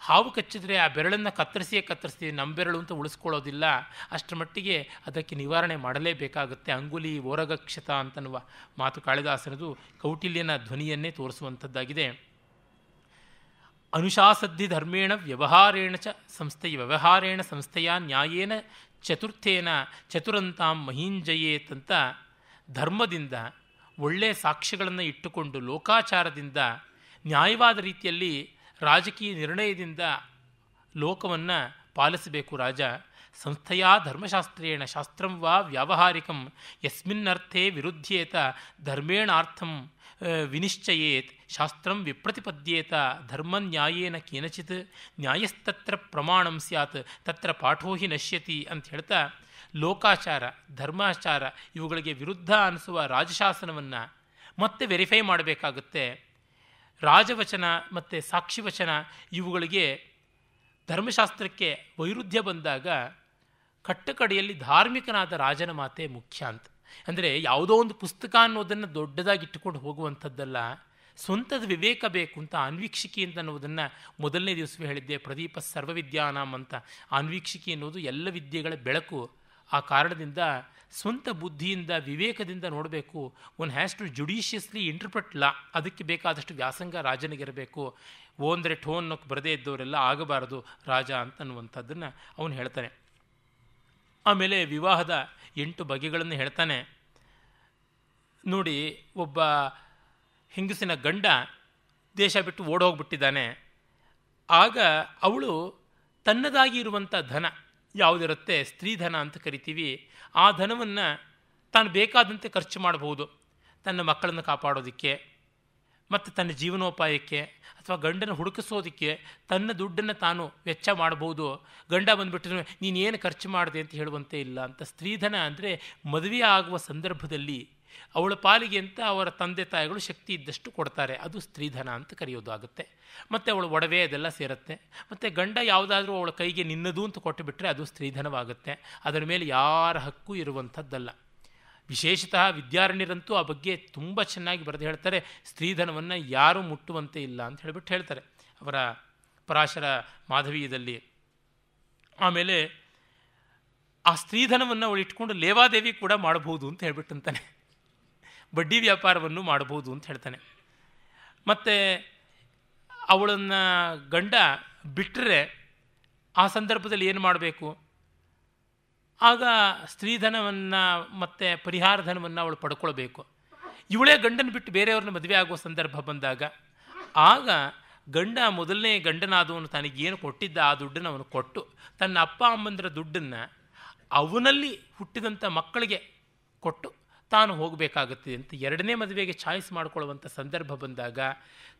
ಹಾವು ಕಚ್ಚಿದ್ರೆ ಆ ಬೆರಳನ್ನು ಕತ್ತರಿಸಿಯೇ ಕತ್ತರಿಸ್ತೀವಿ ನಮ್ಮ ಬೆರಳು ಅಂತ ಉಳಿಸ್ಕೊಳ್ಳೋದಿಲ್ಲ ಅಷ್ಟರ ಮಟ್ಟಿಗೆ ಅದಕ್ಕೆ ನಿವಾರಣೆ ಮಾಡಲೇಬೇಕಾಗುತ್ತೆ ಅಂಗುಲಿ ಓರಗಕ್ಷತ ಅಂತನ್ನುವ ಮಾತು ಕಾಳಿದಾಸನದು ಕೌಟಿಲ್ಯನ ಧ್ವನಿಯನ್ನೇ ತೋರಿಸುವಂಥದ್ದಾಗಿದೆ ಅನುಶಾಸದ್ಧಿ ಧರ್ಮೇಣ ವ್ಯವಹಾರೇಣ ಚ ಸಂಸ್ಥೆಯ ವ್ಯವಹಾರೇಣ ಸಂಸ್ಥೆಯ ನ್ಯಾಯೇನ ಚತುರ್ಥೇನ ಚತುರಂತಾಂ ಮಹೀಂಜಯೇತ್ ಅಂತ ಧರ್ಮದಿಂದ ಒಳ್ಳೆಯ ಸಾಕ್ಷ್ಯಗಳನ್ನು ಇಟ್ಟುಕೊಂಡು ಲೋಕಾಚಾರದಿಂದ ನ್ಯಾಯವಾದ ರೀತಿಯಲ್ಲಿ ರಾಜಕೀಯ ನಿರ್ಣಯದಿಂದ ಲೋಕವನ್ನು ಪಾಲಿಸಬೇಕು ರಾಜ ಸಂಸ್ಥೆಯ ಧರ್ಮಶಾಸ್ತ್ರೇಣ ಶಾಸ್ತ್ರಂ ವಾ ವ್ಯಾವಹಾರಿಕಂ ಯಸ್ಮಿನ್ನರ್ಥೆ ವಿರುದ್ಧೇತ ಧರ್ಮೇಣಾರ್ಥಂ ವಿನಿಶ್ಚಯೇತ್ ಶಾಸ್ತ್ರಂ ವಿಪ್ರತಿಪದ್ಯೇತ ನ್ಯಾಯೇನ ಕೇನಚಿತ್ ನ್ಯಾಯಸ್ತತ್ರ ಪ್ರಮಾಣಂ ಸ್ಯಾತ್ ತತ್ರ ಪಾಠೋ ಹಿ ನಶ್ಯತಿ ಅಂತ ಹೇಳ್ತಾ ಲೋಕಾಚಾರ ಧರ್ಮಾಚಾರ ಇವುಗಳಿಗೆ ವಿರುದ್ಧ ಅನಿಸುವ ರಾಜಶಾಸನವನ್ನು ಮತ್ತೆ ವೆರಿಫೈ ಮಾಡಬೇಕಾಗುತ್ತೆ ರಾಜವಚನ ಮತ್ತು ಸಾಕ್ಷಿವಚನ ಇವುಗಳಿಗೆ ಧರ್ಮಶಾಸ್ತ್ರಕ್ಕೆ ವೈರುಧ್ಯ ಬಂದಾಗ ಕಟ್ಟಕಡೆಯಲ್ಲಿ ಧಾರ್ಮಿಕನಾದ ರಾಜನ ಮಾತೆ ಮುಖ್ಯ ಅಂತ ಅಂದರೆ ಯಾವುದೋ ಒಂದು ಪುಸ್ತಕ ಅನ್ನೋದನ್ನು ದೊಡ್ಡದಾಗಿ ಇಟ್ಟುಕೊಂಡು ಹೋಗುವಂಥದ್ದಲ್ಲ ಸ್ವಂತದ ವಿವೇಕ ಬೇಕು ಅಂತ ಅನ್ವೀಕ್ಷಿಕೆ ಅಂತ ಅನ್ನೋದನ್ನು ಮೊದಲನೇ ದಿವಸವೇ ಹೇಳಿದ್ದೆ ಪ್ರದೀಪ ಸರ್ವವಿದ್ಯಾನಾಮ್ ಅಂತ ಆನ್ವೀಕ್ಷಿಕೆ ಅನ್ನೋದು ಎಲ್ಲ ವಿದ್ಯೆಗಳ ಬೆಳಕು ಆ ಕಾರಣದಿಂದ ಸ್ವಂತ ಬುದ್ಧಿಯಿಂದ ವಿವೇಕದಿಂದ ನೋಡಬೇಕು one has to judiciously interpret law ಅದಕ್ಕೆ ಬೇಕಾದಷ್ಟು ವ್ಯಾಸಂಗ ರಾಜನಿಗಿರಬೇಕು ಓ ಅಂದರೆ ಠೋನ್ನಕ್ಕೆ ಬರದೇ ಇದ್ದವರೆಲ್ಲ ಆಗಬಾರದು ರಾಜ ಅಂತ ಅನ್ನುವಂಥದ್ದನ್ನು ಅವನು ಹೇಳ್ತಾನೆ ಆಮೇಲೆ ವಿವಾಹದ ಎಂಟು ಬಗೆಗಳನ್ನು ಹೇಳ್ತಾನೆ ನೋಡಿ ಒಬ್ಬ ಹೆಂಗಸಿನ ಗಂಡ ದೇಶ ಬಿಟ್ಟು ಓಡೋಗ್ಬಿಟ್ಟಿದ್ದಾನೆ ಆಗ ಅವಳು ತನ್ನದಾಗಿ ಇರುವಂಥ ಧನ ಯಾವುದಿರುತ್ತೆ ಸ್ತ್ರೀಧನ ಅಂತ ಕರಿತೀವಿ ಆ ಧನವನ್ನು ತಾನು ಬೇಕಾದಂತೆ ಖರ್ಚು ಮಾಡಬಹುದು ತನ್ನ ಮಕ್ಕಳನ್ನು ಕಾಪಾಡೋದಕ್ಕೆ ಮತ್ತು ತನ್ನ ಜೀವನೋಪಾಯಕ್ಕೆ ಅಥವಾ ಗಂಡನ ಹುಡುಕಿಸೋದಕ್ಕೆ ತನ್ನ ದುಡ್ಡನ್ನು ತಾನು ವೆಚ್ಚ ಮಾಡ್ಬೋದು ಗಂಡ ಬಂದುಬಿಟ್ಟು ನೀನೇನು ಖರ್ಚು ಮಾಡಿದೆ ಅಂತ ಹೇಳುವಂತೆ ಇಲ್ಲ ಅಂತ ಸ್ತ್ರೀಧನ ಅಂದರೆ ಮದುವೆ ಆಗುವ ಸಂದರ್ಭದಲ್ಲಿ ಅವಳ ಪಾಲಿಗೆ ಅಂತ ಅವರ ತಂದೆ ತಾಯಿಗಳು ಶಕ್ತಿ ಇದ್ದಷ್ಟು ಕೊಡ್ತಾರೆ ಅದು ಸ್ತ್ರೀಧನ ಅಂತ ಕರೆಯೋದಾಗುತ್ತೆ ಮತ್ತು ಅವಳ ಒಡವೆ ಅದೆಲ್ಲ ಸೇರುತ್ತೆ ಮತ್ತು ಗಂಡ ಯಾವುದಾದ್ರೂ ಅವಳ ಕೈಗೆ ನಿನ್ನದು ಅಂತ ಕೊಟ್ಟುಬಿಟ್ರೆ ಅದು ಸ್ತ್ರೀಧನವಾಗುತ್ತೆ ಅದರ ಮೇಲೆ ಯಾರ ಹಕ್ಕು ಇರುವಂಥದ್ದಲ್ಲ ವಿಶೇಷತಃ ವಿದ್ಯಾರಣ್ಯರಂತೂ ಆ ಬಗ್ಗೆ ತುಂಬ ಚೆನ್ನಾಗಿ ಬರೆದು ಹೇಳ್ತಾರೆ ಸ್ತ್ರೀಧನವನ್ನು ಯಾರೂ ಮುಟ್ಟುವಂತೆ ಇಲ್ಲ ಅಂತ ಹೇಳಿಬಿಟ್ಟು ಹೇಳ್ತಾರೆ ಅವರ ಪರಾಶರ ಮಾಧವೀಯದಲ್ಲಿ ಆಮೇಲೆ ಆ ಸ್ತ್ರೀಧನವನ್ನು ಅವಳು ಇಟ್ಕೊಂಡು ಲೇವಾದೇವಿ ಕೂಡ ಮಾಡಬಹುದು ಅಂತ ಅಂತಾನೆ ಬಡ್ಡಿ ವ್ಯಾಪಾರವನ್ನು ಮಾಡಬಹುದು ಅಂತ ಹೇಳ್ತಾನೆ ಮತ್ತು ಅವಳನ್ನು ಗಂಡ ಬಿಟ್ಟರೆ ಆ ಸಂದರ್ಭದಲ್ಲಿ ಏನು ಮಾಡಬೇಕು ಆಗ ಸ್ತ್ರೀಧನವನ್ನು ಮತ್ತು ಪರಿಹಾರ ಧನವನ್ನು ಅವಳು ಪಡ್ಕೊಳ್ಬೇಕು ಇವಳೇ ಗಂಡನ ಬಿಟ್ಟು ಬೇರೆಯವ್ರನ್ನ ಮದುವೆ ಆಗುವ ಸಂದರ್ಭ ಬಂದಾಗ ಆಗ ಗಂಡ ಮೊದಲನೇ ಗಂಡನಾದವನು ತನಗೇನು ಕೊಟ್ಟಿದ್ದ ಆ ದುಡ್ಡನ್ನು ಅವನು ಕೊಟ್ಟು ತನ್ನ ಅಪ್ಪ ಅಮ್ಮಂದರ ದುಡ್ಡನ್ನು ಅವನಲ್ಲಿ ಹುಟ್ಟಿದಂಥ ಮಕ್ಕಳಿಗೆ ಕೊಟ್ಟು ತಾನು ಹೋಗಬೇಕಾಗುತ್ತದೆ ಅಂತ ಎರಡನೇ ಮದುವೆಗೆ ಚಾಯ್ಸ್ ಮಾಡಿಕೊಳ್ಳುವಂಥ ಸಂದರ್ಭ ಬಂದಾಗ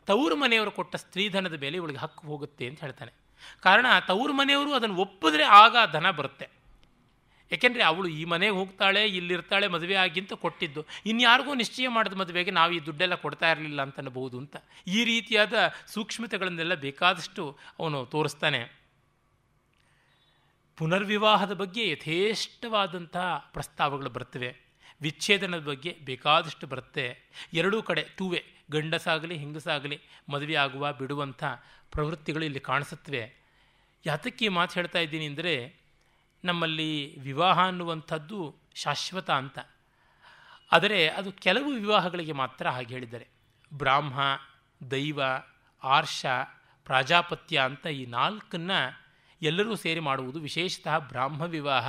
ತವರು ಮನೆಯವರು ಕೊಟ್ಟ ಸ್ತ್ರೀಧನದ ಮೇಲೆ ಇವಳಿಗೆ ಹಕ್ಕು ಹೋಗುತ್ತೆ ಅಂತ ಹೇಳ್ತಾನೆ ಕಾರಣ ತವರು ಮನೆಯವರು ಅದನ್ನು ಒಪ್ಪಿದ್ರೆ ಆಗ ಧನ ಬರುತ್ತೆ ಏಕೆಂದರೆ ಅವಳು ಈ ಮನೆಗೆ ಹೋಗ್ತಾಳೆ ಇಲ್ಲಿರ್ತಾಳೆ ಮದುವೆ ಆಗಿಂತ ಕೊಟ್ಟಿದ್ದು ಇನ್ಯಾರಿಗೂ ನಿಶ್ಚಯ ಮಾಡಿದ ಮದುವೆಗೆ ನಾವು ಈ ದುಡ್ಡೆಲ್ಲ ಕೊಡ್ತಾ ಇರಲಿಲ್ಲ ಅಂತನ್ಬೋದು ಅಂತ ಈ ರೀತಿಯಾದ ಸೂಕ್ಷ್ಮತೆಗಳನ್ನೆಲ್ಲ ಬೇಕಾದಷ್ಟು ಅವನು ತೋರಿಸ್ತಾನೆ ಪುನರ್ವಿವಾಹದ ಬಗ್ಗೆ ಯಥೇಷ್ಟವಾದಂತಹ ಪ್ರಸ್ತಾವಗಳು ಬರ್ತವೆ ವಿಚ್ಛೇದನದ ಬಗ್ಗೆ ಬೇಕಾದಷ್ಟು ಬರುತ್ತೆ ಎರಡೂ ಕಡೆ ತೂವೆ ಗಂಡಸಾಗಲಿ ಹೆಂಗಸಾಗಲಿ ಮದುವೆ ಆಗುವ ಬಿಡುವಂಥ ಪ್ರವೃತ್ತಿಗಳು ಇಲ್ಲಿ ಕಾಣಿಸುತ್ತವೆ ಯಾತಕ್ಕೆ ಮಾತು ಹೇಳ್ತಾ ಇದ್ದೀನಿ ಅಂದರೆ ನಮ್ಮಲ್ಲಿ ವಿವಾಹ ಅನ್ನುವಂಥದ್ದು ಶಾಶ್ವತ ಅಂತ ಆದರೆ ಅದು ಕೆಲವು ವಿವಾಹಗಳಿಗೆ ಮಾತ್ರ ಹಾಗೆ ಹೇಳಿದ್ದಾರೆ ಬ್ರಾಹ್ಮ ದೈವ ಆರ್ಷ ಪ್ರಾಜಾಪತ್ಯ ಅಂತ ಈ ನಾಲ್ಕನ್ನು ಎಲ್ಲರೂ ಸೇರಿ ಮಾಡುವುದು ವಿಶೇಷತಃ ಬ್ರಾಹ್ಮ ವಿವಾಹ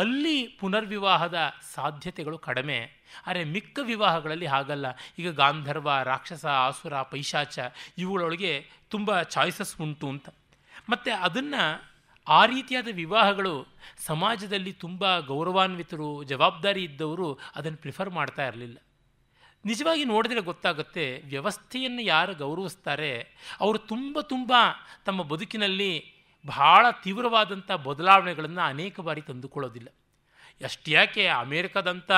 ಅಲ್ಲಿ ಪುನರ್ವಿವಾಹದ ಸಾಧ್ಯತೆಗಳು ಕಡಿಮೆ ಆದರೆ ಮಿಕ್ಕ ವಿವಾಹಗಳಲ್ಲಿ ಹಾಗಲ್ಲ ಈಗ ಗಾಂಧರ್ವ ರಾಕ್ಷಸ ಆಸುರ ಪೈಶಾಚ ಇವುಗಳೊಳಗೆ ತುಂಬ ಚಾಯ್ಸಸ್ ಉಂಟು ಅಂತ ಮತ್ತು ಅದನ್ನು ಆ ರೀತಿಯಾದ ವಿವಾಹಗಳು ಸಮಾಜದಲ್ಲಿ ತುಂಬ ಗೌರವಾನ್ವಿತರು ಜವಾಬ್ದಾರಿ ಇದ್ದವರು ಅದನ್ನು ಪ್ರಿಫರ್ ಮಾಡ್ತಾ ಇರಲಿಲ್ಲ ನಿಜವಾಗಿ ನೋಡಿದ್ರೆ ಗೊತ್ತಾಗುತ್ತೆ ವ್ಯವಸ್ಥೆಯನ್ನು ಯಾರು ಗೌರವಿಸ್ತಾರೆ ಅವರು ತುಂಬ ತುಂಬ ತಮ್ಮ ಬದುಕಿನಲ್ಲಿ ಬಹಳ ತೀವ್ರವಾದಂಥ ಬದಲಾವಣೆಗಳನ್ನು ಅನೇಕ ಬಾರಿ ತಂದುಕೊಳ್ಳೋದಿಲ್ಲ ಎಷ್ಟು ಯಾಕೆ ಅಮೇರಿಕಾದಂಥ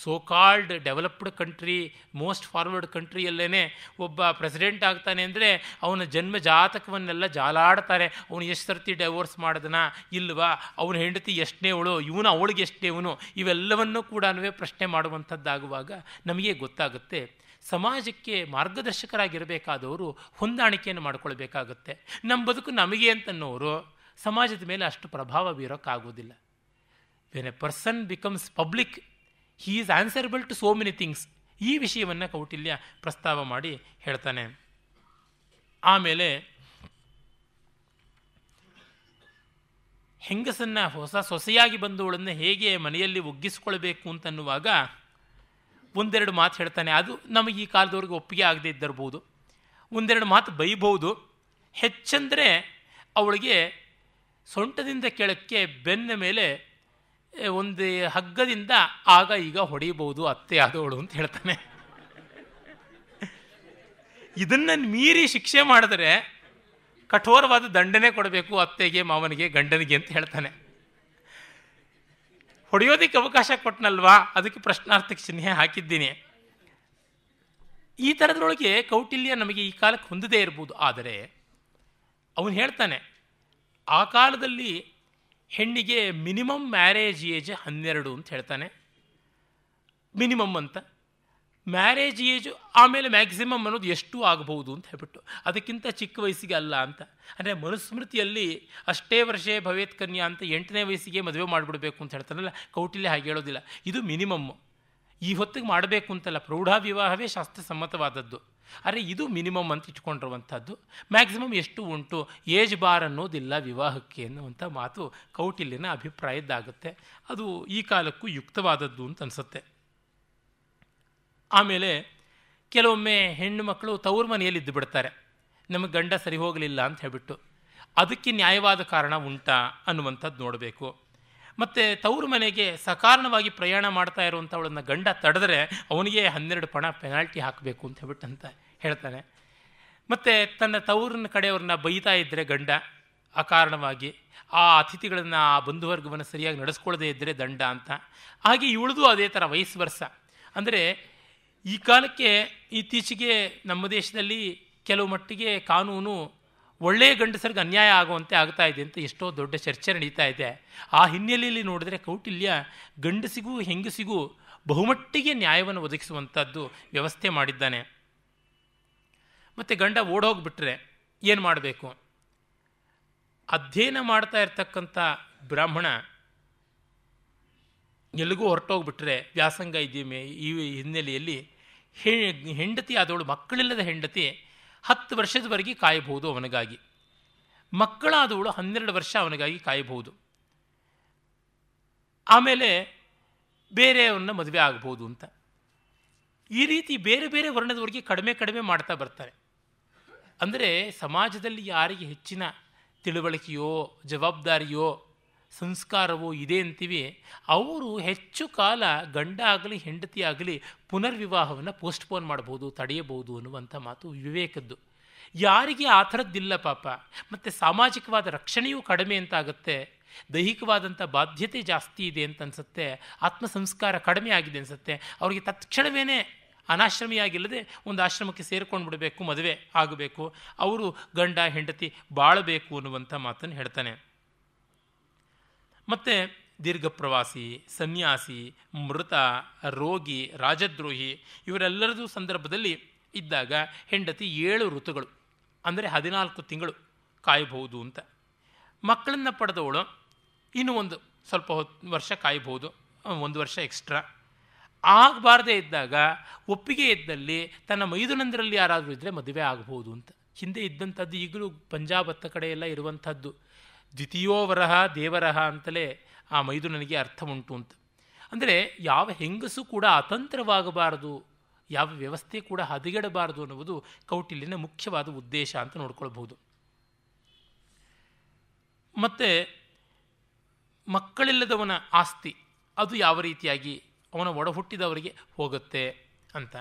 so called developed country most forward ಕಂಟ್ರಿಯಲ್ಲೇ ಒಬ್ಬ ಪ್ರೆಸಿಡೆಂಟ್ ಆಗ್ತಾನೆ ಅಂದರೆ ಅವನ ಜನ್ಮ ಜಾತಕವನ್ನೆಲ್ಲ ಜಾಲಾಡ್ತಾರೆ ಅವನು ಎಷ್ಟು ಸರ್ತಿ ಡೈವೋರ್ಸ್ ಮಾಡಿದನ ಇಲ್ವಾ ಅವನ ಹೆಂಡತಿ ಎಷ್ಟನೇ ಅವಳು ಇವನು ಅವಳಿಗೆ ಎಷ್ಟೇ ಇವನು ಇವೆಲ್ಲವನ್ನೂ ಕೂಡ ಪ್ರಶ್ನೆ ಮಾಡುವಂಥದ್ದಾಗುವಾಗ ನಮಗೆ ಗೊತ್ತಾಗುತ್ತೆ ಸಮಾಜಕ್ಕೆ ಮಾರ್ಗದರ್ಶಕರಾಗಿರಬೇಕಾದವರು ಹೊಂದಾಣಿಕೆಯನ್ನು ಮಾಡಿಕೊಳ್ಬೇಕಾಗುತ್ತೆ ನಮ್ಮ ಬದುಕು ನಮಗೆ ಅಂತನ್ನೋರು ಸಮಾಜದ ಮೇಲೆ ಅಷ್ಟು ಪ್ರಭಾವ ಬೀರೋಕ್ಕಾಗೋದಿಲ್ಲ when a person becomes public he is answerable to so many things ಈ ವಿಷಯವನ್ನು ಕೌಟಿಲ್ಯ ಪ್ರಸ್ತಾವ ಮಾಡಿ ಹೇಳ್ತಾನೆ ಆಮೇಲೆ ಹೆಂಗಸನ್ನು ಹೊಸ ಸೊಸೆಯಾಗಿ ಬಂದವಳನ್ನು ಹೇಗೆ ಮನೆಯಲ್ಲಿ ಒಗ್ಗಿಸ್ಕೊಳ್ಬೇಕು ಅಂತನ್ನುವಾಗ ಒಂದೆರಡು ಮಾತು ಹೇಳ್ತಾನೆ ಅದು ನಮಗೆ ಈ ಕಾಲದವ್ರಿಗೆ ಒಪ್ಪಿಗೆ ಆಗದೆ ಇದ್ದಿರ್ಬೋದು ಒಂದೆರಡು ಮಾತು ಬೈಬೌದು ಹೆಚ್ಚಂದರೆ ಅವಳಿಗೆ ಸೊಂಟದಿಂದ ಕೆಳಕ್ಕೆ ಬೆನ್ನ ಮೇಲೆ ಒಂದು ಹಗ್ಗದಿಂದ ಆಗ ಈಗ ಹೊಡೆಯಬಹುದು ಅತ್ತೆ ಆದವಳು ಅಂತ ಹೇಳ್ತಾನೆ ಇದನ್ನು ಮೀರಿ ಶಿಕ್ಷೆ ಮಾಡಿದ್ರೆ ಕಠೋರವಾದ ದಂಡನೆ ಕೊಡಬೇಕು ಅತ್ತೆಗೆ ಮಾವನಿಗೆ ಗಂಡನಿಗೆ ಅಂತ ಹೇಳ್ತಾನೆ ಹೊಡೆಯೋದಕ್ಕೆ ಅವಕಾಶ ಕೊಟ್ಟನಲ್ವಾ ಅದಕ್ಕೆ ಪ್ರಶ್ನಾರ್ಥಕ್ಕೆ ಚಿಹ್ನೆ ಹಾಕಿದ್ದೀನಿ ಈ ಥರದ್ರೊಳಗೆ ಕೌಟಿಲ್ಯ ನಮಗೆ ಈ ಕಾಲಕ್ಕೆ ಹೊಂದದೇ ಇರ್ಬೋದು ಆದರೆ ಅವನು ಹೇಳ್ತಾನೆ ಆ ಕಾಲದಲ್ಲಿ ಹೆಣ್ಣಿಗೆ ಮಿನಿಮಮ್ ಮ್ಯಾರೇಜ್ ಏಜ್ ಹನ್ನೆರಡು ಅಂತ ಹೇಳ್ತಾನೆ ಮಿನಿಮಮ್ ಅಂತ ಮ್ಯಾರೇಜ್ ಏಜು ಆಮೇಲೆ ಮ್ಯಾಕ್ಸಿಮಮ್ ಅನ್ನೋದು ಎಷ್ಟು ಆಗಬಹುದು ಅಂತ ಹೇಳ್ಬಿಟ್ಟು ಅದಕ್ಕಿಂತ ಚಿಕ್ಕ ವಯಸ್ಸಿಗೆ ಅಲ್ಲ ಅಂತ ಅಂದರೆ ಮನುಸ್ಮೃತಿಯಲ್ಲಿ ಅಷ್ಟೇ ವರ್ಷೇ ಭವೇತ್ ಕನ್ಯಾ ಅಂತ ಎಂಟನೇ ವಯಸ್ಸಿಗೆ ಮದುವೆ ಮಾಡಿಬಿಡಬೇಕು ಅಂತ ಹೇಳ್ತಾನಲ್ಲ ಕೌಟಿಲ್ಯ ಹಾಗೆ ಹೇಳೋದಿಲ್ಲ ಇದು ಮಿನಿಮಮ್ ಈ ಹೊತ್ತಿಗೆ ಮಾಡಬೇಕು ಅಂತಲ್ಲ ಪ್ರೌಢ ವಿವಾಹವೇ ಶಾಸ್ತ್ರ ಸಮ್ಮತವಾದದ್ದು ಅರೆ ಇದು ಮಿನಿಮಮ್ ಅಂತ ಇಟ್ಕೊಂಡಿರುವಂಥದ್ದು ಮ್ಯಾಕ್ಸಿಮಮ್ ಎಷ್ಟು ಉಂಟು ಏಜ್ ಬಾರ್ ಅನ್ನೋದಿಲ್ಲ ವಿವಾಹಕ್ಕೆ ಅನ್ನುವಂಥ ಮಾತು ಕೌಟಿಲ್ಯನ ಅಭಿಪ್ರಾಯದ್ದಾಗುತ್ತೆ ಅದು ಈ ಕಾಲಕ್ಕೂ ಯುಕ್ತವಾದದ್ದು ಅಂತ ಅನಿಸುತ್ತೆ ಆಮೇಲೆ ಕೆಲವೊಮ್ಮೆ ಹೆಣ್ಣು ಮಕ್ಕಳು ತವ್ರ ಮನೆಯಲ್ಲಿ ಇದ್ದು ಬಿಡ್ತಾರೆ ನಮಗೆ ಗಂಡ ಸರಿ ಹೋಗಲಿಲ್ಲ ಅಂತ ಹೇಳಿಬಿಟ್ಟು ಅದಕ್ಕೆ ನ್ಯಾಯವಾದ ಕಾರಣ ಉಂಟಾ ಅನ್ನುವಂಥದ್ದು ನೋಡಬೇಕು ಮತ್ತು ತವರು ಮನೆಗೆ ಸಕಾರಣವಾಗಿ ಪ್ರಯಾಣ ಮಾಡ್ತಾ ಇರುವಂಥ ಗಂಡ ತಡೆದ್ರೆ ಅವನಿಗೆ ಹನ್ನೆರಡು ಪಣ ಪೆನಾಲ್ಟಿ ಹಾಕಬೇಕು ಅಂತ ಹೇಳ್ಬಿಟ್ಟು ಅಂತ ಹೇಳ್ತಾನೆ ಮತ್ತು ತನ್ನ ತವ್ರನ ಕಡೆಯವ್ರನ್ನ ಬೈತಾ ಇದ್ದರೆ ಗಂಡ ಕಾರಣವಾಗಿ ಆ ಅತಿಥಿಗಳನ್ನು ಆ ಬಂಧುವರ್ಗವನ್ನು ಸರಿಯಾಗಿ ನಡೆಸ್ಕೊಳ್ಳದೇ ಇದ್ದರೆ ದಂಡ ಅಂತ ಹಾಗೆ ಇವಳದು ಅದೇ ಥರ ವಯಸ್ಸು ವರ್ಷ ಅಂದರೆ ಈ ಕಾಲಕ್ಕೆ ಇತ್ತೀಚೆಗೆ ನಮ್ಮ ದೇಶದಲ್ಲಿ ಕೆಲವು ಮಟ್ಟಿಗೆ ಕಾನೂನು ಒಳ್ಳೆಯ ಗಂಡಸರಿಗೆ ಅನ್ಯಾಯ ಆಗುವಂತೆ ಆಗ್ತಾ ಇದೆ ಅಂತ ಎಷ್ಟೋ ದೊಡ್ಡ ಚರ್ಚೆ ನಡೀತಾ ಇದೆ ಆ ಹಿನ್ನೆಲೆಯಲ್ಲಿ ನೋಡಿದರೆ ಕೌಟಿಲ್ಯ ಗಂಡಸಿಗೂ ಹೆಂಗಸಿಗೂ ಬಹುಮಟ್ಟಿಗೆ ನ್ಯಾಯವನ್ನು ಒದಗಿಸುವಂಥದ್ದು ವ್ಯವಸ್ಥೆ ಮಾಡಿದ್ದಾನೆ ಮತ್ತು ಗಂಡ ಓಡೋಗ್ಬಿಟ್ರೆ ಏನು ಮಾಡಬೇಕು ಅಧ್ಯಯನ ಮಾಡ್ತಾ ಇರ್ತಕ್ಕಂಥ ಬ್ರಾಹ್ಮಣ ಎಲ್ಲಿಗೂ ಹೊರಟೋಗ್ಬಿಟ್ರೆ ವ್ಯಾಸಂಗ ಇದೀಮೆ ಈ ಹಿನ್ನೆಲೆಯಲ್ಲಿ ಹೆಂಡತಿ ಆದವಳು ಮಕ್ಕಳಿಲ್ಲದ ಹೆಂಡತಿ ಹತ್ತು ವರ್ಷದವರೆಗೆ ಕಾಯಬಹುದು ಅವನಿಗಾಗಿ ಮಕ್ಕಳಾದವಳು ಹನ್ನೆರಡು ವರ್ಷ ಅವನಿಗಾಗಿ ಕಾಯಬಹುದು ಆಮೇಲೆ ಬೇರೆಯವ್ರನ್ನ ಮದುವೆ ಆಗ್ಬೋದು ಅಂತ ಈ ರೀತಿ ಬೇರೆ ಬೇರೆ ವರ್ಣದವರೆಗೆ ಕಡಿಮೆ ಕಡಿಮೆ ಮಾಡ್ತಾ ಬರ್ತಾರೆ ಅಂದರೆ ಸಮಾಜದಲ್ಲಿ ಯಾರಿಗೆ ಹೆಚ್ಚಿನ ತಿಳುವಳಿಕೆಯೋ ಜವಾಬ್ದಾರಿಯೋ ಸಂಸ್ಕಾರವೋ ಇದೆ ಅಂತೀವಿ ಅವರು ಹೆಚ್ಚು ಕಾಲ ಗಂಡ ಆಗಲಿ ಹೆಂಡತಿ ಆಗಲಿ ಪುನರ್ವಿವಾಹವನ್ನು ಪೋಸ್ಟ್ಪೋನ್ ಮಾಡ್ಬೋದು ತಡೆಯಬಹುದು ಅನ್ನುವಂಥ ಮಾತು ವಿವೇಕದ್ದು ಯಾರಿಗೆ ಆ ಥರದ್ದಿಲ್ಲ ಪಾಪ ಮತ್ತು ಸಾಮಾಜಿಕವಾದ ರಕ್ಷಣೆಯೂ ಕಡಿಮೆ ಅಂತಾಗುತ್ತೆ ದೈಹಿಕವಾದಂಥ ಬಾಧ್ಯತೆ ಜಾಸ್ತಿ ಇದೆ ಅಂತ ಅನಿಸುತ್ತೆ ಆತ್ಮ ಸಂಸ್ಕಾರ ಕಡಿಮೆ ಆಗಿದೆ ಅನಿಸುತ್ತೆ ಅವರಿಗೆ ತತ್ಕ್ಷಣವೇ ಅನಾಶ್ರಮಿಯಾಗಿಲ್ಲದೆ ಒಂದು ಆಶ್ರಮಕ್ಕೆ ಸೇರಿಕೊಂಡು ಬಿಡಬೇಕು ಮದುವೆ ಆಗಬೇಕು ಅವರು ಗಂಡ ಹೆಂಡತಿ ಬಾಳಬೇಕು ಅನ್ನುವಂಥ ಮಾತನ್ನು ಹೇಳ್ತಾನೆ ಮತ್ತು ದೀರ್ಘ ಪ್ರವಾಸಿ ಸನ್ಯಾಸಿ ಮೃತ ರೋಗಿ ರಾಜದ್ರೋಹಿ ಇವರೆಲ್ಲರದು ಸಂದರ್ಭದಲ್ಲಿ ಇದ್ದಾಗ ಹೆಂಡತಿ ಏಳು ಋತುಗಳು ಅಂದರೆ ಹದಿನಾಲ್ಕು ತಿಂಗಳು ಕಾಯಬಹುದು ಅಂತ ಮಕ್ಕಳನ್ನು ಪಡೆದವಳು ಇನ್ನೂ ಒಂದು ಸ್ವಲ್ಪ ಹೊತ್ತು ವರ್ಷ ಕಾಯಬಹುದು ಒಂದು ವರ್ಷ ಎಕ್ಸ್ಟ್ರಾ ಆಗಬಾರ್ದೇ ಇದ್ದಾಗ ಒಪ್ಪಿಗೆ ಇದ್ದಲ್ಲಿ ತನ್ನ ಮೈದುನಂದರಲ್ಲಿ ಯಾರಾದರೂ ಇದ್ದರೆ ಮದುವೆ ಆಗಬಹುದು ಅಂತ ಹಿಂದೆ ಇದ್ದಂಥದ್ದು ಈಗಲೂ ಪಂಜಾಬ್ ಹತ್ತ ಕಡೆಯೆಲ್ಲ ಇರುವಂಥದ್ದು ದ್ವಿತೀಯೋ ವರಹ ದೇವರಹ ಅಂತಲೇ ಆ ಮೈದು ನನಗೆ ಅರ್ಥ ಉಂಟು ಅಂತ ಅಂದರೆ ಯಾವ ಹೆಂಗಸು ಕೂಡ ಅತಂತ್ರವಾಗಬಾರದು ಯಾವ ವ್ಯವಸ್ಥೆ ಕೂಡ ಹದಗೆಡಬಾರದು ಅನ್ನುವುದು ಕೌಟಿಲ್ಯನ ಮುಖ್ಯವಾದ ಉದ್ದೇಶ ಅಂತ ನೋಡ್ಕೊಳ್ಬಹುದು ಮತ್ತು ಮಕ್ಕಳಿಲ್ಲದವನ ಆಸ್ತಿ ಅದು ಯಾವ ರೀತಿಯಾಗಿ ಅವನ ಒಡಹುಟ್ಟಿದವರಿಗೆ ಹೋಗುತ್ತೆ ಅಂತ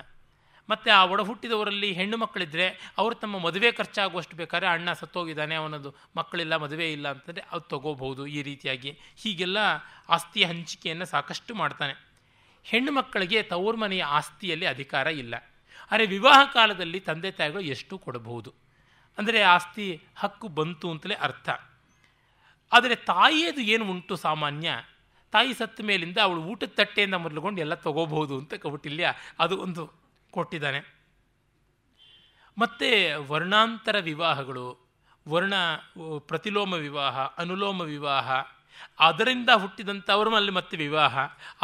ಮತ್ತು ಆ ಒಡ ಹುಟ್ಟಿದವರಲ್ಲಿ ಹೆಣ್ಣು ಮಕ್ಕಳಿದ್ದರೆ ಅವರು ತಮ್ಮ ಮದುವೆ ಖರ್ಚಾಗುವಷ್ಟು ಬೇಕಾದ್ರೆ ಅಣ್ಣ ಸತ್ತೋಗಿದ್ದಾನೆ ಅವನದು ಮಕ್ಕಳಿಲ್ಲ ಮದುವೆ ಇಲ್ಲ ಅಂತಂದರೆ ಅದು ತಗೋಬಹುದು ಈ ರೀತಿಯಾಗಿ ಹೀಗೆಲ್ಲ ಆಸ್ತಿಯ ಹಂಚಿಕೆಯನ್ನು ಸಾಕಷ್ಟು ಮಾಡ್ತಾನೆ ಹೆಣ್ಣು ಮಕ್ಕಳಿಗೆ ತವರು ಮನೆಯ ಆಸ್ತಿಯಲ್ಲಿ ಅಧಿಕಾರ ಇಲ್ಲ ಆದರೆ ವಿವಾಹ ಕಾಲದಲ್ಲಿ ತಂದೆ ತಾಯಿಗಳು ಎಷ್ಟು ಕೊಡಬಹುದು ಅಂದರೆ ಆಸ್ತಿ ಹಕ್ಕು ಬಂತು ಅಂತಲೇ ಅರ್ಥ ಆದರೆ ತಾಯಿಯದು ಏನು ಉಂಟು ಸಾಮಾನ್ಯ ತಾಯಿ ಸತ್ತ ಮೇಲಿಂದ ಅವಳು ಊಟದ ತಟ್ಟೆಯಿಂದ ಮೊದಲುಗೊಂಡು ಎಲ್ಲ ತಗೋಬಹುದು ಅಂತ ಕೌಟಿಲ್ಯ ಅದು ಒಂದು ಕೊಟ್ಟಿದ್ದಾನೆ ಮತ್ತು ವರ್ಣಾಂತರ ವಿವಾಹಗಳು ವರ್ಣ ಪ್ರತಿಲೋಮ ವಿವಾಹ ಅನುಲೋಮ ವಿವಾಹ ಅದರಿಂದ ಹುಟ್ಟಿದಂಥವ್ರ ಅಲ್ಲಿ ಮತ್ತೆ ವಿವಾಹ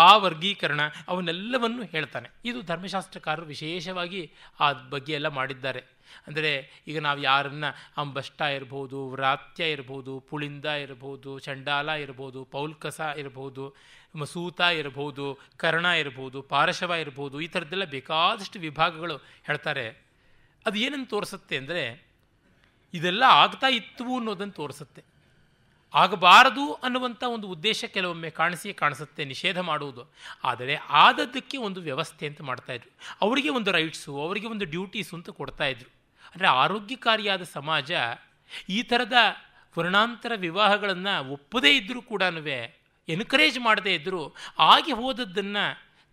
ಆ ವರ್ಗೀಕರಣ ಅವನ್ನೆಲ್ಲವನ್ನು ಹೇಳ್ತಾನೆ ಇದು ಧರ್ಮಶಾಸ್ತ್ರಕಾರರು ವಿಶೇಷವಾಗಿ ಆ ಬಗ್ಗೆ ಎಲ್ಲ ಮಾಡಿದ್ದಾರೆ ಅಂದರೆ ಈಗ ನಾವು ಯಾರನ್ನು ಅಂಬಷ್ಟ ಇರ್ಬೋದು ವ್ರಾತ್ಯ ಇರ್ಬೋದು ಪುಳಿಂದ ಇರ್ಬೋದು ಚಂಡಾಲ ಇರ್ಬೋದು ಪೌಲ್ಕಸ ಇರ್ಬೋದು ಮಸೂತ ಸೂತ ಇರಬಹುದು ಕರ್ಣ ಇರಬಹುದು ಪಾರಶವ ಇರಬಹುದು ಈ ಥರದ್ದೆಲ್ಲ ಬೇಕಾದಷ್ಟು ವಿಭಾಗಗಳು ಹೇಳ್ತಾರೆ ಅದು ಏನನ್ನು ತೋರಿಸುತ್ತೆ ಅಂದರೆ ಇದೆಲ್ಲ ಆಗ್ತಾ ಇತ್ತು ಅನ್ನೋದನ್ನು ತೋರಿಸುತ್ತೆ ಆಗಬಾರದು ಅನ್ನುವಂಥ ಒಂದು ಉದ್ದೇಶ ಕೆಲವೊಮ್ಮೆ ಕಾಣಿಸಿಯೇ ಕಾಣಿಸುತ್ತೆ ನಿಷೇಧ ಮಾಡುವುದು ಆದರೆ ಆದದ್ದಕ್ಕೆ ಒಂದು ವ್ಯವಸ್ಥೆ ಅಂತ ಮಾಡ್ತಾಯಿದ್ರು ಅವರಿಗೆ ಒಂದು ರೈಟ್ಸು ಅವರಿಗೆ ಒಂದು ಡ್ಯೂಟೀಸು ಅಂತ ಕೊಡ್ತಾಯಿದ್ರು ಅಂದರೆ ಆರೋಗ್ಯಕಾರಿಯಾದ ಸಮಾಜ ಈ ಥರದ ವರ್ಣಾಂತರ ವಿವಾಹಗಳನ್ನು ಒಪ್ಪದೇ ಇದ್ದರೂ ಕೂಡ ಎನ್ಕರೇಜ್ ಮಾಡದೇ ಇದ್ದರೂ ಆಗಿ ಹೋದದ್ದನ್ನು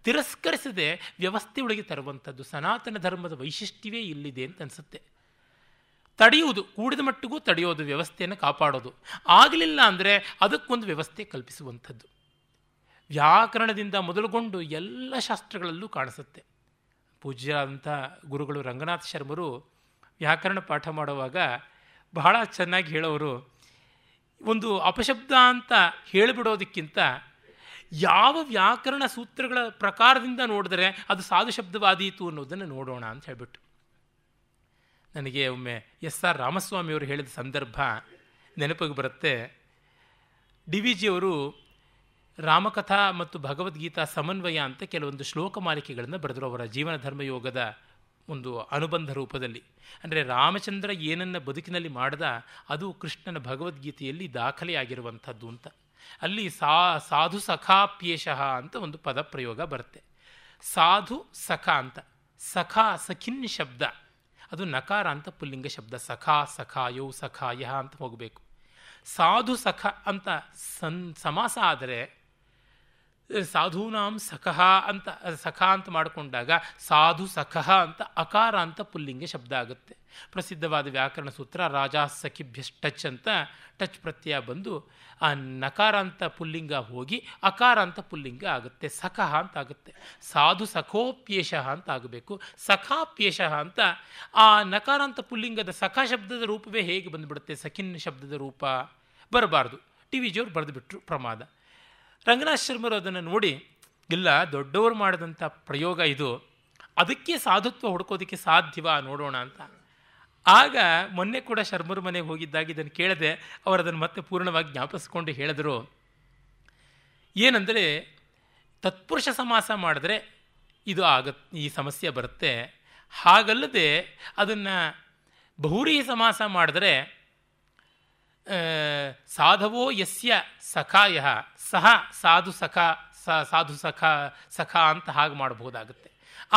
ತಿರಸ್ಕರಿಸದೆ ವ್ಯವಸ್ಥೆಯೊಳಗೆ ತರುವಂಥದ್ದು ಸನಾತನ ಧರ್ಮದ ವೈಶಿಷ್ಟ್ಯವೇ ಇಲ್ಲಿದೆ ಅಂತ ಅನಿಸುತ್ತೆ ತಡೆಯುವುದು ಕೂಡಿದ ಮಟ್ಟಿಗೂ ತಡೆಯೋದು ವ್ಯವಸ್ಥೆಯನ್ನು ಕಾಪಾಡೋದು ಆಗಲಿಲ್ಲ ಅಂದರೆ ಅದಕ್ಕೊಂದು ವ್ಯವಸ್ಥೆ ಕಲ್ಪಿಸುವಂಥದ್ದು ವ್ಯಾಕರಣದಿಂದ ಮೊದಲುಗೊಂಡು ಎಲ್ಲ ಶಾಸ್ತ್ರಗಳಲ್ಲೂ ಕಾಣಿಸುತ್ತೆ ಪೂಜ್ಯ ಅಂತ ಗುರುಗಳು ರಂಗನಾಥ ಶರ್ಮರು ವ್ಯಾಕರಣ ಪಾಠ ಮಾಡುವಾಗ ಬಹಳ ಚೆನ್ನಾಗಿ ಹೇಳೋರು ಒಂದು ಅಪಶಬ್ದ ಅಂತ ಹೇಳಿಬಿಡೋದಕ್ಕಿಂತ ಯಾವ ವ್ಯಾಕರಣ ಸೂತ್ರಗಳ ಪ್ರಕಾರದಿಂದ ನೋಡಿದರೆ ಅದು ಸಾಧು ಶಬ್ದವಾದೀತು ಅನ್ನೋದನ್ನು ನೋಡೋಣ ಅಂತ ಹೇಳಿಬಿಟ್ಟು ನನಗೆ ಒಮ್ಮೆ ಎಸ್ ಆರ್ ರಾಮಸ್ವಾಮಿಯವರು ಹೇಳಿದ ಸಂದರ್ಭ ನೆನಪಿಗೆ ಬರುತ್ತೆ ಡಿ ವಿ ಜಿಯವರು ರಾಮಕಥಾ ಮತ್ತು ಭಗವದ್ಗೀತಾ ಸಮನ್ವಯ ಅಂತ ಕೆಲವೊಂದು ಶ್ಲೋಕ ಮಾಲಿಕೆಗಳನ್ನು ಬರೆದರು ಅವರ ಜೀವನ ಧರ್ಮಯೋಗದ ಒಂದು ಅನುಬಂಧ ರೂಪದಲ್ಲಿ ಅಂದರೆ ರಾಮಚಂದ್ರ ಏನನ್ನ ಬದುಕಿನಲ್ಲಿ ಮಾಡ್ದ ಅದು ಕೃಷ್ಣನ ಭಗವದ್ಗೀತೆಯಲ್ಲಿ ದಾಖಲೆಯಾಗಿರುವಂಥದ್ದು ಅಂತ ಅಲ್ಲಿ ಸಾ ಸಾಧು ಸಖಾಪ್ಯೇಶಃ ಅಂತ ಒಂದು ಪದ ಪ್ರಯೋಗ ಬರುತ್ತೆ ಸಾಧು ಸಖ ಅಂತ ಸಖ ಸಖಿನ್ ಶಬ್ದ ಅದು ನಕಾರ ಅಂತ ಪುಲ್ಲಿಂಗ ಶಬ್ದ ಸಖಾ ಸಖಾಯೋ ಯಹ ಅಂತ ಹೋಗಬೇಕು ಸಾಧು ಸಖ ಅಂತ ಸನ್ ಸಮಾಸ ಆದರೆ ಸಾಧೂನಾಂ ಸಖಃ ಅಂತ ಸಖ ಅಂತ ಮಾಡಿಕೊಂಡಾಗ ಸಾಧು ಸಖಃ ಅಂತ ಅಕಾರ ಅಂತ ಪುಲ್ಲಿಂಗ ಶಬ್ದ ಆಗುತ್ತೆ ಪ್ರಸಿದ್ಧವಾದ ವ್ಯಾಕರಣ ಸೂತ್ರ ರಾಜಾ ಸಖಿಭ್ಯಸ್ ಟಚ್ ಅಂತ ಟಚ್ ಪ್ರತ್ಯಯ ಬಂದು ಆ ನಕಾರ ಅಂತ ಪುಲ್ಲಿಂಗ ಹೋಗಿ ಅಕಾರ ಅಂತ ಪುಲ್ಲಿಂಗ ಆಗುತ್ತೆ ಸಖಃ ಅಂತ ಆಗುತ್ತೆ ಸಾಧು ಸಖೋಪ್ಯೇಶಃ ಅಂತ ಆಗಬೇಕು ಸಖಾಪ್ಯೇಶಃ ಅಂತ ಆ ನಕಾರ ಅಂತ ಪುಲ್ಲಿಂಗದ ಸಖ ಶಬ್ದದ ರೂಪವೇ ಹೇಗೆ ಬಂದುಬಿಡುತ್ತೆ ಸಖಿನ್ ಶಬ್ದದ ರೂಪ ಬರಬಾರ್ದು ಟಿ ವಿ ಜಿಯವ್ರು ಬರೆದುಬಿಟ್ರು ಪ್ರಮಾದ ರಂಗನಾಥ್ ಶರ್ಮರು ಅದನ್ನು ನೋಡಿ ಇಲ್ಲ ದೊಡ್ಡವರು ಮಾಡಿದಂಥ ಪ್ರಯೋಗ ಇದು ಅದಕ್ಕೆ ಸಾಧುತ್ವ ಹುಡುಕೋದಕ್ಕೆ ಸಾಧ್ಯವ ನೋಡೋಣ ಅಂತ ಆಗ ಮೊನ್ನೆ ಕೂಡ ಶರ್ಮರ ಮನೆಗೆ ಹೋಗಿದ್ದಾಗ ಇದನ್ನು ಕೇಳದೆ ಅವರು ಅದನ್ನು ಮತ್ತೆ ಪೂರ್ಣವಾಗಿ ಜ್ಞಾಪಿಸ್ಕೊಂಡು ಹೇಳಿದರು ಏನಂದರೆ ತತ್ಪುರುಷ ಸಮಾಸ ಮಾಡಿದ್ರೆ ಇದು ಆಗ ಈ ಸಮಸ್ಯೆ ಬರುತ್ತೆ ಹಾಗಲ್ಲದೆ ಅದನ್ನು ಬಹುರಿ ಸಮಾಸ ಮಾಡಿದ್ರೆ ಸಾಧವೋ ಯಸ್ಯ ಸಖಾಯ ಸಹ ಸಾಧು ಸಖ ಸಾಧು ಸಖ ಸಖ ಅಂತ ಹಾಗೆ ಮಾಡಬಹುದಾಗುತ್ತೆ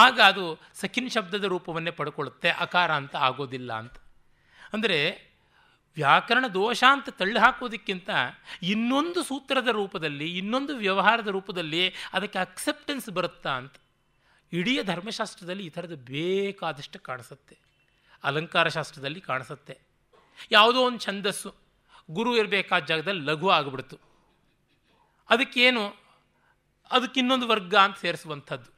ಆಗ ಅದು ಸಖಿನ್ ಶಬ್ದದ ರೂಪವನ್ನೇ ಪಡ್ಕೊಳ್ಳುತ್ತೆ ಅಕಾರ ಅಂತ ಆಗೋದಿಲ್ಲ ಅಂತ ಅಂದರೆ ವ್ಯಾಕರಣ ದೋಷ ಅಂತ ತಳ್ಳಿ ಹಾಕೋದಕ್ಕಿಂತ ಇನ್ನೊಂದು ಸೂತ್ರದ ರೂಪದಲ್ಲಿ ಇನ್ನೊಂದು ವ್ಯವಹಾರದ ರೂಪದಲ್ಲಿ ಅದಕ್ಕೆ ಅಕ್ಸೆಪ್ಟೆನ್ಸ್ ಬರುತ್ತಾ ಅಂತ ಇಡೀ ಧರ್ಮಶಾಸ್ತ್ರದಲ್ಲಿ ಈ ಥರದ್ದು ಬೇಕಾದಷ್ಟು ಕಾಣಿಸುತ್ತೆ ಅಲಂಕಾರಶಾಸ್ತ್ರದಲ್ಲಿ ಕಾಣಿಸುತ್ತೆ ಯಾವುದೋ ಒಂದು ಛಂದಸ್ಸು ಗುರು ಇರಬೇಕಾದ ಜಾಗದಲ್ಲಿ ಲಘು ಆಗಿಬಿಡ್ತು ಅದಕ್ಕೇನು ಅದಕ್ಕಿನ್ನೊಂದು ವರ್ಗ ಅಂತ ಸೇರಿಸುವಂಥದ್ದು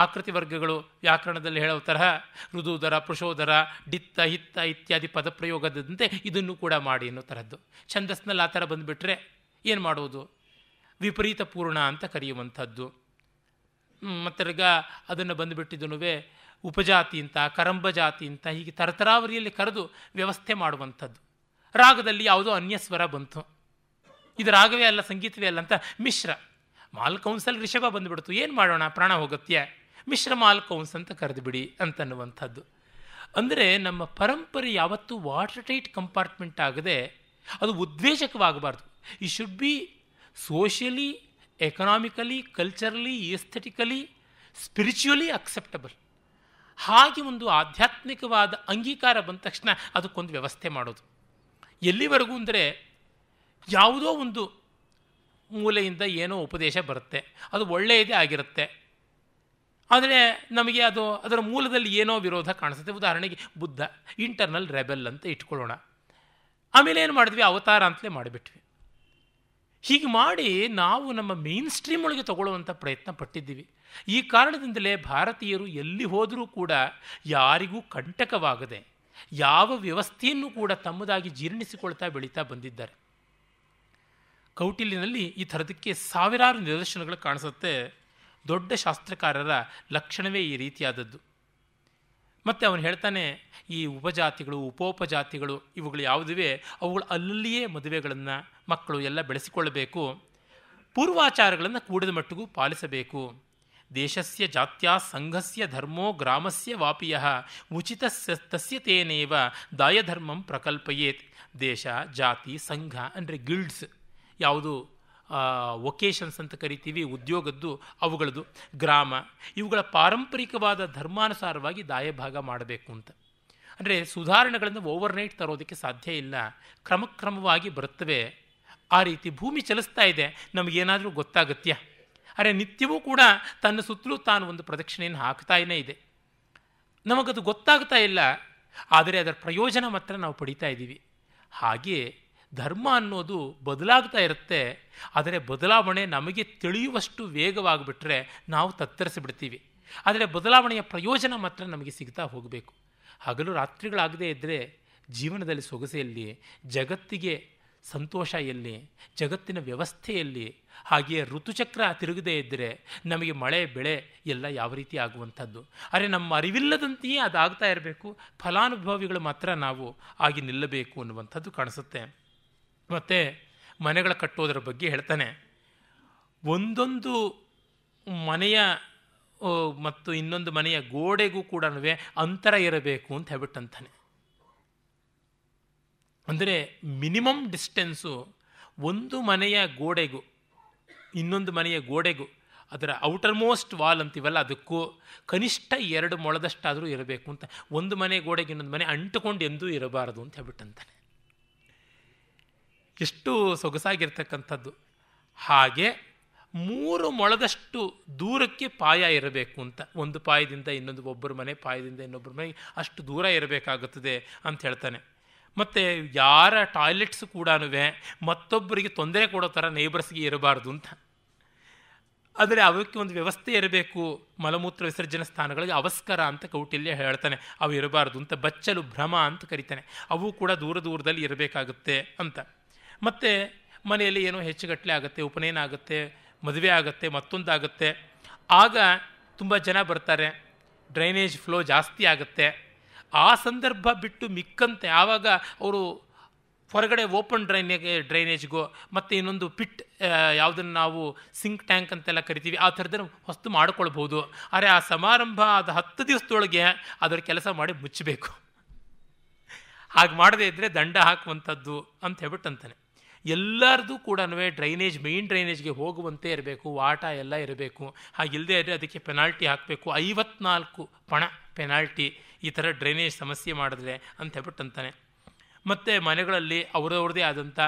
ಆಕೃತಿ ವರ್ಗಗಳು ವ್ಯಾಕರಣದಲ್ಲಿ ಹೇಳೋ ತರಹ ಋದುದರ ಪುರುಷೋದರ ಡಿತ್ತ ಹಿತ್ತ ಇತ್ಯಾದಿ ಪದಪ್ರಯೋಗದಂತೆ ಇದನ್ನು ಕೂಡ ಮಾಡಿ ಅನ್ನೋ ಥರದ್ದು ಛಂದಸ್ನಲ್ಲಿ ಆ ಥರ ಬಂದುಬಿಟ್ರೆ ಏನು ಮಾಡೋದು ವಿಪರೀತ ಪೂರ್ಣ ಅಂತ ಕರೆಯುವಂಥದ್ದು ಮತ್ತರ್ಗ ಅದನ್ನು ಬಂದುಬಿಟ್ಟಿದನುವೇ ಉಪಜಾತಿ ಅಂತ ಕರಂಬ ಜಾತಿ ಅಂತ ಹೀಗೆ ತರತರಾವರಿಯಲ್ಲಿ ಕರೆದು ವ್ಯವಸ್ಥೆ ಮಾಡುವಂಥದ್ದು ರಾಗದಲ್ಲಿ ಯಾವುದೋ ಅನ್ಯಸ್ವರ ಬಂತು ಇದು ರಾಗವೇ ಅಲ್ಲ ಸಂಗೀತವೇ ಅಲ್ಲ ಅಂತ ಮಿಶ್ರ ಮಾಲ್ ಕೌನ್ಸಲ್ಲಿ ರಿಷಭ ಬಂದುಬಿಡ್ತು ಏನು ಮಾಡೋಣ ಪ್ರಾಣ ಹೋಗುತ್ತೆ ಮಿಶ್ರ ಮಾಲ್ ಕೌನ್ಸ್ ಅಂತ ಬಿಡಿ ಅಂತನ್ನುವಂಥದ್ದು ಅಂದರೆ ನಮ್ಮ ಪರಂಪರೆ ಯಾವತ್ತೂ ವಾಟರ್ ಟೈಟ್ ಕಂಪಾರ್ಟ್ಮೆಂಟ್ ಆಗದೆ ಅದು ಉದ್ವೇಜಕವಾಗಬಾರ್ದು ಈ should be socially economically culturally aesthetically spiritually acceptable ಹಾಗೆ ಒಂದು ಆಧ್ಯಾತ್ಮಿಕವಾದ ಅಂಗೀಕಾರ ಬಂದ ತಕ್ಷಣ ಅದಕ್ಕೊಂದು ವ್ಯವಸ್ಥೆ ಮಾಡೋದು ಎಲ್ಲಿವರೆಗೂ ಅಂದರೆ ಯಾವುದೋ ಒಂದು ಮೂಲೆಯಿಂದ ಏನೋ ಉಪದೇಶ ಬರುತ್ತೆ ಅದು ಒಳ್ಳೆಯದೇ ಆಗಿರುತ್ತೆ ಆದರೆ ನಮಗೆ ಅದು ಅದರ ಮೂಲದಲ್ಲಿ ಏನೋ ವಿರೋಧ ಕಾಣಿಸುತ್ತೆ ಉದಾಹರಣೆಗೆ ಬುದ್ಧ ಇಂಟರ್ನಲ್ ರೆಬೆಲ್ ಅಂತ ಇಟ್ಕೊಳ್ಳೋಣ ಆಮೇಲೆ ಏನು ಮಾಡಿದ್ವಿ ಅವತಾರ ಅಂತಲೇ ಮಾಡಿಬಿಟ್ವಿ ಹೀಗೆ ಮಾಡಿ ನಾವು ನಮ್ಮ ಮೇನ್ ಸ್ಟ್ರೀಮ್ ಒಳಗೆ ತಗೊಳ್ಳುವಂಥ ಪ್ರಯತ್ನ ಪಟ್ಟಿದ್ದೀವಿ ಈ ಕಾರಣದಿಂದಲೇ ಭಾರತೀಯರು ಎಲ್ಲಿ ಹೋದರೂ ಕೂಡ ಯಾರಿಗೂ ಕಂಟಕವಾಗದೆ ಯಾವ ವ್ಯವಸ್ಥೆಯನ್ನು ಕೂಡ ತಮ್ಮದಾಗಿ ಜೀರ್ಣಿಸಿಕೊಳ್ತಾ ಬೆಳೀತಾ ಬಂದಿದ್ದಾರೆ ಕೌಟಿಲ್ಯನಲ್ಲಿ ಈ ಥರದಕ್ಕೆ ಸಾವಿರಾರು ನಿದರ್ಶನಗಳು ಕಾಣಿಸುತ್ತೆ ದೊಡ್ಡ ಶಾಸ್ತ್ರಕಾರರ ಲಕ್ಷಣವೇ ಈ ರೀತಿಯಾದದ್ದು ಮತ್ತು ಅವನು ಹೇಳ್ತಾನೆ ಈ ಉಪಜಾತಿಗಳು ಉಪೋಪಜಾತಿಗಳು ಇವುಗಳು ಯಾವುದಿವೆ ಅವುಗಳು ಅಲ್ಲಿಯೇ ಮದುವೆಗಳನ್ನು ಮಕ್ಕಳು ಎಲ್ಲ ಬೆಳೆಸಿಕೊಳ್ಳಬೇಕು ಪೂರ್ವಾಚಾರಗಳನ್ನು ಕೂಡಿದ ಮಟ್ಟಿಗೂ ಪಾಲಿಸಬೇಕು ದೇಶಸ್ಯ ಜಾತ್ಯಾ ಸಂಘಸ್ಯ ಧರ್ಮೋ ಗ್ರಾಮಸ್ಯ ವಾಪಿಯ ಉಚಿತ ತಸ್ಯ ತೇನೇವ ದಾಯಧರ್ಮಂ ಪ್ರಕಲ್ಪಯೇತ್ ದೇಶ ಜಾತಿ ಸಂಘ ಅಂದರೆ ಗಿಲ್ಡ್ಸ್ ಯಾವುದು ವೊಕೇಶನ್ಸ್ ಅಂತ ಕರಿತೀವಿ ಉದ್ಯೋಗದ್ದು ಅವುಗಳದ್ದು ಗ್ರಾಮ ಇವುಗಳ ಪಾರಂಪರಿಕವಾದ ಧರ್ಮಾನುಸಾರವಾಗಿ ದಾಯಭಾಗ ಮಾಡಬೇಕು ಅಂತ ಅಂದರೆ ಸುಧಾರಣೆಗಳನ್ನು ಓವರ್ನೈಟ್ ತರೋದಕ್ಕೆ ಸಾಧ್ಯ ಇಲ್ಲ ಕ್ರಮಕ್ರಮವಾಗಿ ಬರುತ್ತವೆ ಆ ರೀತಿ ಭೂಮಿ ಚಲಿಸ್ತಾ ಇದೆ ನಮಗೇನಾದರೂ ಗೊತ್ತಾಗತ್ಯ ಅರೆ ನಿತ್ಯವೂ ಕೂಡ ತನ್ನ ಸುತ್ತಲೂ ತಾನು ಒಂದು ಪ್ರದಕ್ಷಿಣೆಯನ್ನು ಹಾಕ್ತಾಯೇ ಇದೆ ನಮಗದು ಗೊತ್ತಾಗ್ತಾ ಇಲ್ಲ ಆದರೆ ಅದರ ಪ್ರಯೋಜನ ಮಾತ್ರ ನಾವು ಪಡಿತಾ ಇದ್ದೀವಿ ಹಾಗೆಯೇ ಧರ್ಮ ಅನ್ನೋದು ಬದಲಾಗ್ತಾ ಇರುತ್ತೆ ಆದರೆ ಬದಲಾವಣೆ ನಮಗೆ ತಿಳಿಯುವಷ್ಟು ವೇಗವಾಗಿಬಿಟ್ರೆ ನಾವು ತತ್ತರಿಸಿಬಿಡ್ತೀವಿ ಆದರೆ ಬದಲಾವಣೆಯ ಪ್ರಯೋಜನ ಮಾತ್ರ ನಮಗೆ ಸಿಗ್ತಾ ಹೋಗಬೇಕು ಹಗಲು ರಾತ್ರಿಗಳಾಗದೇ ಇದ್ದರೆ ಜೀವನದಲ್ಲಿ ಸೊಗಸೆಯಲ್ಲಿ ಜಗತ್ತಿಗೆ ಸಂತೋಷ ಎಲ್ಲಿ ಜಗತ್ತಿನ ವ್ಯವಸ್ಥೆಯಲ್ಲಿ ಹಾಗೆಯೇ ಋತುಚಕ್ರ ತಿರುಗದೇ ಇದ್ದರೆ ನಮಗೆ ಮಳೆ ಬೆಳೆ ಎಲ್ಲ ಯಾವ ರೀತಿ ಆಗುವಂಥದ್ದು ಅರೆ ನಮ್ಮ ಅರಿವಿಲ್ಲದಂತೆಯೇ ಅದಾಗ್ತಾ ಇರಬೇಕು ಫಲಾನುಭವಿಗಳು ಮಾತ್ರ ನಾವು ಆಗಿ ನಿಲ್ಲಬೇಕು ಅನ್ನುವಂಥದ್ದು ಕಾಣಿಸುತ್ತೆ ಮತ್ತು ಮನೆಗಳ ಕಟ್ಟೋದರ ಬಗ್ಗೆ ಹೇಳ್ತಾನೆ ಒಂದೊಂದು ಮನೆಯ ಮತ್ತು ಇನ್ನೊಂದು ಮನೆಯ ಗೋಡೆಗೂ ಕೂಡ ಅಂತರ ಇರಬೇಕು ಅಂತ ಹೇಳ್ಬಿಟ್ಟಂತಾನೆ ಅಂದರೆ ಮಿನಿಮಮ್ ಡಿಸ್ಟೆನ್ಸು ಒಂದು ಮನೆಯ ಗೋಡೆಗೂ ಇನ್ನೊಂದು ಮನೆಯ ಗೋಡೆಗೂ ಅದರ ಔಟರ್ ಮೋಸ್ಟ್ ವಾಲ್ ಅಂತೀವಲ್ಲ ಅದಕ್ಕೂ ಕನಿಷ್ಠ ಎರಡು ಮೊಳದಷ್ಟಾದರೂ ಇರಬೇಕು ಅಂತ ಒಂದು ಮನೆ ಗೋಡೆಗೆ ಇನ್ನೊಂದು ಮನೆ ಅಂಟುಕೊಂಡು ಎಂದೂ ಇರಬಾರದು ಅಂತ ಹೇಳ್ಬಿಟ್ಟಂತಾನೆ ಎಷ್ಟು ಸೊಗಸಾಗಿರ್ತಕ್ಕಂಥದ್ದು ಹಾಗೆ ಮೂರು ಮೊಳದಷ್ಟು ದೂರಕ್ಕೆ ಪಾಯ ಇರಬೇಕು ಅಂತ ಒಂದು ಪಾಯದಿಂದ ಇನ್ನೊಂದು ಒಬ್ಬರ ಮನೆ ಪಾಯದಿಂದ ಇನ್ನೊಬ್ಬರ ಮನೆ ಅಷ್ಟು ದೂರ ಇರಬೇಕಾಗುತ್ತದೆ ಅಂತ ಹೇಳ್ತಾನೆ ಮತ್ತು ಯಾರ ಟಾಯ್ಲೆಟ್ಸ್ ಕೂಡ ಮತ್ತೊಬ್ಬರಿಗೆ ತೊಂದರೆ ಕೊಡೋ ಥರ ನೈಬರ್ಸ್ಗೆ ಇರಬಾರ್ದು ಅಂತ ಆದರೆ ಅವಕ್ಕೆ ಒಂದು ವ್ಯವಸ್ಥೆ ಇರಬೇಕು ಮಲಮೂತ್ರ ವಿಸರ್ಜನೆ ಸ್ಥಾನಗಳಿಗೆ ಅವಸ್ಕರ ಅಂತ ಕೌಟಿಲ್ಯ ಹೇಳ್ತಾನೆ ಅವು ಇರಬಾರ್ದು ಅಂತ ಬಚ್ಚಲು ಭ್ರಮ ಅಂತ ಕರಿತಾನೆ ಅವು ಕೂಡ ದೂರ ದೂರದಲ್ಲಿ ಇರಬೇಕಾಗುತ್ತೆ ಅಂತ ಮತ್ತು ಮನೆಯಲ್ಲಿ ಏನೋ ಹೆಚ್ಚುಗಟ್ಟಲೆ ಆಗುತ್ತೆ ಉಪನಯನ ಆಗುತ್ತೆ ಮದುವೆ ಆಗುತ್ತೆ ಮತ್ತೊಂದಾಗುತ್ತೆ ಆಗ ತುಂಬ ಜನ ಬರ್ತಾರೆ ಡ್ರೈನೇಜ್ ಫ್ಲೋ ಜಾಸ್ತಿ ಆಗುತ್ತೆ ಆ ಸಂದರ್ಭ ಬಿಟ್ಟು ಮಿಕ್ಕಂತೆ ಆವಾಗ ಅವರು ಹೊರಗಡೆ ಓಪನ್ ಡ್ರೈನೇಜ್ ಡ್ರೈನೇಜ್ಗೋ ಮತ್ತು ಇನ್ನೊಂದು ಪಿಟ್ ಯಾವುದನ್ನು ನಾವು ಸಿಂಕ್ ಟ್ಯಾಂಕ್ ಅಂತೆಲ್ಲ ಕರಿತೀವಿ ಆ ಥರದನ್ನು ಹೊಸ್ತು ಮಾಡಿಕೊಳ್ಬೋದು ಆದರೆ ಆ ಸಮಾರಂಭ ಅದು ಹತ್ತು ದಿವಸದೊಳಗೆ ಅದರ ಕೆಲಸ ಮಾಡಿ ಮುಚ್ಚಬೇಕು ಹಾಗೆ ಮಾಡದೇ ಇದ್ದರೆ ದಂಡ ಹಾಕುವಂಥದ್ದು ಅಂತ ಹೇಳ್ಬಿಟ್ಟು ಅಂತಾನೆ ಎಲ್ಲರದ್ದು ಕೂಡ ಡ್ರೈನೇಜ್ ಮೇಯ್ನ್ ಡ್ರೈನೇಜ್ಗೆ ಹೋಗುವಂತೆ ಇರಬೇಕು ವಾಟ ಎಲ್ಲ ಇರಬೇಕು ಹಾಗಿಲ್ಲದೆ ಇದ್ದರೆ ಅದಕ್ಕೆ ಪೆನಾಲ್ಟಿ ಹಾಕಬೇಕು ಐವತ್ನಾಲ್ಕು ಪಣ ಪೆನಾಲ್ಟಿ ಈ ಥರ ಡ್ರೈನೇಜ್ ಸಮಸ್ಯೆ ಮಾಡಿದ್ರೆ ಅಂತ ಹೇಳ್ಬಿಟ್ಟು ಅಂತಾನೆ ಮತ್ತು ಮನೆಗಳಲ್ಲಿ ಅವ್ರವ್ರದೇ ಆದಂಥ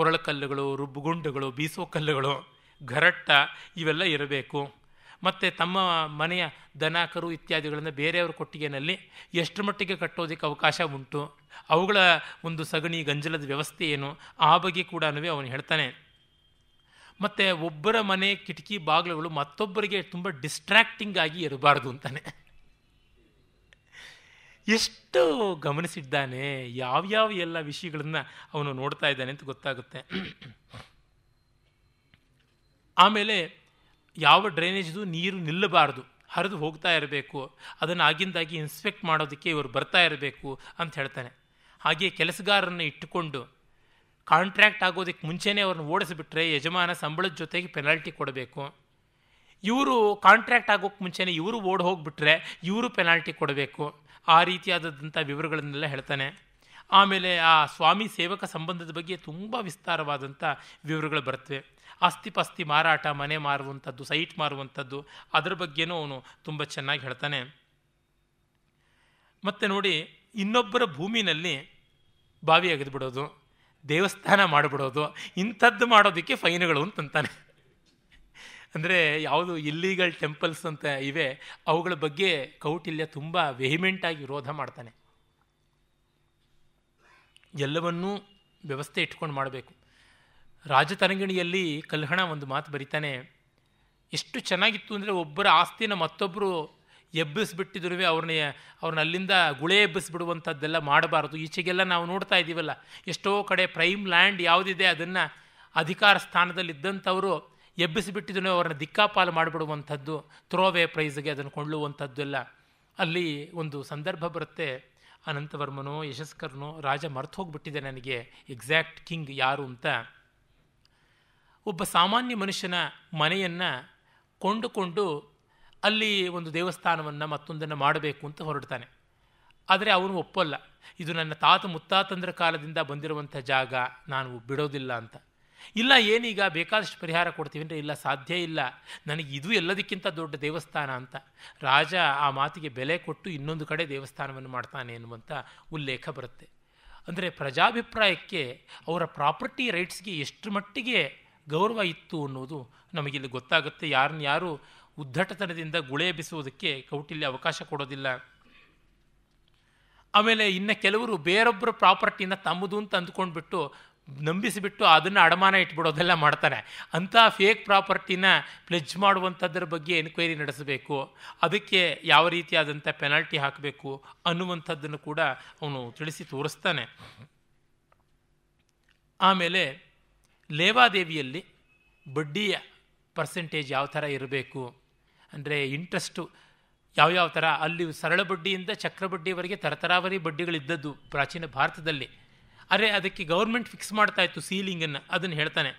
ಉರಳಕಲ್ಲುಗಳು ರುಬ್ಬುಗುಂಡುಗಳು ಬೀಸೋ ಕಲ್ಲುಗಳು ಘರಟ್ಟ ಇವೆಲ್ಲ ಇರಬೇಕು ಮತ್ತು ತಮ್ಮ ಮನೆಯ ದನ ಕರು ಇತ್ಯಾದಿಗಳನ್ನು ಬೇರೆಯವ್ರ ಕೊಟ್ಟಿಗೆನಲ್ಲಿ ಎಷ್ಟು ಮಟ್ಟಿಗೆ ಕಟ್ಟೋದಕ್ಕೆ ಅವಕಾಶ ಉಂಟು ಅವುಗಳ ಒಂದು ಸಗಣಿ ಗಂಜಲದ ವ್ಯವಸ್ಥೆ ಏನು ಆ ಬಗ್ಗೆ ಕೂಡ ಅವನು ಹೇಳ್ತಾನೆ ಮತ್ತು ಒಬ್ಬರ ಮನೆ ಕಿಟಕಿ ಬಾಗಿಲುಗಳು ಮತ್ತೊಬ್ಬರಿಗೆ ತುಂಬ ಡಿಸ್ಟ್ರ್ಯಾಕ್ಟಿಂಗ್ ಆಗಿ ಇರಬಾರ್ದು ಅಂತಾನೆ ಎಷ್ಟು ಗಮನಿಸಿದ್ದಾನೆ ಯಾವ್ಯಾವ ಎಲ್ಲ ವಿಷಯಗಳನ್ನು ಅವನು ನೋಡ್ತಾ ಇದ್ದಾನೆ ಅಂತ ಗೊತ್ತಾಗುತ್ತೆ ಆಮೇಲೆ ಯಾವ ಡ್ರೈನೇಜ್ದು ನೀರು ನಿಲ್ಲಬಾರ್ದು ಹರಿದು ಹೋಗ್ತಾ ಇರಬೇಕು ಅದನ್ನು ಆಗಿಂದಾಗಿ ಇನ್ಸ್ಪೆಕ್ಟ್ ಮಾಡೋದಕ್ಕೆ ಇವರು ಬರ್ತಾ ಇರಬೇಕು ಅಂತ ಹೇಳ್ತಾನೆ ಹಾಗೆಯೇ ಕೆಲಸಗಾರರನ್ನು ಇಟ್ಟುಕೊಂಡು ಕಾಂಟ್ರ್ಯಾಕ್ಟ್ ಆಗೋದಕ್ಕೆ ಮುಂಚೆನೇ ಅವ್ರನ್ನ ಓಡಿಸಿಬಿಟ್ರೆ ಯಜಮಾನ ಸಂಬಳದ ಜೊತೆಗೆ ಪೆನಾಲ್ಟಿ ಕೊಡಬೇಕು ಇವರು ಕಾಂಟ್ರ್ಯಾಕ್ಟ್ ಆಗೋಕ್ಕೆ ಮುಂಚೆನೇ ಇವರು ಓಡಿ ಹೋಗಿಬಿಟ್ರೆ ಇವರು ಪೆನಾಲ್ಟಿ ಕೊಡಬೇಕು ಆ ರೀತಿಯಾದಂಥ ವಿವರಗಳನ್ನೆಲ್ಲ ಹೇಳ್ತಾನೆ ಆಮೇಲೆ ಆ ಸ್ವಾಮಿ ಸೇವಕ ಸಂಬಂಧದ ಬಗ್ಗೆ ತುಂಬ ವಿಸ್ತಾರವಾದಂಥ ವಿವರಗಳು ಬರ್ತವೆ ಆಸ್ತಿ ಮಾರಾಟ ಮನೆ ಮಾರುವಂಥದ್ದು ಸೈಟ್ ಮಾರುವಂಥದ್ದು ಅದರ ಬಗ್ಗೆನೂ ಅವನು ತುಂಬ ಚೆನ್ನಾಗಿ ಹೇಳ್ತಾನೆ ಮತ್ತು ನೋಡಿ ಇನ್ನೊಬ್ಬರ ಭೂಮಿನಲ್ಲಿ ಬಾವಿ ಅಗೆದ್ಬಿಡೋದು ದೇವಸ್ಥಾನ ಮಾಡಿಬಿಡೋದು ಇಂಥದ್ದು ಮಾಡೋದಕ್ಕೆ ಫೈನ್ಗಳು ಅಂತಂತಾನೆ ಅಂದರೆ ಯಾವುದು ಇಲ್ಲಿಗಲ್ ಟೆಂಪಲ್ಸ್ ಅಂತ ಇವೆ ಅವುಗಳ ಬಗ್ಗೆ ಕೌಟಿಲ್ಯ ತುಂಬ ವೆಹಿಮೆಂಟಾಗಿ ವಿರೋಧ ಮಾಡ್ತಾನೆ ಎಲ್ಲವನ್ನೂ ವ್ಯವಸ್ಥೆ ಇಟ್ಕೊಂಡು ಮಾಡಬೇಕು ರಾಜತರಂಗಿಣಿಯಲ್ಲಿ ಕಲ್ಹಣ ಒಂದು ಮಾತು ಬರಿತಾನೆ ಎಷ್ಟು ಚೆನ್ನಾಗಿತ್ತು ಅಂದರೆ ಒಬ್ಬರ ಆಸ್ತಿನ ಮತ್ತೊಬ್ಬರು ಎಬ್ಬಿಸ್ಬಿಟ್ಟಿದ್ರು ಅವ್ರನ್ನ ಅವ್ರನ್ನ ಅಲ್ಲಿಂದ ಗುಳೆ ಎಬ್ಬಿಸ್ಬಿಡುವಂಥದ್ದೆಲ್ಲ ಮಾಡಬಾರ್ದು ಈಚೆಗೆಲ್ಲ ನಾವು ನೋಡ್ತಾ ಇದ್ದೀವಲ್ಲ ಎಷ್ಟೋ ಕಡೆ ಪ್ರೈಮ್ ಲ್ಯಾಂಡ್ ಯಾವುದಿದೆ ಅದನ್ನು ಅಧಿಕಾರ ಸ್ಥಾನದಲ್ಲಿದ್ದಂಥವರು ಎಬ್ಬಿಸಿಬಿಟ್ಟಿದ್ದನೋ ಅವರನ್ನು ದಿಕ್ಕಾಪಾಲು ಮಾಡಿಬಿಡುವಂಥದ್ದು ಥ್ರೋವೇ ಪ್ರೈಸ್ಗೆ ಅದನ್ನು ಎಲ್ಲ ಅಲ್ಲಿ ಒಂದು ಸಂದರ್ಭ ಬರುತ್ತೆ ಅನಂತವರ್ಮನೋ ಯಶಸ್ಕರನೋ ರಾಜ ಹೋಗಿಬಿಟ್ಟಿದೆ ನನಗೆ ಎಕ್ಸಾಕ್ಟ್ ಕಿಂಗ್ ಯಾರು ಅಂತ ಒಬ್ಬ ಸಾಮಾನ್ಯ ಮನುಷ್ಯನ ಮನೆಯನ್ನು ಕೊಂಡುಕೊಂಡು ಅಲ್ಲಿ ಒಂದು ದೇವಸ್ಥಾನವನ್ನು ಮತ್ತೊಂದನ್ನು ಮಾಡಬೇಕು ಅಂತ ಹೊರಡ್ತಾನೆ ಆದರೆ ಅವನು ಒಪ್ಪಲ್ಲ ಇದು ನನ್ನ ತಾತ ಮುತ್ತಾತಂದ್ರ ಕಾಲದಿಂದ ಬಂದಿರುವಂಥ ಜಾಗ ನಾನು ಬಿಡೋದಿಲ್ಲ ಅಂತ ಇಲ್ಲ ಏನೀಗ ಬೇಕಾದಷ್ಟು ಪರಿಹಾರ ಕೊಡ್ತೀವಿ ಅಂದರೆ ಇಲ್ಲ ಸಾಧ್ಯ ಇಲ್ಲ ನನಗೆ ಇದು ಎಲ್ಲದಕ್ಕಿಂತ ದೊಡ್ಡ ದೇವಸ್ಥಾನ ಅಂತ ರಾಜ ಆ ಮಾತಿಗೆ ಬೆಲೆ ಕೊಟ್ಟು ಇನ್ನೊಂದು ಕಡೆ ದೇವಸ್ಥಾನವನ್ನು ಮಾಡ್ತಾನೆ ಎನ್ನುವಂಥ ಉಲ್ಲೇಖ ಬರುತ್ತೆ ಅಂದರೆ ಪ್ರಜಾಭಿಪ್ರಾಯಕ್ಕೆ ಅವರ ಪ್ರಾಪರ್ಟಿ ರೈಟ್ಸ್ಗೆ ಎಷ್ಟು ಮಟ್ಟಿಗೆ ಗೌರವ ಇತ್ತು ಅನ್ನೋದು ನಮಗಿಲ್ಲಿ ಗೊತ್ತಾಗುತ್ತೆ ಯಾರನ್ನ ಯಾರು ಉದ್ದಟತನದಿಂದ ಗುಳೆ ಬಿಸುವುದಕ್ಕೆ ಕೌಟಿಲ್ಯ ಅವಕಾಶ ಕೊಡೋದಿಲ್ಲ ಆಮೇಲೆ ಇನ್ನು ಕೆಲವರು ಬೇರೊಬ್ಬರ ಪ್ರಾಪರ್ಟಿನ ತಮ್ಮದು ಅಂತ ಅಂದ್ಕೊಂಡ್ಬಿಟ್ಟು ನಂಬಿಸಿಬಿಟ್ಟು ಅದನ್ನು ಅಡಮಾನ ಇಟ್ಬಿಡೋದೆಲ್ಲ ಮಾಡ್ತಾನೆ ಅಂಥ ಫೇಕ್ ಪ್ರಾಪರ್ಟಿನ ಪ್ಲೆಜ್ ಮಾಡುವಂಥದ್ರ ಬಗ್ಗೆ ಎನ್ಕ್ವೈರಿ ನಡೆಸಬೇಕು ಅದಕ್ಕೆ ಯಾವ ರೀತಿಯಾದಂಥ ಪೆನಾಲ್ಟಿ ಹಾಕಬೇಕು ಅನ್ನುವಂಥದ್ದನ್ನು ಕೂಡ ಅವನು ತಿಳಿಸಿ ತೋರಿಸ್ತಾನೆ ಆಮೇಲೆ ಲೇವಾದೇವಿಯಲ್ಲಿ ಬಡ್ಡಿಯ ಪರ್ಸೆಂಟೇಜ್ ಯಾವ ಥರ ಇರಬೇಕು ಅಂದರೆ ಇಂಟ್ರೆಸ್ಟು ಯಾವ್ಯಾವ ಥರ ಅಲ್ಲಿ ಸರಳ ಬಡ್ಡಿಯಿಂದ ಚಕ್ರ ಬಡ್ಡಿಯವರೆಗೆ ತರತರಾವರಿ ಬಡ್ಡಿಗಳಿದ್ದದ್ದು ಪ್ರಾಚೀನ ಭಾರತದಲ್ಲಿ ಅರೆ ಅದಕ್ಕೆ ಗೌರ್ಮೆಂಟ್ ಫಿಕ್ಸ್ ಮಾಡ್ತಾ ಇತ್ತು ಸೀಲಿಂಗನ್ನು ಅದನ್ನು ಹೇಳ್ತಾನೆ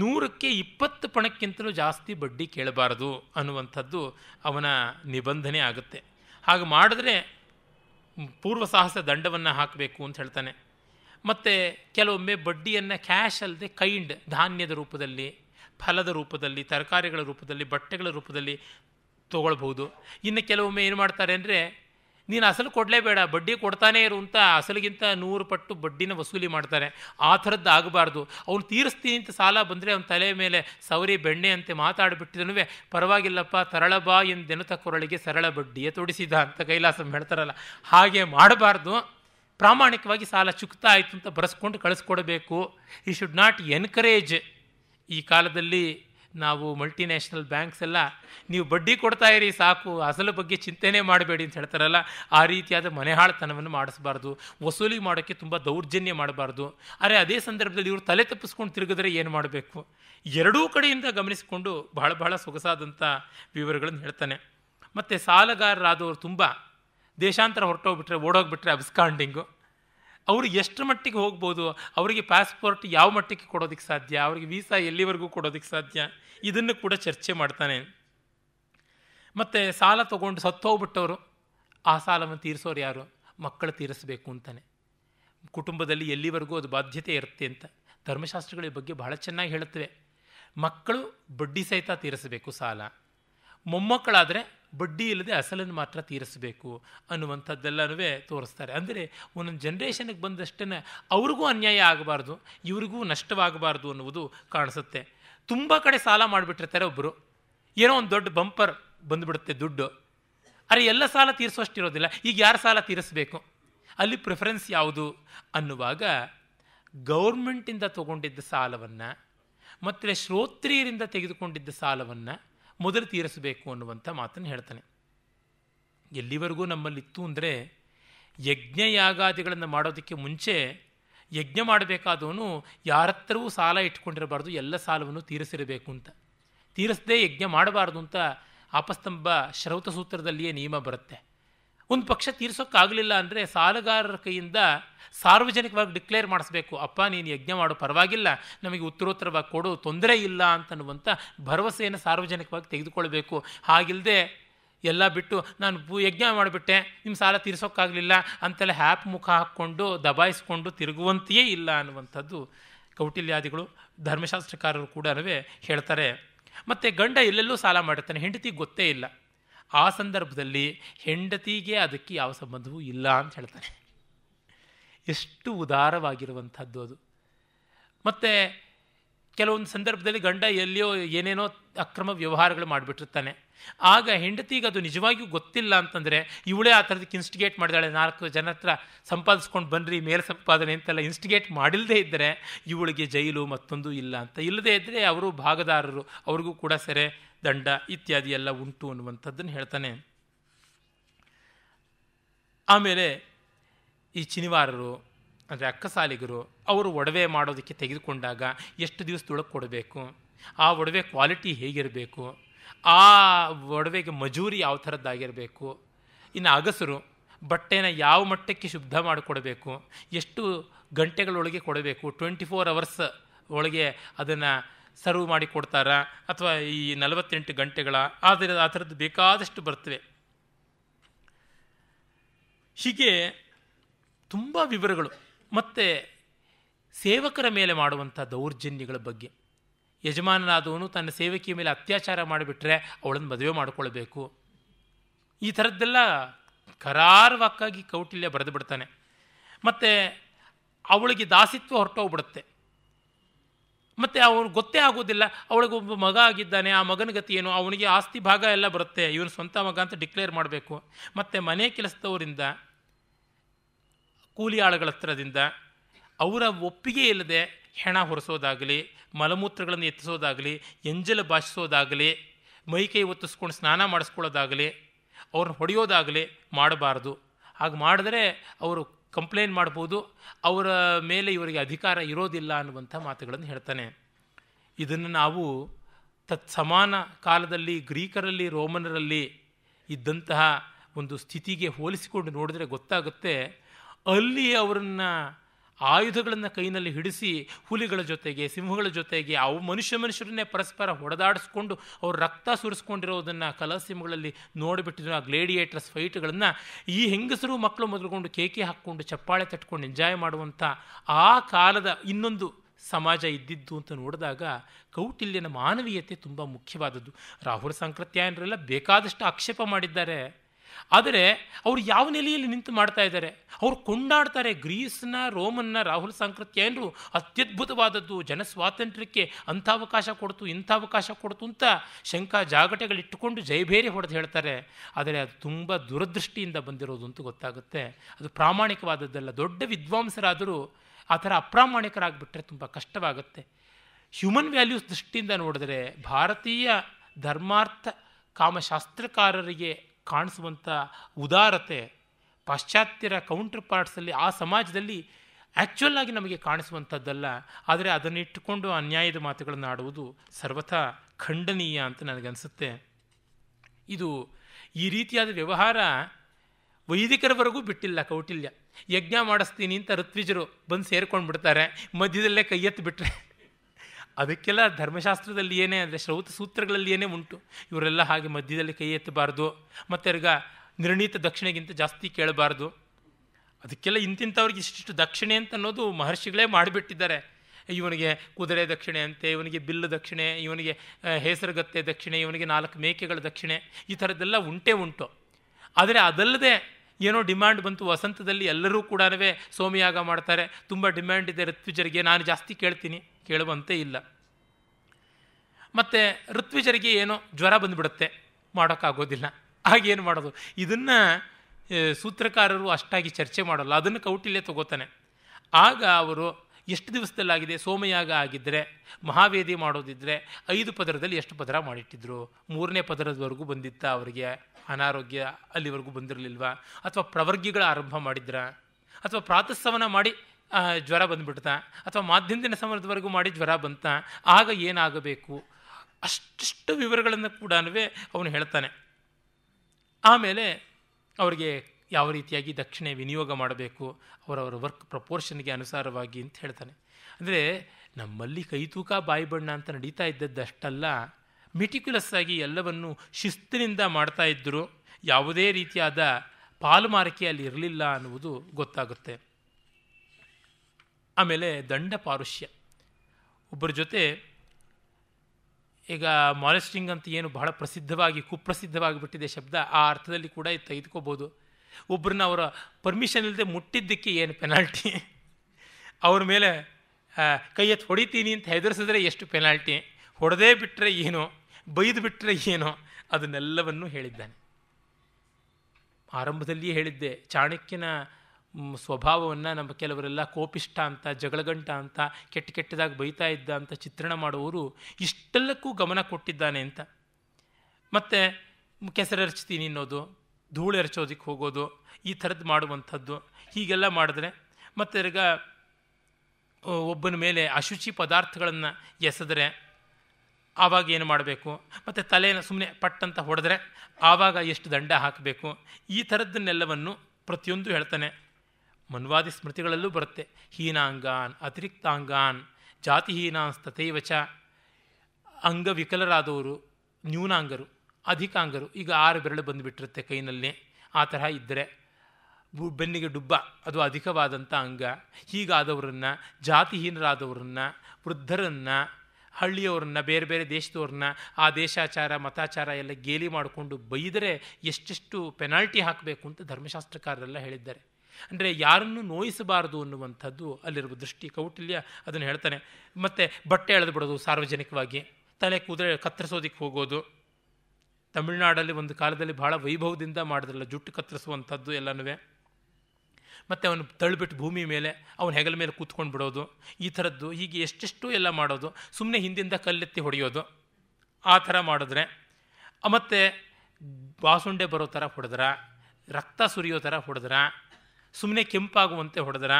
ನೂರಕ್ಕೆ ಇಪ್ಪತ್ತು ಪಣಕ್ಕಿಂತಲೂ ಜಾಸ್ತಿ ಬಡ್ಡಿ ಕೇಳಬಾರದು ಅನ್ನುವಂಥದ್ದು ಅವನ ನಿಬಂಧನೆ ಆಗುತ್ತೆ ಹಾಗೆ ಮಾಡಿದ್ರೆ ಪೂರ್ವ ಸಾಹಸ ದಂಡವನ್ನು ಹಾಕಬೇಕು ಅಂತ ಹೇಳ್ತಾನೆ ಮತ್ತು ಕೆಲವೊಮ್ಮೆ ಬಡ್ಡಿಯನ್ನು ಕ್ಯಾಶ್ ಅಲ್ಲದೆ ಕೈಂಡ್ ಧಾನ್ಯದ ರೂಪದಲ್ಲಿ ಫಲದ ರೂಪದಲ್ಲಿ ತರಕಾರಿಗಳ ರೂಪದಲ್ಲಿ ಬಟ್ಟೆಗಳ ರೂಪದಲ್ಲಿ ತೊಗೊಳ್ಬೋದು ಇನ್ನು ಕೆಲವೊಮ್ಮೆ ಏನು ಮಾಡ್ತಾರೆ ಅಂದರೆ ನೀನು ಅಸಲು ಬೇಡ ಬಡ್ಡಿ ಕೊಡ್ತಾನೇ ಇರು ಅಂತ ಅಸಲಿಗಿಂತ ನೂರು ಪಟ್ಟು ಬಡ್ಡಿನ ವಸೂಲಿ ಮಾಡ್ತಾರೆ ಆ ಥರದ್ದು ಆಗಬಾರ್ದು ಅವನು ತೀರಿಸ್ತೀನಿ ಅಂತ ಸಾಲ ಬಂದರೆ ಅವನ ತಲೆ ಮೇಲೆ ಸೌರಿ ಬೆಣ್ಣೆ ಅಂತೆ ಮಾತಾಡಿಬಿಟ್ಟಿದನುವೆ ಪರವಾಗಿಲ್ಲಪ್ಪ ತರಳ ಬಾ ಕೊರಳಿಗೆ ಸರಳ ಬಡ್ಡಿಯೇ ತೊಡಿಸಿದ ಅಂತ ಕೈಲಾಸ ಹೇಳ್ತಾರಲ್ಲ ಹಾಗೆ ಮಾಡಬಾರ್ದು ಪ್ರಾಮಾಣಿಕವಾಗಿ ಸಾಲ ಚುಕ್ತಾ ಆಯಿತು ಅಂತ ಬರೆಸ್ಕೊಂಡು ಕಳಿಸ್ಕೊಡಬೇಕು ಈ ಶುಡ್ ನಾಟ್ ಎನ್ಕರೇಜ್ ಈ ಕಾಲದಲ್ಲಿ ನಾವು ಮಲ್ಟಿನ್ಯಾಷನಲ್ ಬ್ಯಾಂಕ್ಸ್ ಎಲ್ಲ ನೀವು ಬಡ್ಡಿ ಕೊಡ್ತಾ ಇರಿ ಸಾಕು ಅಸಲು ಬಗ್ಗೆ ಚಿಂತೆನೆ ಮಾಡಬೇಡಿ ಅಂತ ಹೇಳ್ತಾರಲ್ಲ ಆ ರೀತಿಯಾದ ಮನೆಹಾಳತನವನ್ನು ಮಾಡಿಸ್ಬಾರ್ದು ವಸೂಲಿ ಮಾಡೋಕ್ಕೆ ತುಂಬ ದೌರ್ಜನ್ಯ ಮಾಡಬಾರ್ದು ಆದರೆ ಅದೇ ಸಂದರ್ಭದಲ್ಲಿ ಇವರು ತಲೆ ತಪ್ಪಿಸ್ಕೊಂಡು ತಿರುಗಿದ್ರೆ ಏನು ಮಾಡಬೇಕು ಎರಡೂ ಕಡೆಯಿಂದ ಗಮನಿಸಿಕೊಂಡು ಬಹಳ ಬಹಳ ಸೊಗಸಾದಂಥ ವಿವರಗಳನ್ನು ಹೇಳ್ತಾನೆ ಮತ್ತು ಸಾಲಗಾರರಾದವರು ತುಂಬ ದೇಶಾಂತರ ಹೊರಟೋಗ್ಬಿಟ್ರೆ ಓಡೋಗ್ಬಿಟ್ರೆ ಅಬ್ಸ್ಕಾಂಡಿಂಗು ಅವರು ಎಷ್ಟು ಮಟ್ಟಿಗೆ ಹೋಗ್ಬೋದು ಅವರಿಗೆ ಪಾಸ್ಪೋರ್ಟ್ ಯಾವ ಮಟ್ಟಿಗೆ ಕೊಡೋದಕ್ಕೆ ಸಾಧ್ಯ ಅವರಿಗೆ ವೀಸಾ ಎಲ್ಲಿವರೆಗೂ ಕೊಡೋದಕ್ಕೆ ಸಾಧ್ಯ ಇದನ್ನು ಕೂಡ ಚರ್ಚೆ ಮಾಡ್ತಾನೆ ಮತ್ತು ಸಾಲ ತೊಗೊಂಡು ಸತ್ತೋಗ್ಬಿಟ್ಟವರು ಆ ಸಾಲವನ್ನು ತೀರಿಸೋರು ಯಾರು ಮಕ್ಕಳು ತೀರಿಸಬೇಕು ಅಂತಾನೆ ಕುಟುಂಬದಲ್ಲಿ ಎಲ್ಲಿವರೆಗೂ ಅದು ಬಾಧ್ಯತೆ ಇರುತ್ತೆ ಅಂತ ಧರ್ಮಶಾಸ್ತ್ರಗಳ ಬಗ್ಗೆ ಬಹಳ ಚೆನ್ನಾಗಿ ಹೇಳುತ್ತವೆ ಮಕ್ಕಳು ಬಡ್ಡಿ ಸಹಿತ ತೀರಿಸಬೇಕು ಸಾಲ ಮೊಮ್ಮಕ್ಕಳಾದರೆ ಬಡ್ಡಿ ಇಲ್ಲದೆ ಅಸಲನ್ನು ಮಾತ್ರ ತೀರಿಸಬೇಕು ಅನ್ನುವಂಥದ್ದೆಲ್ಲನೂ ತೋರಿಸ್ತಾರೆ ಅಂದರೆ ಒಂದೊಂದು ಜನ್ರೇಷನ್ಗೆ ಬಂದಷ್ಟೇ ಅವ್ರಿಗೂ ಅನ್ಯಾಯ ಆಗಬಾರ್ದು ಇವ್ರಿಗೂ ನಷ್ಟವಾಗಬಾರ್ದು ಅನ್ನುವುದು ಕಾಣಿಸುತ್ತೆ ತುಂಬ ಕಡೆ ಸಾಲ ಮಾಡಿಬಿಟ್ಟಿರ್ತಾರೆ ಒಬ್ಬರು ಏನೋ ಒಂದು ದೊಡ್ಡ ಬಂಪರ್ ಬಂದುಬಿಡುತ್ತೆ ದುಡ್ಡು ಅರೆ ಎಲ್ಲ ಸಾಲ ತೀರಿಸೋಷ್ಟಿರೋದಿಲ್ಲ ಈಗ ಯಾರು ಸಾಲ ತೀರಿಸಬೇಕು ಅಲ್ಲಿ ಪ್ರಿಫರೆನ್ಸ್ ಯಾವುದು ಅನ್ನುವಾಗ ಗೌರ್ಮೆಂಟಿಂದ ತಗೊಂಡಿದ್ದ ಸಾಲವನ್ನು ಮತ್ತು ಶ್ರೋತ್ರಿಯರಿಂದ ತೆಗೆದುಕೊಂಡಿದ್ದ ಸಾಲವನ್ನು ಮೊದಲು ತೀರಿಸಬೇಕು ಅನ್ನುವಂಥ ಮಾತನ್ನು ಹೇಳ್ತಾನೆ ಎಲ್ಲಿವರೆಗೂ ನಮ್ಮಲ್ಲಿತ್ತು ಅಂದರೆ ಯಜ್ಞಯಾಗಾದಿಗಳನ್ನು ಮಾಡೋದಕ್ಕೆ ಮುಂಚೆ ಯಜ್ಞ ಮಾಡಬೇಕಾದವನು ಯಾರತ್ರವೂ ಸಾಲ ಇಟ್ಕೊಂಡಿರಬಾರ್ದು ಎಲ್ಲ ಸಾಲವನ್ನು ತೀರಿಸಿರಬೇಕು ಅಂತ ತೀರಿಸದೇ ಯಜ್ಞ ಮಾಡಬಾರ್ದು ಅಂತ ಆಪಸ್ತಂಭ ಶ್ರೌತ ಸೂತ್ರದಲ್ಲಿಯೇ ನಿಯಮ ಬರುತ್ತೆ ಒಂದು ಪಕ್ಷ ತೀರ್ಸೋಕ್ಕಾಗಲಿಲ್ಲ ಅಂದರೆ ಸಾಲಗಾರರ ಕೈಯಿಂದ ಸಾರ್ವಜನಿಕವಾಗಿ ಡಿಕ್ಲೇರ್ ಮಾಡಿಸ್ಬೇಕು ಅಪ್ಪ ನೀನು ಯಜ್ಞ ಮಾಡೋ ಪರವಾಗಿಲ್ಲ ನಮಗೆ ಉತ್ತರೋತ್ತರವಾಗಿ ಕೊಡು ತೊಂದರೆ ಇಲ್ಲ ಅಂತನ್ನುವಂಥ ಭರವಸೆಯನ್ನು ಸಾರ್ವಜನಿಕವಾಗಿ ತೆಗೆದುಕೊಳ್ಬೇಕು ಹಾಗಿಲ್ಲದೆ ಎಲ್ಲ ಬಿಟ್ಟು ನಾನು ಯಜ್ಞ ಮಾಡಿಬಿಟ್ಟೆ ನಿಮ್ಮ ಸಾಲ ತೀರಿಸೋಕ್ಕಾಗಲಿಲ್ಲ ಅಂತೆಲ್ಲ ಹ್ಯಾಪ್ ಮುಖ ಹಾಕ್ಕೊಂಡು ದಬಾಯಿಸ್ಕೊಂಡು ತಿರುಗುವಂತೆಯೇ ಇಲ್ಲ ಅನ್ನುವಂಥದ್ದು ಕೌಟಿಲ್ಯಾದಿಗಳು ಧರ್ಮಶಾಸ್ತ್ರಕಾರರು ಕೂಡ ಹೇಳ್ತಾರೆ ಮತ್ತು ಗಂಡ ಎಲ್ಲೆಲ್ಲೂ ಸಾಲ ಮಾಡಿರ್ತಾನೆ ಹೆಂಡತಿ ಗೊತ್ತೇ ಇಲ್ಲ ಆ ಸಂದರ್ಭದಲ್ಲಿ ಹೆಂಡತಿಗೆ ಅದಕ್ಕೆ ಯಾವ ಸಂಬಂಧವೂ ಇಲ್ಲ ಅಂತ ಹೇಳ್ತಾರೆ ಎಷ್ಟು ಉದಾರವಾಗಿರುವಂಥದ್ದು ಅದು ಮತ್ತು ಕೆಲವೊಂದು ಸಂದರ್ಭದಲ್ಲಿ ಗಂಡ ಎಲ್ಲಿಯೋ ಏನೇನೋ ಅಕ್ರಮ ವ್ಯವಹಾರಗಳು ಮಾಡಿಬಿಟ್ಟಿರ್ತಾನೆ ಆಗ ಹೆಂಡತಿಗೆ ಅದು ನಿಜವಾಗಿಯೂ ಗೊತ್ತಿಲ್ಲ ಅಂತಂದರೆ ಇವಳೇ ಆ ಥರದಕ್ಕೆ ಇನ್ಸ್ಟಿಗೇಟ್ ಮಾಡಿದಾಳೆ ನಾಲ್ಕು ಜನ ಹತ್ರ ಸಂಪಾದಿಸ್ಕೊಂಡು ಬನ್ನಿರಿ ಮೇಲ್ ಸಂಪಾದನೆ ಅಂತೆಲ್ಲ ಇನ್ಸ್ಟಿಗೇಟ್ ಮಾಡಿಲ್ಲದೆ ಇದ್ದರೆ ಇವಳಿಗೆ ಜೈಲು ಮತ್ತೊಂದು ಇಲ್ಲ ಅಂತ ಇಲ್ಲದೇ ಇದ್ದರೆ ಅವರು ಭಾಗದಾರರು ಅವ್ರಿಗೂ ಕೂಡ ಸೆರೆ ದಂಡ ಇತ್ಯಾದಿ ಎಲ್ಲ ಉಂಟು ಅನ್ನುವಂಥದ್ದನ್ನು ಹೇಳ್ತಾನೆ ಆಮೇಲೆ ಈ ಚಿನಿವಾರರು ಅಂದರೆ ಅಕ್ಕಸಾಲಿಗರು ಅವರು ಒಡವೆ ಮಾಡೋದಕ್ಕೆ ತೆಗೆದುಕೊಂಡಾಗ ಎಷ್ಟು ದಿವಸದೊಳಗೆ ಕೊಡಬೇಕು ಆ ಒಡವೆ ಕ್ವಾಲಿಟಿ ಹೇಗಿರಬೇಕು ಆ ಒಡವೆಗೆ ಮಜೂರಿ ಯಾವ ಥರದ್ದಾಗಿರಬೇಕು ಇನ್ನು ಅಗಸರು ಬಟ್ಟೆನ ಯಾವ ಮಟ್ಟಕ್ಕೆ ಶುದ್ಧ ಮಾಡಿಕೊಡಬೇಕು ಎಷ್ಟು ಗಂಟೆಗಳೊಳಗೆ ಕೊಡಬೇಕು ಟ್ವೆಂಟಿ ಫೋರ್ ಅವರ್ಸ್ ಒಳಗೆ ಅದನ್ನು ಸರ್ವ್ ಮಾಡಿ ಕೊಡ್ತಾರಾ ಅಥವಾ ಈ ನಲವತ್ತೆಂಟು ಗಂಟೆಗಳ ಆದರೆ ಆ ಥರದ್ದು ಬೇಕಾದಷ್ಟು ಬರ್ತವೆ ಹೀಗೆ ತುಂಬ ವಿವರಗಳು ಮತ್ತು ಸೇವಕರ ಮೇಲೆ ಮಾಡುವಂಥ ದೌರ್ಜನ್ಯಗಳ ಬಗ್ಗೆ ಯಜಮಾನನಾದವನು ತನ್ನ ಸೇವಕಿಯ ಮೇಲೆ ಅತ್ಯಾಚಾರ ಮಾಡಿಬಿಟ್ರೆ ಅವಳನ್ನು ಮದುವೆ ಮಾಡಿಕೊಳ್ಬೇಕು ಈ ಥರದ್ದೆಲ್ಲ ಕರಾರವಾಕ್ಕಾಗಿ ಕೌಟಿಲ್ಯ ಬರೆದು ಬಿಡ್ತಾನೆ ಮತ್ತು ಅವಳಿಗೆ ದಾಸಿತ್ವ ಹೊರಟೋಗ್ಬಿಡುತ್ತೆ ಮತ್ತು ಅವನು ಗೊತ್ತೇ ಆಗೋದಿಲ್ಲ ಅವಳಿಗೊಬ್ಬ ಮಗ ಆಗಿದ್ದಾನೆ ಆ ಮಗನ ಗತಿ ಏನು ಅವನಿಗೆ ಆಸ್ತಿ ಭಾಗ ಎಲ್ಲ ಬರುತ್ತೆ ಇವನು ಸ್ವಂತ ಮಗ ಅಂತ ಡಿಕ್ಲೇರ್ ಮಾಡಬೇಕು ಮತ್ತು ಮನೆ ಕೆಲಸದವರಿಂದ ಕೂಲಿ ಆಳುಗಳ ಹತ್ರದಿಂದ ಅವರ ಒಪ್ಪಿಗೆ ಇಲ್ಲದೆ ಹೆಣ ಹೊರಿಸೋದಾಗಲಿ ಮಲಮೂತ್ರಗಳನ್ನು ಎತ್ತಿಸೋದಾಗಲಿ ಎಂಜಲ ಬಾಚಿಸೋದಾಗಲಿ ಮೈಕೈ ಒತ್ತಿಸ್ಕೊಂಡು ಸ್ನಾನ ಮಾಡಿಸ್ಕೊಳ್ಳೋದಾಗಲಿ ಅವ್ರನ್ನ ಹೊಡೆಯೋದಾಗಲಿ ಮಾಡಬಾರ್ದು ಹಾಗೆ ಮಾಡಿದ್ರೆ ಅವರು ಕಂಪ್ಲೇಂಟ್ ಮಾಡ್ಬೋದು ಅವರ ಮೇಲೆ ಇವರಿಗೆ ಅಧಿಕಾರ ಇರೋದಿಲ್ಲ ಅನ್ನುವಂಥ ಮಾತುಗಳನ್ನು ಹೇಳ್ತಾನೆ ಇದನ್ನು ನಾವು ತತ್ಸಮಾನ ಕಾಲದಲ್ಲಿ ಗ್ರೀಕರಲ್ಲಿ ರೋಮನರಲ್ಲಿ ಇದ್ದಂತಹ ಒಂದು ಸ್ಥಿತಿಗೆ ಹೋಲಿಸಿಕೊಂಡು ನೋಡಿದ್ರೆ ಗೊತ್ತಾಗುತ್ತೆ ಅಲ್ಲಿ ಅವರನ್ನು ಆಯುಧಗಳನ್ನು ಕೈನಲ್ಲಿ ಹಿಡಿಸಿ ಹುಲಿಗಳ ಜೊತೆಗೆ ಸಿಂಹಗಳ ಜೊತೆಗೆ ಅವು ಮನುಷ್ಯ ಮನುಷ್ಯರನ್ನೇ ಪರಸ್ಪರ ಹೊಡೆದಾಡಿಸ್ಕೊಂಡು ಅವ್ರ ರಕ್ತ ಸುರಿಸ್ಕೊಂಡಿರೋದನ್ನು ಕಲಸಿಂಹಗಳಲ್ಲಿ ನೋಡಿಬಿಟ್ಟಿದ್ರು ಆ ಗ್ಲೇಡಿಯೇಟರ್ಸ್ ಫೈಟ್ಗಳನ್ನು ಈ ಹೆಂಗಸರು ಮಕ್ಕಳು ಮೊದಲುಕೊಂಡು ಕೇಕೆ ಹಾಕ್ಕೊಂಡು ಚಪ್ಪಾಳೆ ತಟ್ಕೊಂಡು ಎಂಜಾಯ್ ಮಾಡುವಂಥ ಆ ಕಾಲದ ಇನ್ನೊಂದು ಸಮಾಜ ಇದ್ದಿದ್ದು ಅಂತ ನೋಡಿದಾಗ ಕೌಟಿಲ್ಯನ ಮಾನವೀಯತೆ ತುಂಬ ಮುಖ್ಯವಾದದ್ದು ರಾಹುಲ್ ಸಾಂಕ್ರತ್ಯ ಏನರೆಲ್ಲ ಬೇಕಾದಷ್ಟು ಆಕ್ಷೇಪ ಮಾಡಿದ್ದಾರೆ ಆದರೆ ಅವರು ಯಾವ ನೆಲೆಯಲ್ಲಿ ನಿಂತು ಮಾಡ್ತಾ ಇದ್ದಾರೆ ಅವರು ಕೊಂಡಾಡ್ತಾರೆ ಗ್ರೀಸ್ನ ರೋಮನ್ನ ರಾಹುಲ್ ಸಾಂಕೃತ್ಯ ಏನರು ಅತ್ಯದ್ಭುತವಾದದ್ದು ಜನ ಸ್ವಾತಂತ್ರ್ಯಕ್ಕೆ ಅಂಥ ಅವಕಾಶ ಕೊಡ್ತು ಇಂಥ ಅವಕಾಶ ಕೊಡ್ತು ಅಂತ ಶಂಕ ಜಾಗಟೆಗಳಿಟ್ಟುಕೊಂಡು ಜಯಭೇರಿ ಹೊಡೆದು ಹೇಳ್ತಾರೆ ಆದರೆ ಅದು ತುಂಬ ದುರದೃಷ್ಟಿಯಿಂದ ಬಂದಿರೋದು ಅಂತೂ ಗೊತ್ತಾಗುತ್ತೆ ಅದು ಪ್ರಾಮಾಣಿಕವಾದದ್ದಲ್ಲ ದೊಡ್ಡ ವಿದ್ವಾಂಸರಾದರೂ ಆ ಥರ ಅಪ್ರಾಮಾಣಿಕರಾಗಿಬಿಟ್ರೆ ತುಂಬ ಕಷ್ಟವಾಗುತ್ತೆ ಹ್ಯೂಮನ್ ವ್ಯಾಲ್ಯೂಸ್ ದೃಷ್ಟಿಯಿಂದ ನೋಡಿದರೆ ಭಾರತೀಯ ಧರ್ಮಾರ್ಥ ಕಾಮಶಾಸ್ತ್ರಕಾರರಿಗೆ ಕಾಣಿಸುವಂಥ ಉದಾರತೆ ಪಾಶ್ಚಾತ್ಯರ ಕೌಂಟರ್ ಪಾರ್ಟ್ಸಲ್ಲಿ ಆ ಸಮಾಜದಲ್ಲಿ ಆ್ಯಕ್ಚುಯಲ್ ಆಗಿ ನಮಗೆ ಕಾಣಿಸುವಂಥದ್ದಲ್ಲ ಆದರೆ ಅದನ್ನು ಇಟ್ಟುಕೊಂಡು ಅನ್ಯಾಯದ ಮಾತುಗಳನ್ನು ಆಡುವುದು ಸರ್ವಥಾ ಖಂಡನೀಯ ಅಂತ ನನಗನ್ಸುತ್ತೆ ಇದು ಈ ರೀತಿಯಾದ ವ್ಯವಹಾರ ವೈದಿಕರವರೆಗೂ ಬಿಟ್ಟಿಲ್ಲ ಕೌಟಿಲ್ಯ ಯಜ್ಞ ಮಾಡಿಸ್ತೀನಿ ಅಂತ ಋತ್ವಿಜರು ಬಂದು ಸೇರ್ಕೊಂಡು ಬಿಡ್ತಾರೆ ಮಧ್ಯದಲ್ಲೇ ಕೈ ಎತ್ತಿಬಿಟ್ರೆ ಅದಕ್ಕೆಲ್ಲ ಧರ್ಮಶಾಸ್ತ್ರದಲ್ಲಿ ಏನೇ ಅಂದರೆ ಶ್ರೌತ ಸೂತ್ರಗಳಲ್ಲಿ ಏನೇ ಉಂಟು ಇವರೆಲ್ಲ ಹಾಗೆ ಮಧ್ಯದಲ್ಲಿ ಕೈ ಎತ್ತಬಾರ್ದು ಮತ್ತು ಅವ್ರಿಗೆ ನಿರ್ಣೀತ ದಕ್ಷಿಣೆಗಿಂತ ಜಾಸ್ತಿ ಕೇಳಬಾರ್ದು ಅದಕ್ಕೆಲ್ಲ ಇಂತಿಂಥವ್ರಿಗೆ ಇಷ್ಟಿಷ್ಟು ದಕ್ಷಿಣೆ ಅಂತ ಅನ್ನೋದು ಮಹರ್ಷಿಗಳೇ ಮಾಡಿಬಿಟ್ಟಿದ್ದಾರೆ ಇವನಿಗೆ ಕುದುರೆ ದಕ್ಷಿಣೆ ಅಂತೆ ಇವನಿಗೆ ಬಿಲ್ಲು ದಕ್ಷಿಣೆ ಇವನಿಗೆ ಹೆಸರುಗತ್ತೆ ದಕ್ಷಿಣೆ ಇವನಿಗೆ ನಾಲ್ಕು ಮೇಕೆಗಳ ದಕ್ಷಿಣೆ ಈ ಥರದ್ದೆಲ್ಲ ಉಂಟೇ ಉಂಟು ಆದರೆ ಅದಲ್ಲದೆ ಏನೋ ಡಿಮ್ಯಾಂಡ್ ಬಂತು ವಸಂತದಲ್ಲಿ ಎಲ್ಲರೂ ಕೂಡ ಸೋಮಿಯಾಗ ಮಾಡ್ತಾರೆ ತುಂಬ ಡಿಮ್ಯಾಂಡ್ ಇದೆ ಋತ್ವಿಜರಿಗೆ ನಾನು ಜಾಸ್ತಿ ಕೇಳ್ತೀನಿ ಕೇಳುವಂತೆ ಇಲ್ಲ ಮತ್ತು ಋತ್ವಿಜರಿಗೆ ಏನೋ ಜ್ವರ ಬಂದುಬಿಡುತ್ತೆ ಮಾಡೋಕ್ಕಾಗೋದಿಲ್ಲ ಹಾಗೇನು ಮಾಡೋದು ಇದನ್ನು ಸೂತ್ರಕಾರರು ಅಷ್ಟಾಗಿ ಚರ್ಚೆ ಮಾಡಲ್ಲ ಅದನ್ನು ಕೌಟಿಲ್ಯ ತಗೋತಾನೆ ಆಗ ಅವರು ಎಷ್ಟು ದಿವಸದಲ್ಲಾಗಿದೆ ಸೋಮಯಾಗ ಆಗಿದ್ದರೆ ಮಹಾವೇದಿ ಮಾಡೋದಿದ್ದರೆ ಐದು ಪದರದಲ್ಲಿ ಎಷ್ಟು ಪದರ ಮಾಡಿಟ್ಟಿದ್ರು ಮೂರನೇ ಪದರದವರೆಗೂ ಬಂದಿತ್ತಾ ಅವರಿಗೆ ಅನಾರೋಗ್ಯ ಅಲ್ಲಿವರೆಗೂ ಬಂದಿರಲಿಲ್ವಾ ಅಥವಾ ಪ್ರವರ್ಗಿಗಳ ಆರಂಭ ಮಾಡಿದ್ರ ಅಥವಾ ಪ್ರಾತಸ್ಸವನ ಮಾಡಿ ಜ್ವರ ಬಂದುಬಿಡ್ತಾ ಅಥವಾ ಮಾಧ್ಯಮದಿನ ಸಮರದವರೆಗೂ ಮಾಡಿ ಜ್ವರ ಬಂತ ಆಗ ಏನಾಗಬೇಕು ಅಷ್ಟಿಷ್ಟು ವಿವರಗಳನ್ನು ಕೂಡ ಅವನು ಹೇಳ್ತಾನೆ ಆಮೇಲೆ ಅವರಿಗೆ ಯಾವ ರೀತಿಯಾಗಿ ದಕ್ಷಿಣೆ ವಿನಿಯೋಗ ಮಾಡಬೇಕು ಅವರವರ ವರ್ಕ್ ಪ್ರಪೋರ್ಷನ್ಗೆ ಅನುಸಾರವಾಗಿ ಅಂತ ಹೇಳ್ತಾನೆ ಅಂದರೆ ನಮ್ಮಲ್ಲಿ ಕೈತೂಕ ಬಾಯಿ ಬಣ್ಣ ಅಂತ ನಡೀತಾ ಇದ್ದದ್ದಷ್ಟಲ್ಲ ಮೆಟಿಕ್ಯುಲಸ್ ಆಗಿ ಎಲ್ಲವನ್ನು ಶಿಸ್ತಿನಿಂದ ಮಾಡ್ತಾ ಇದ್ದರು ಯಾವುದೇ ರೀತಿಯಾದ ಪಾಲುಮಾರಿಕೆ ಅಲ್ಲಿ ಇರಲಿಲ್ಲ ಅನ್ನುವುದು ಗೊತ್ತಾಗುತ್ತೆ ಆಮೇಲೆ ದಂಡ ಪಾರುಷ್ಯ ಒಬ್ಬರ ಜೊತೆ ಈಗ ಮಾಲೆಸ್ಟಿಂಗ್ ಅಂತ ಏನು ಬಹಳ ಪ್ರಸಿದ್ಧವಾಗಿ ಕುಪ್ರಸಿದ್ಧವಾಗಿ ಬಿಟ್ಟಿದೆ ಶಬ್ದ ಆ ಅರ್ಥದಲ್ಲಿ ಕೂಡ ಇದು ತೆಗೆದುಕೋಬೋದು ಒಬ್ಬರನ್ನ ಅವರ ಪರ್ಮಿಷನ್ ಇಲ್ಲದೆ ಮುಟ್ಟಿದ್ದಕ್ಕೆ ಏನು ಪೆನಾಲ್ಟಿ ಅವ್ರ ಮೇಲೆ ಕೈ ಎತ್ತು ಹೊಡಿತೀನಿ ಅಂತ ಹೆದರ್ಸಿದ್ರೆ ಎಷ್ಟು ಪೆನಾಲ್ಟಿ ಹೊಡೆದೇ ಬಿಟ್ಟರೆ ಏನು ಬೈದು ಬಿಟ್ಟರೆ ಏನು ಅದನ್ನೆಲ್ಲವನ್ನು ಹೇಳಿದ್ದಾನೆ ಆರಂಭದಲ್ಲಿಯೇ ಹೇಳಿದ್ದೆ ಚಾಣಕ್ಯನ ಸ್ವಭಾವವನ್ನು ನಮ್ಮ ಕೆಲವರೆಲ್ಲ ಕೋಪಿಷ್ಟ ಅಂತ ಜಗಳಗಂಟ ಅಂತ ಕೆಟ್ಟ ಕೆಟ್ಟದಾಗಿ ಬೈತಾ ಇದ್ದ ಅಂತ ಚಿತ್ರಣ ಮಾಡುವವರು ಇಷ್ಟೆಲ್ಲಕ್ಕೂ ಗಮನ ಕೊಟ್ಟಿದ್ದಾನೆ ಅಂತ ಮತ್ತು ಕೆಸರರ್ಚ್ತೀನಿ ಅನ್ನೋದು ಧೂಳು ಎರಚೋದಕ್ಕೆ ಹೋಗೋದು ಈ ಥರದ್ದು ಮಾಡುವಂಥದ್ದು ಹೀಗೆಲ್ಲ ಮಾಡಿದ್ರೆ ಮತ್ತು ತಿರ್ಗ ಒಬ್ಬನ ಮೇಲೆ ಅಶುಚಿ ಪದಾರ್ಥಗಳನ್ನು ಎಸೆದ್ರೆ ಆವಾಗ ಏನು ಮಾಡಬೇಕು ಮತ್ತು ತಲೆಯನ್ನು ಸುಮ್ಮನೆ ಪಟ್ಟಂತ ಹೊಡೆದ್ರೆ ಆವಾಗ ಎಷ್ಟು ದಂಡ ಹಾಕಬೇಕು ಈ ಥರದ್ದನ್ನೆಲ್ಲವನ್ನು ಪ್ರತಿಯೊಂದು ಹೇಳ್ತಾನೆ ಮನ್ವಾದಿ ಸ್ಮೃತಿಗಳಲ್ಲೂ ಬರುತ್ತೆ ಹೀನಾಂಗಾನ್ ಅತಿರಿಕ್ತಾಂಗಾನ್ ಜಾತಿಹೀನಾಂಸ್ತಥೈವಚ ಅಂಗವಿಕಲರಾದವರು ನ್ಯೂನಾಂಗರು ಅಧಿಕಾಂಗರು ಈಗ ಆರು ಬೆರಳು ಬಂದುಬಿಟ್ಟಿರುತ್ತೆ ಕೈನಲ್ಲಿ ಆ ತರಹ ಇದ್ದರೆ ಬೆನ್ನಿಗೆ ಡುಬ್ಬ ಅದು ಅಧಿಕವಾದಂಥ ಅಂಗ ಹೀಗಾದವರನ್ನು ಜಾತಿಹೀನರಾದವ್ರನ್ನ ವೃದ್ಧರನ್ನು ಹಳ್ಳಿಯವ್ರನ್ನ ಬೇರೆ ಬೇರೆ ದೇಶದವ್ರನ್ನ ಆ ದೇಶಾಚಾರ ಮತಾಚಾರ ಎಲ್ಲ ಗೇಲಿ ಮಾಡಿಕೊಂಡು ಬೈದರೆ ಎಷ್ಟೆಷ್ಟು ಪೆನಾಲ್ಟಿ ಹಾಕಬೇಕು ಅಂತ ಧರ್ಮಶಾಸ್ತ್ರಕಾರರೆಲ್ಲ ಹೇಳಿದ್ದಾರೆ ಅಂದರೆ ಯಾರನ್ನು ನೋಯಿಸಬಾರದು ಅನ್ನುವಂಥದ್ದು ಅಲ್ಲಿರುವ ದೃಷ್ಟಿ ಕೌಟಿಲ್ಯ ಅದನ್ನು ಹೇಳ್ತಾನೆ ಮತ್ತು ಬಟ್ಟೆ ಎಳೆದು ಬಿಡೋದು ಸಾರ್ವಜನಿಕವಾಗಿ ತಲೆ ಕೂದಲೆ ಕತ್ತರಿಸೋದಕ್ಕೆ ಹೋಗೋದು ತಮಿಳುನಾಡಲ್ಲಿ ಒಂದು ಕಾಲದಲ್ಲಿ ಭಾಳ ವೈಭವದಿಂದ ಮಾಡಿದ್ರಲ್ಲ ಜುಟ್ಟು ಕತ್ತರಿಸುವಂಥದ್ದು ಎಲ್ಲನೂ ಮತ್ತು ಅವನು ತಳ್ಳಿಬಿಟ್ಟು ಭೂಮಿ ಮೇಲೆ ಅವನು ಹೆಗಲ ಮೇಲೆ ಕೂತ್ಕೊಂಡು ಬಿಡೋದು ಈ ಥರದ್ದು ಹೀಗೆ ಎಷ್ಟೆಷ್ಟು ಎಲ್ಲ ಮಾಡೋದು ಸುಮ್ಮನೆ ಹಿಂದಿಂದ ಕಲ್ಲೆತ್ತಿ ಹೊಡೆಯೋದು ಆ ಥರ ಮಾಡಿದ್ರೆ ಮತ್ತು ಬಾಸುಂಡೆ ಬರೋ ಥರ ಹೊಡೆದ್ರ ರಕ್ತ ಸುರಿಯೋ ಥರ ಹೊಡೆದ್ರ ಸುಮ್ಮನೆ ಕೆಂಪಾಗುವಂತೆ ಹೊಡೆದ್ರ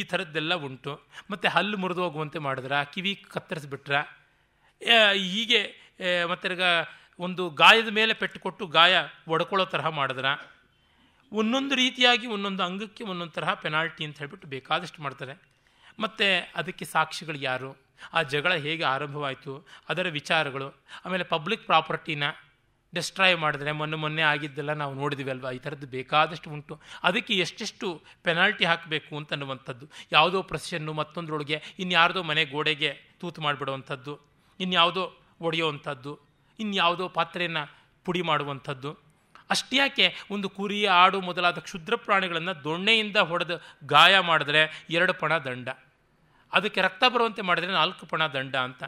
ಈ ಥರದ್ದೆಲ್ಲ ಉಂಟು ಮತ್ತು ಹಲ್ಲು ಮುರಿದು ಹೋಗುವಂತೆ ಮಾಡಿದ್ರ ಕಿವಿ ಕತ್ತರಿಸ್ಬಿಟ್ರ ಹೀಗೆ ಮತ್ತೆ ಒಂದು ಗಾಯದ ಮೇಲೆ ಪೆಟ್ಟು ಕೊಟ್ಟು ಗಾಯ ಒಡ್ಕೊಳ್ಳೋ ತರಹ ಮಾಡಿದ್ರ ಒಂದೊಂದು ರೀತಿಯಾಗಿ ಒಂದೊಂದು ಅಂಗಕ್ಕೆ ಒಂದೊಂದು ತರಹ ಪೆನಾಲ್ಟಿ ಅಂತ ಹೇಳಿಬಿಟ್ಟು ಬೇಕಾದಷ್ಟು ಮಾಡ್ತಾರೆ ಮತ್ತು ಅದಕ್ಕೆ ಸಾಕ್ಷಿಗಳು ಯಾರು ಆ ಜಗಳ ಹೇಗೆ ಆರಂಭವಾಯಿತು ಅದರ ವಿಚಾರಗಳು ಆಮೇಲೆ ಪಬ್ಲಿಕ್ ಪ್ರಾಪರ್ಟಿನ ಡಿಸ್ಟ್ರಾಯ್ ಮಾಡಿದ್ರೆ ಮೊನ್ನೆ ಮೊನ್ನೆ ಆಗಿದ್ದೆಲ್ಲ ನಾವು ನೋಡಿದ್ವಿ ಅಲ್ವಾ ಈ ಥರದ್ದು ಬೇಕಾದಷ್ಟು ಉಂಟು ಅದಕ್ಕೆ ಎಷ್ಟೆಷ್ಟು ಪೆನಾಲ್ಟಿ ಹಾಕಬೇಕು ಅಂತ ಯಾವುದೋ ಪ್ರಸನ್ನು ಮತ್ತೊಂದರೊಳಗೆ ಇನ್ಯಾರ್ದೋ ಮನೆ ಗೋಡೆಗೆ ತೂತು ಮಾಡಿಬಿಡುವಂಥದ್ದು ಇನ್ಯಾವುದೋ ಒಡೆಯುವಂಥದ್ದು ಇನ್ಯಾವುದೋ ಪಾತ್ರೆಯನ್ನು ಪುಡಿ ಮಾಡುವಂಥದ್ದು ಅಷ್ಟ್ಯಾಕೆ ಒಂದು ಕುರಿ ಆಡು ಮೊದಲಾದ ಕ್ಷುದ್ರ ಪ್ರಾಣಿಗಳನ್ನು ದೊಣ್ಣೆಯಿಂದ ಹೊಡೆದು ಗಾಯ ಮಾಡಿದ್ರೆ ಎರಡು ಪಣ ದಂಡ ಅದಕ್ಕೆ ರಕ್ತ ಬರುವಂತೆ ಮಾಡಿದರೆ ನಾಲ್ಕು ಪಣ ದಂಡ ಅಂತ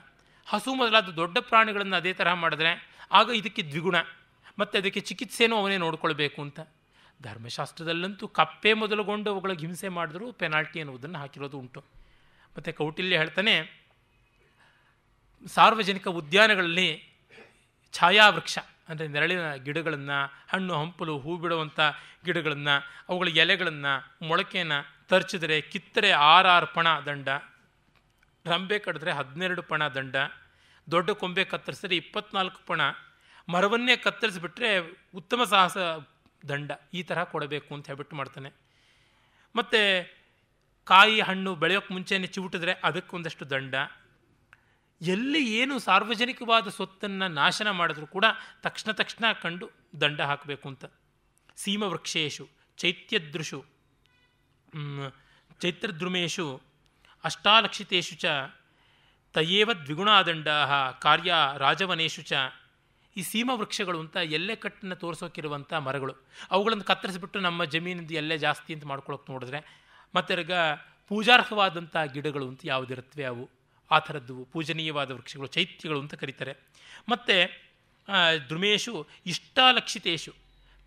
ಹಸು ಮೊದಲಾದ ದೊಡ್ಡ ಪ್ರಾಣಿಗಳನ್ನು ಅದೇ ತರಹ ಮಾಡಿದ್ರೆ ಆಗ ಇದಕ್ಕೆ ದ್ವಿಗುಣ ಮತ್ತು ಅದಕ್ಕೆ ಚಿಕಿತ್ಸೆನೂ ಅವನೇ ನೋಡಿಕೊಳ್ಬೇಕು ಅಂತ ಧರ್ಮಶಾಸ್ತ್ರದಲ್ಲಂತೂ ಕಪ್ಪೆ ಮೊದಲುಗೊಂಡು ಅವುಗಳಿಗೆ ಹಿಂಸೆ ಮಾಡಿದ್ರೂ ಪೆನಾಲ್ಟಿ ಅನ್ನುವುದನ್ನು ಹಾಕಿರೋದು ಉಂಟು ಮತ್ತು ಕೌಟಿಲ್ಯ ಹೇಳ್ತಾನೆ ಸಾರ್ವಜನಿಕ ಉದ್ಯಾನಗಳಲ್ಲಿ ಛಾಯಾವೃಕ್ಷ ಅಂದರೆ ನೆರಳಿನ ಗಿಡಗಳನ್ನು ಹಣ್ಣು ಹಂಪಲು ಹೂ ಬಿಡುವಂಥ ಗಿಡಗಳನ್ನು ಅವುಗಳ ಎಲೆಗಳನ್ನು ಮೊಳಕೆಯನ್ನು ತರ್ಚಿದ್ರೆ ಕಿತ್ತರೆ ಆರಾರು ಪಣ ದಂಡ ರಂಬೆ ಕಡಿದ್ರೆ ಹದಿನೆರಡು ಪಣ ದಂಡ ದೊಡ್ಡ ಕೊಂಬೆ ಕತ್ತರಿಸಿದ್ರೆ ಇಪ್ಪತ್ನಾಲ್ಕು ಪಣ ಮರವನ್ನೇ ಕತ್ತರಿಸಿಬಿಟ್ರೆ ಉತ್ತಮ ಸಾಹಸ ದಂಡ ಈ ಥರ ಕೊಡಬೇಕು ಅಂತ ಹೇಳ್ಬಿಟ್ಟು ಮಾಡ್ತಾನೆ ಮತ್ತು ಕಾಯಿ ಹಣ್ಣು ಬೆಳೆಯೋಕ್ಕೆ ಮುಂಚೆನೇ ಚಿವುಟಿದ್ರೆ ಅದಕ್ಕೊಂದಷ್ಟು ದಂಡ ಎಲ್ಲಿ ಏನು ಸಾರ್ವಜನಿಕವಾದ ಸ್ವತ್ತನ್ನು ನಾಶನ ಮಾಡಿದ್ರು ಕೂಡ ತಕ್ಷಣ ತಕ್ಷಣ ಕಂಡು ದಂಡ ಹಾಕಬೇಕು ಅಂತ ಸೀಮವೃಕ್ಷೇಶು ಚೈತ್ಯದೃಶು ಚೈತ್ರದ್ರುಮೇಶು ಅಷ್ಟಾಲಕ್ಷಿತೇಶು ಚ ತಯೇವ ದಂಡ ಕಾರ್ಯ ರಾಜವನೇಶು ಚ ಈ ಸೀಮವೃಕ್ಷಗಳು ಅಂತ ಎಲ್ಲೆ ಕಟ್ಟನ್ನು ತೋರಿಸೋಕ್ಕಿರುವಂಥ ಮರಗಳು ಅವುಗಳನ್ನು ಕತ್ತರಿಸಿಬಿಟ್ಟು ನಮ್ಮ ಜಮೀನಿಂದ ಎಲ್ಲೇ ಜಾಸ್ತಿ ಅಂತ ಮಾಡ್ಕೊಳಕ್ಕೆ ನೋಡಿದ್ರೆ ಮತ್ತೆ ಪೂಜಾರ್ಹವಾದಂಥ ಗಿಡಗಳು ಅಂತ ಯಾವುದಿರುತ್ತವೆ ಅವು ಆ ಥರದ್ದು ಪೂಜನೀಯವಾದ ವೃಕ್ಷಗಳು ಚೈತ್ಯಗಳು ಅಂತ ಕರೀತಾರೆ ಮತ್ತು ದ್ರುಮೇಶು ಇಷ್ಟಾಲಕ್ಷಿತೇಶು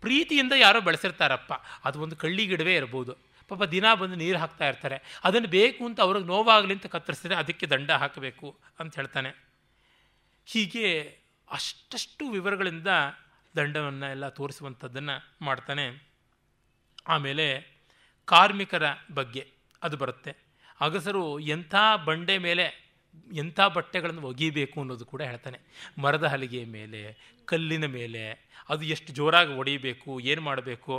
ಪ್ರೀತಿಯಿಂದ ಯಾರೋ ಬೆಳೆಸಿರ್ತಾರಪ್ಪ ಅದು ಒಂದು ಕಳ್ಳಿ ಗಿಡವೇ ಇರ್ಬೋದು ಪಾಪ ದಿನ ಬಂದು ನೀರು ಹಾಕ್ತಾ ಇರ್ತಾರೆ ಅದನ್ನು ಬೇಕು ಅಂತ ಅವ್ರಿಗೆ ನೋವಾಗಲಿ ಅಂತ ಕತ್ತರಿಸಿದ್ರೆ ಅದಕ್ಕೆ ದಂಡ ಹಾಕಬೇಕು ಅಂತ ಹೇಳ್ತಾನೆ ಹೀಗೆ ಅಷ್ಟಷ್ಟು ವಿವರಗಳಿಂದ ದಂಡವನ್ನು ಎಲ್ಲ ತೋರಿಸುವಂಥದ್ದನ್ನು ಮಾಡ್ತಾನೆ ಆಮೇಲೆ ಕಾರ್ಮಿಕರ ಬಗ್ಗೆ ಅದು ಬರುತ್ತೆ ಅಗಸರು ಎಂಥ ಬಂಡೆ ಮೇಲೆ ಎಂಥ ಬಟ್ಟೆಗಳನ್ನು ಒಗಿಬೇಕು ಅನ್ನೋದು ಕೂಡ ಹೇಳ್ತಾನೆ ಮರದ ಹಲಿಗೆಯ ಮೇಲೆ ಕಲ್ಲಿನ ಮೇಲೆ ಅದು ಎಷ್ಟು ಜೋರಾಗಿ ಒಡಿಬೇಕು ಏನು ಮಾಡಬೇಕು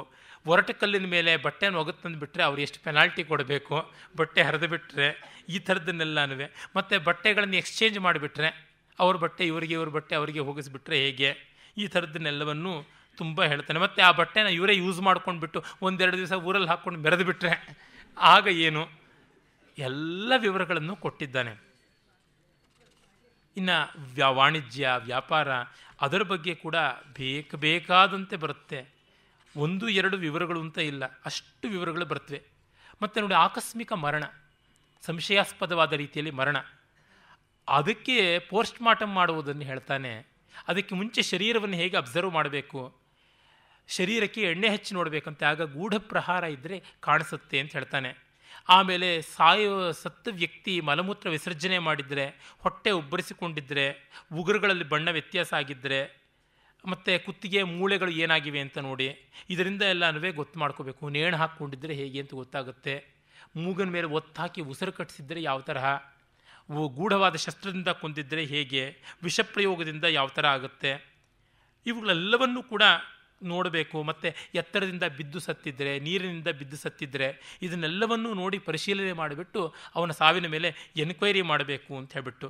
ಒರಟ ಕಲ್ಲಿನ ಮೇಲೆ ಬಟ್ಟೆನ ಒಗತ್ತಂದು ಬಿಟ್ಟರೆ ಅವ್ರು ಎಷ್ಟು ಪೆನಾಲ್ಟಿ ಕೊಡಬೇಕು ಬಟ್ಟೆ ಹರಿದು ಬಿಟ್ಟರೆ ಈ ಥರದನ್ನೆಲ್ಲನೂ ಮತ್ತು ಬಟ್ಟೆಗಳನ್ನು ಎಕ್ಸ್ಚೇಂಜ್ ಮಾಡಿಬಿಟ್ರೆ ಅವ್ರ ಬಟ್ಟೆ ಇವರಿಗೆ ಇವ್ರ ಬಟ್ಟೆ ಅವರಿಗೆ ಹೋಗಿಸ್ಬಿಟ್ರೆ ಹೇಗೆ ಈ ಥರದನ್ನೆಲ್ಲವನ್ನು ತುಂಬ ಹೇಳ್ತಾನೆ ಮತ್ತು ಆ ಬಟ್ಟೆನ ಇವರೇ ಯೂಸ್ ಮಾಡ್ಕೊಂಡು ಬಿಟ್ಟು ಒಂದೆರಡು ದಿವಸ ಊರಲ್ಲಿ ಹಾಕ್ಕೊಂಡು ಮೆರೆದು ಬಿಟ್ಟರೆ ಆಗ ಏನು ಎಲ್ಲ ವಿವರಗಳನ್ನು ಕೊಟ್ಟಿದ್ದಾನೆ ಇನ್ನು ವ್ಯಾ ವಾಣಿಜ್ಯ ವ್ಯಾಪಾರ ಅದರ ಬಗ್ಗೆ ಕೂಡ ಬೇಕು ಬೇಕಾದಂತೆ ಬರುತ್ತೆ ಒಂದು ಎರಡು ವಿವರಗಳು ಅಂತ ಇಲ್ಲ ಅಷ್ಟು ವಿವರಗಳು ಬರ್ತವೆ ಮತ್ತು ನೋಡಿ ಆಕಸ್ಮಿಕ ಮರಣ ಸಂಶಯಾಸ್ಪದವಾದ ರೀತಿಯಲ್ಲಿ ಮರಣ ಅದಕ್ಕೆ ಪೋಸ್ಟ್ ಮಾರ್ಟಮ್ ಮಾಡುವುದನ್ನು ಹೇಳ್ತಾನೆ ಅದಕ್ಕೆ ಮುಂಚೆ ಶರೀರವನ್ನು ಹೇಗೆ ಅಬ್ಸರ್ವ್ ಮಾಡಬೇಕು ಶರೀರಕ್ಕೆ ಎಣ್ಣೆ ಹಚ್ಚಿ ನೋಡಬೇಕಂತೆ ಆಗ ಗೂಢ ಪ್ರಹಾರ ಇದ್ದರೆ ಕಾಣಿಸುತ್ತೆ ಅಂತ ಹೇಳ್ತಾನೆ ಆಮೇಲೆ ಸಾಯುವ ಸತ್ತ ವ್ಯಕ್ತಿ ಮಲಮೂತ್ರ ವಿಸರ್ಜನೆ ಮಾಡಿದರೆ ಹೊಟ್ಟೆ ಉಬ್ಬರಿಸಿಕೊಂಡಿದ್ದರೆ ಉಗುರುಗಳಲ್ಲಿ ಬಣ್ಣ ವ್ಯತ್ಯಾಸ ಆಗಿದ್ದರೆ ಮತ್ತು ಕುತ್ತಿಗೆ ಮೂಳೆಗಳು ಏನಾಗಿವೆ ಅಂತ ನೋಡಿ ಇದರಿಂದ ಎಲ್ಲನೂ ಗೊತ್ತು ಮಾಡ್ಕೋಬೇಕು ನೇಣು ಹಾಕ್ಕೊಂಡಿದ್ದರೆ ಹೇಗೆ ಅಂತ ಗೊತ್ತಾಗುತ್ತೆ ಮೂಗನ ಮೇಲೆ ಒತ್ತು ಹಾಕಿ ಉಸಿರು ಕಟ್ಟಿಸಿದ್ರೆ ಯಾವ ಥರ ಗೂಢವಾದ ಶಸ್ತ್ರದಿಂದ ಕೊಂದಿದ್ದರೆ ಹೇಗೆ ವಿಷಪ್ರಯೋಗದಿಂದ ಯಾವ ಥರ ಆಗುತ್ತೆ ಇವುಗಳೆಲ್ಲವನ್ನೂ ಕೂಡ ನೋಡಬೇಕು ಮತ್ತು ಎತ್ತರದಿಂದ ಬಿದ್ದು ಸತ್ತಿದ್ರೆ ನೀರಿನಿಂದ ಬಿದ್ದು ಸತ್ತಿದ್ರೆ ಇದನ್ನೆಲ್ಲವನ್ನೂ ನೋಡಿ ಪರಿಶೀಲನೆ ಮಾಡಿಬಿಟ್ಟು ಅವನ ಸಾವಿನ ಮೇಲೆ ಎನ್ಕ್ವೈರಿ ಮಾಡಬೇಕು ಅಂತ ಹೇಳ್ಬಿಟ್ಟು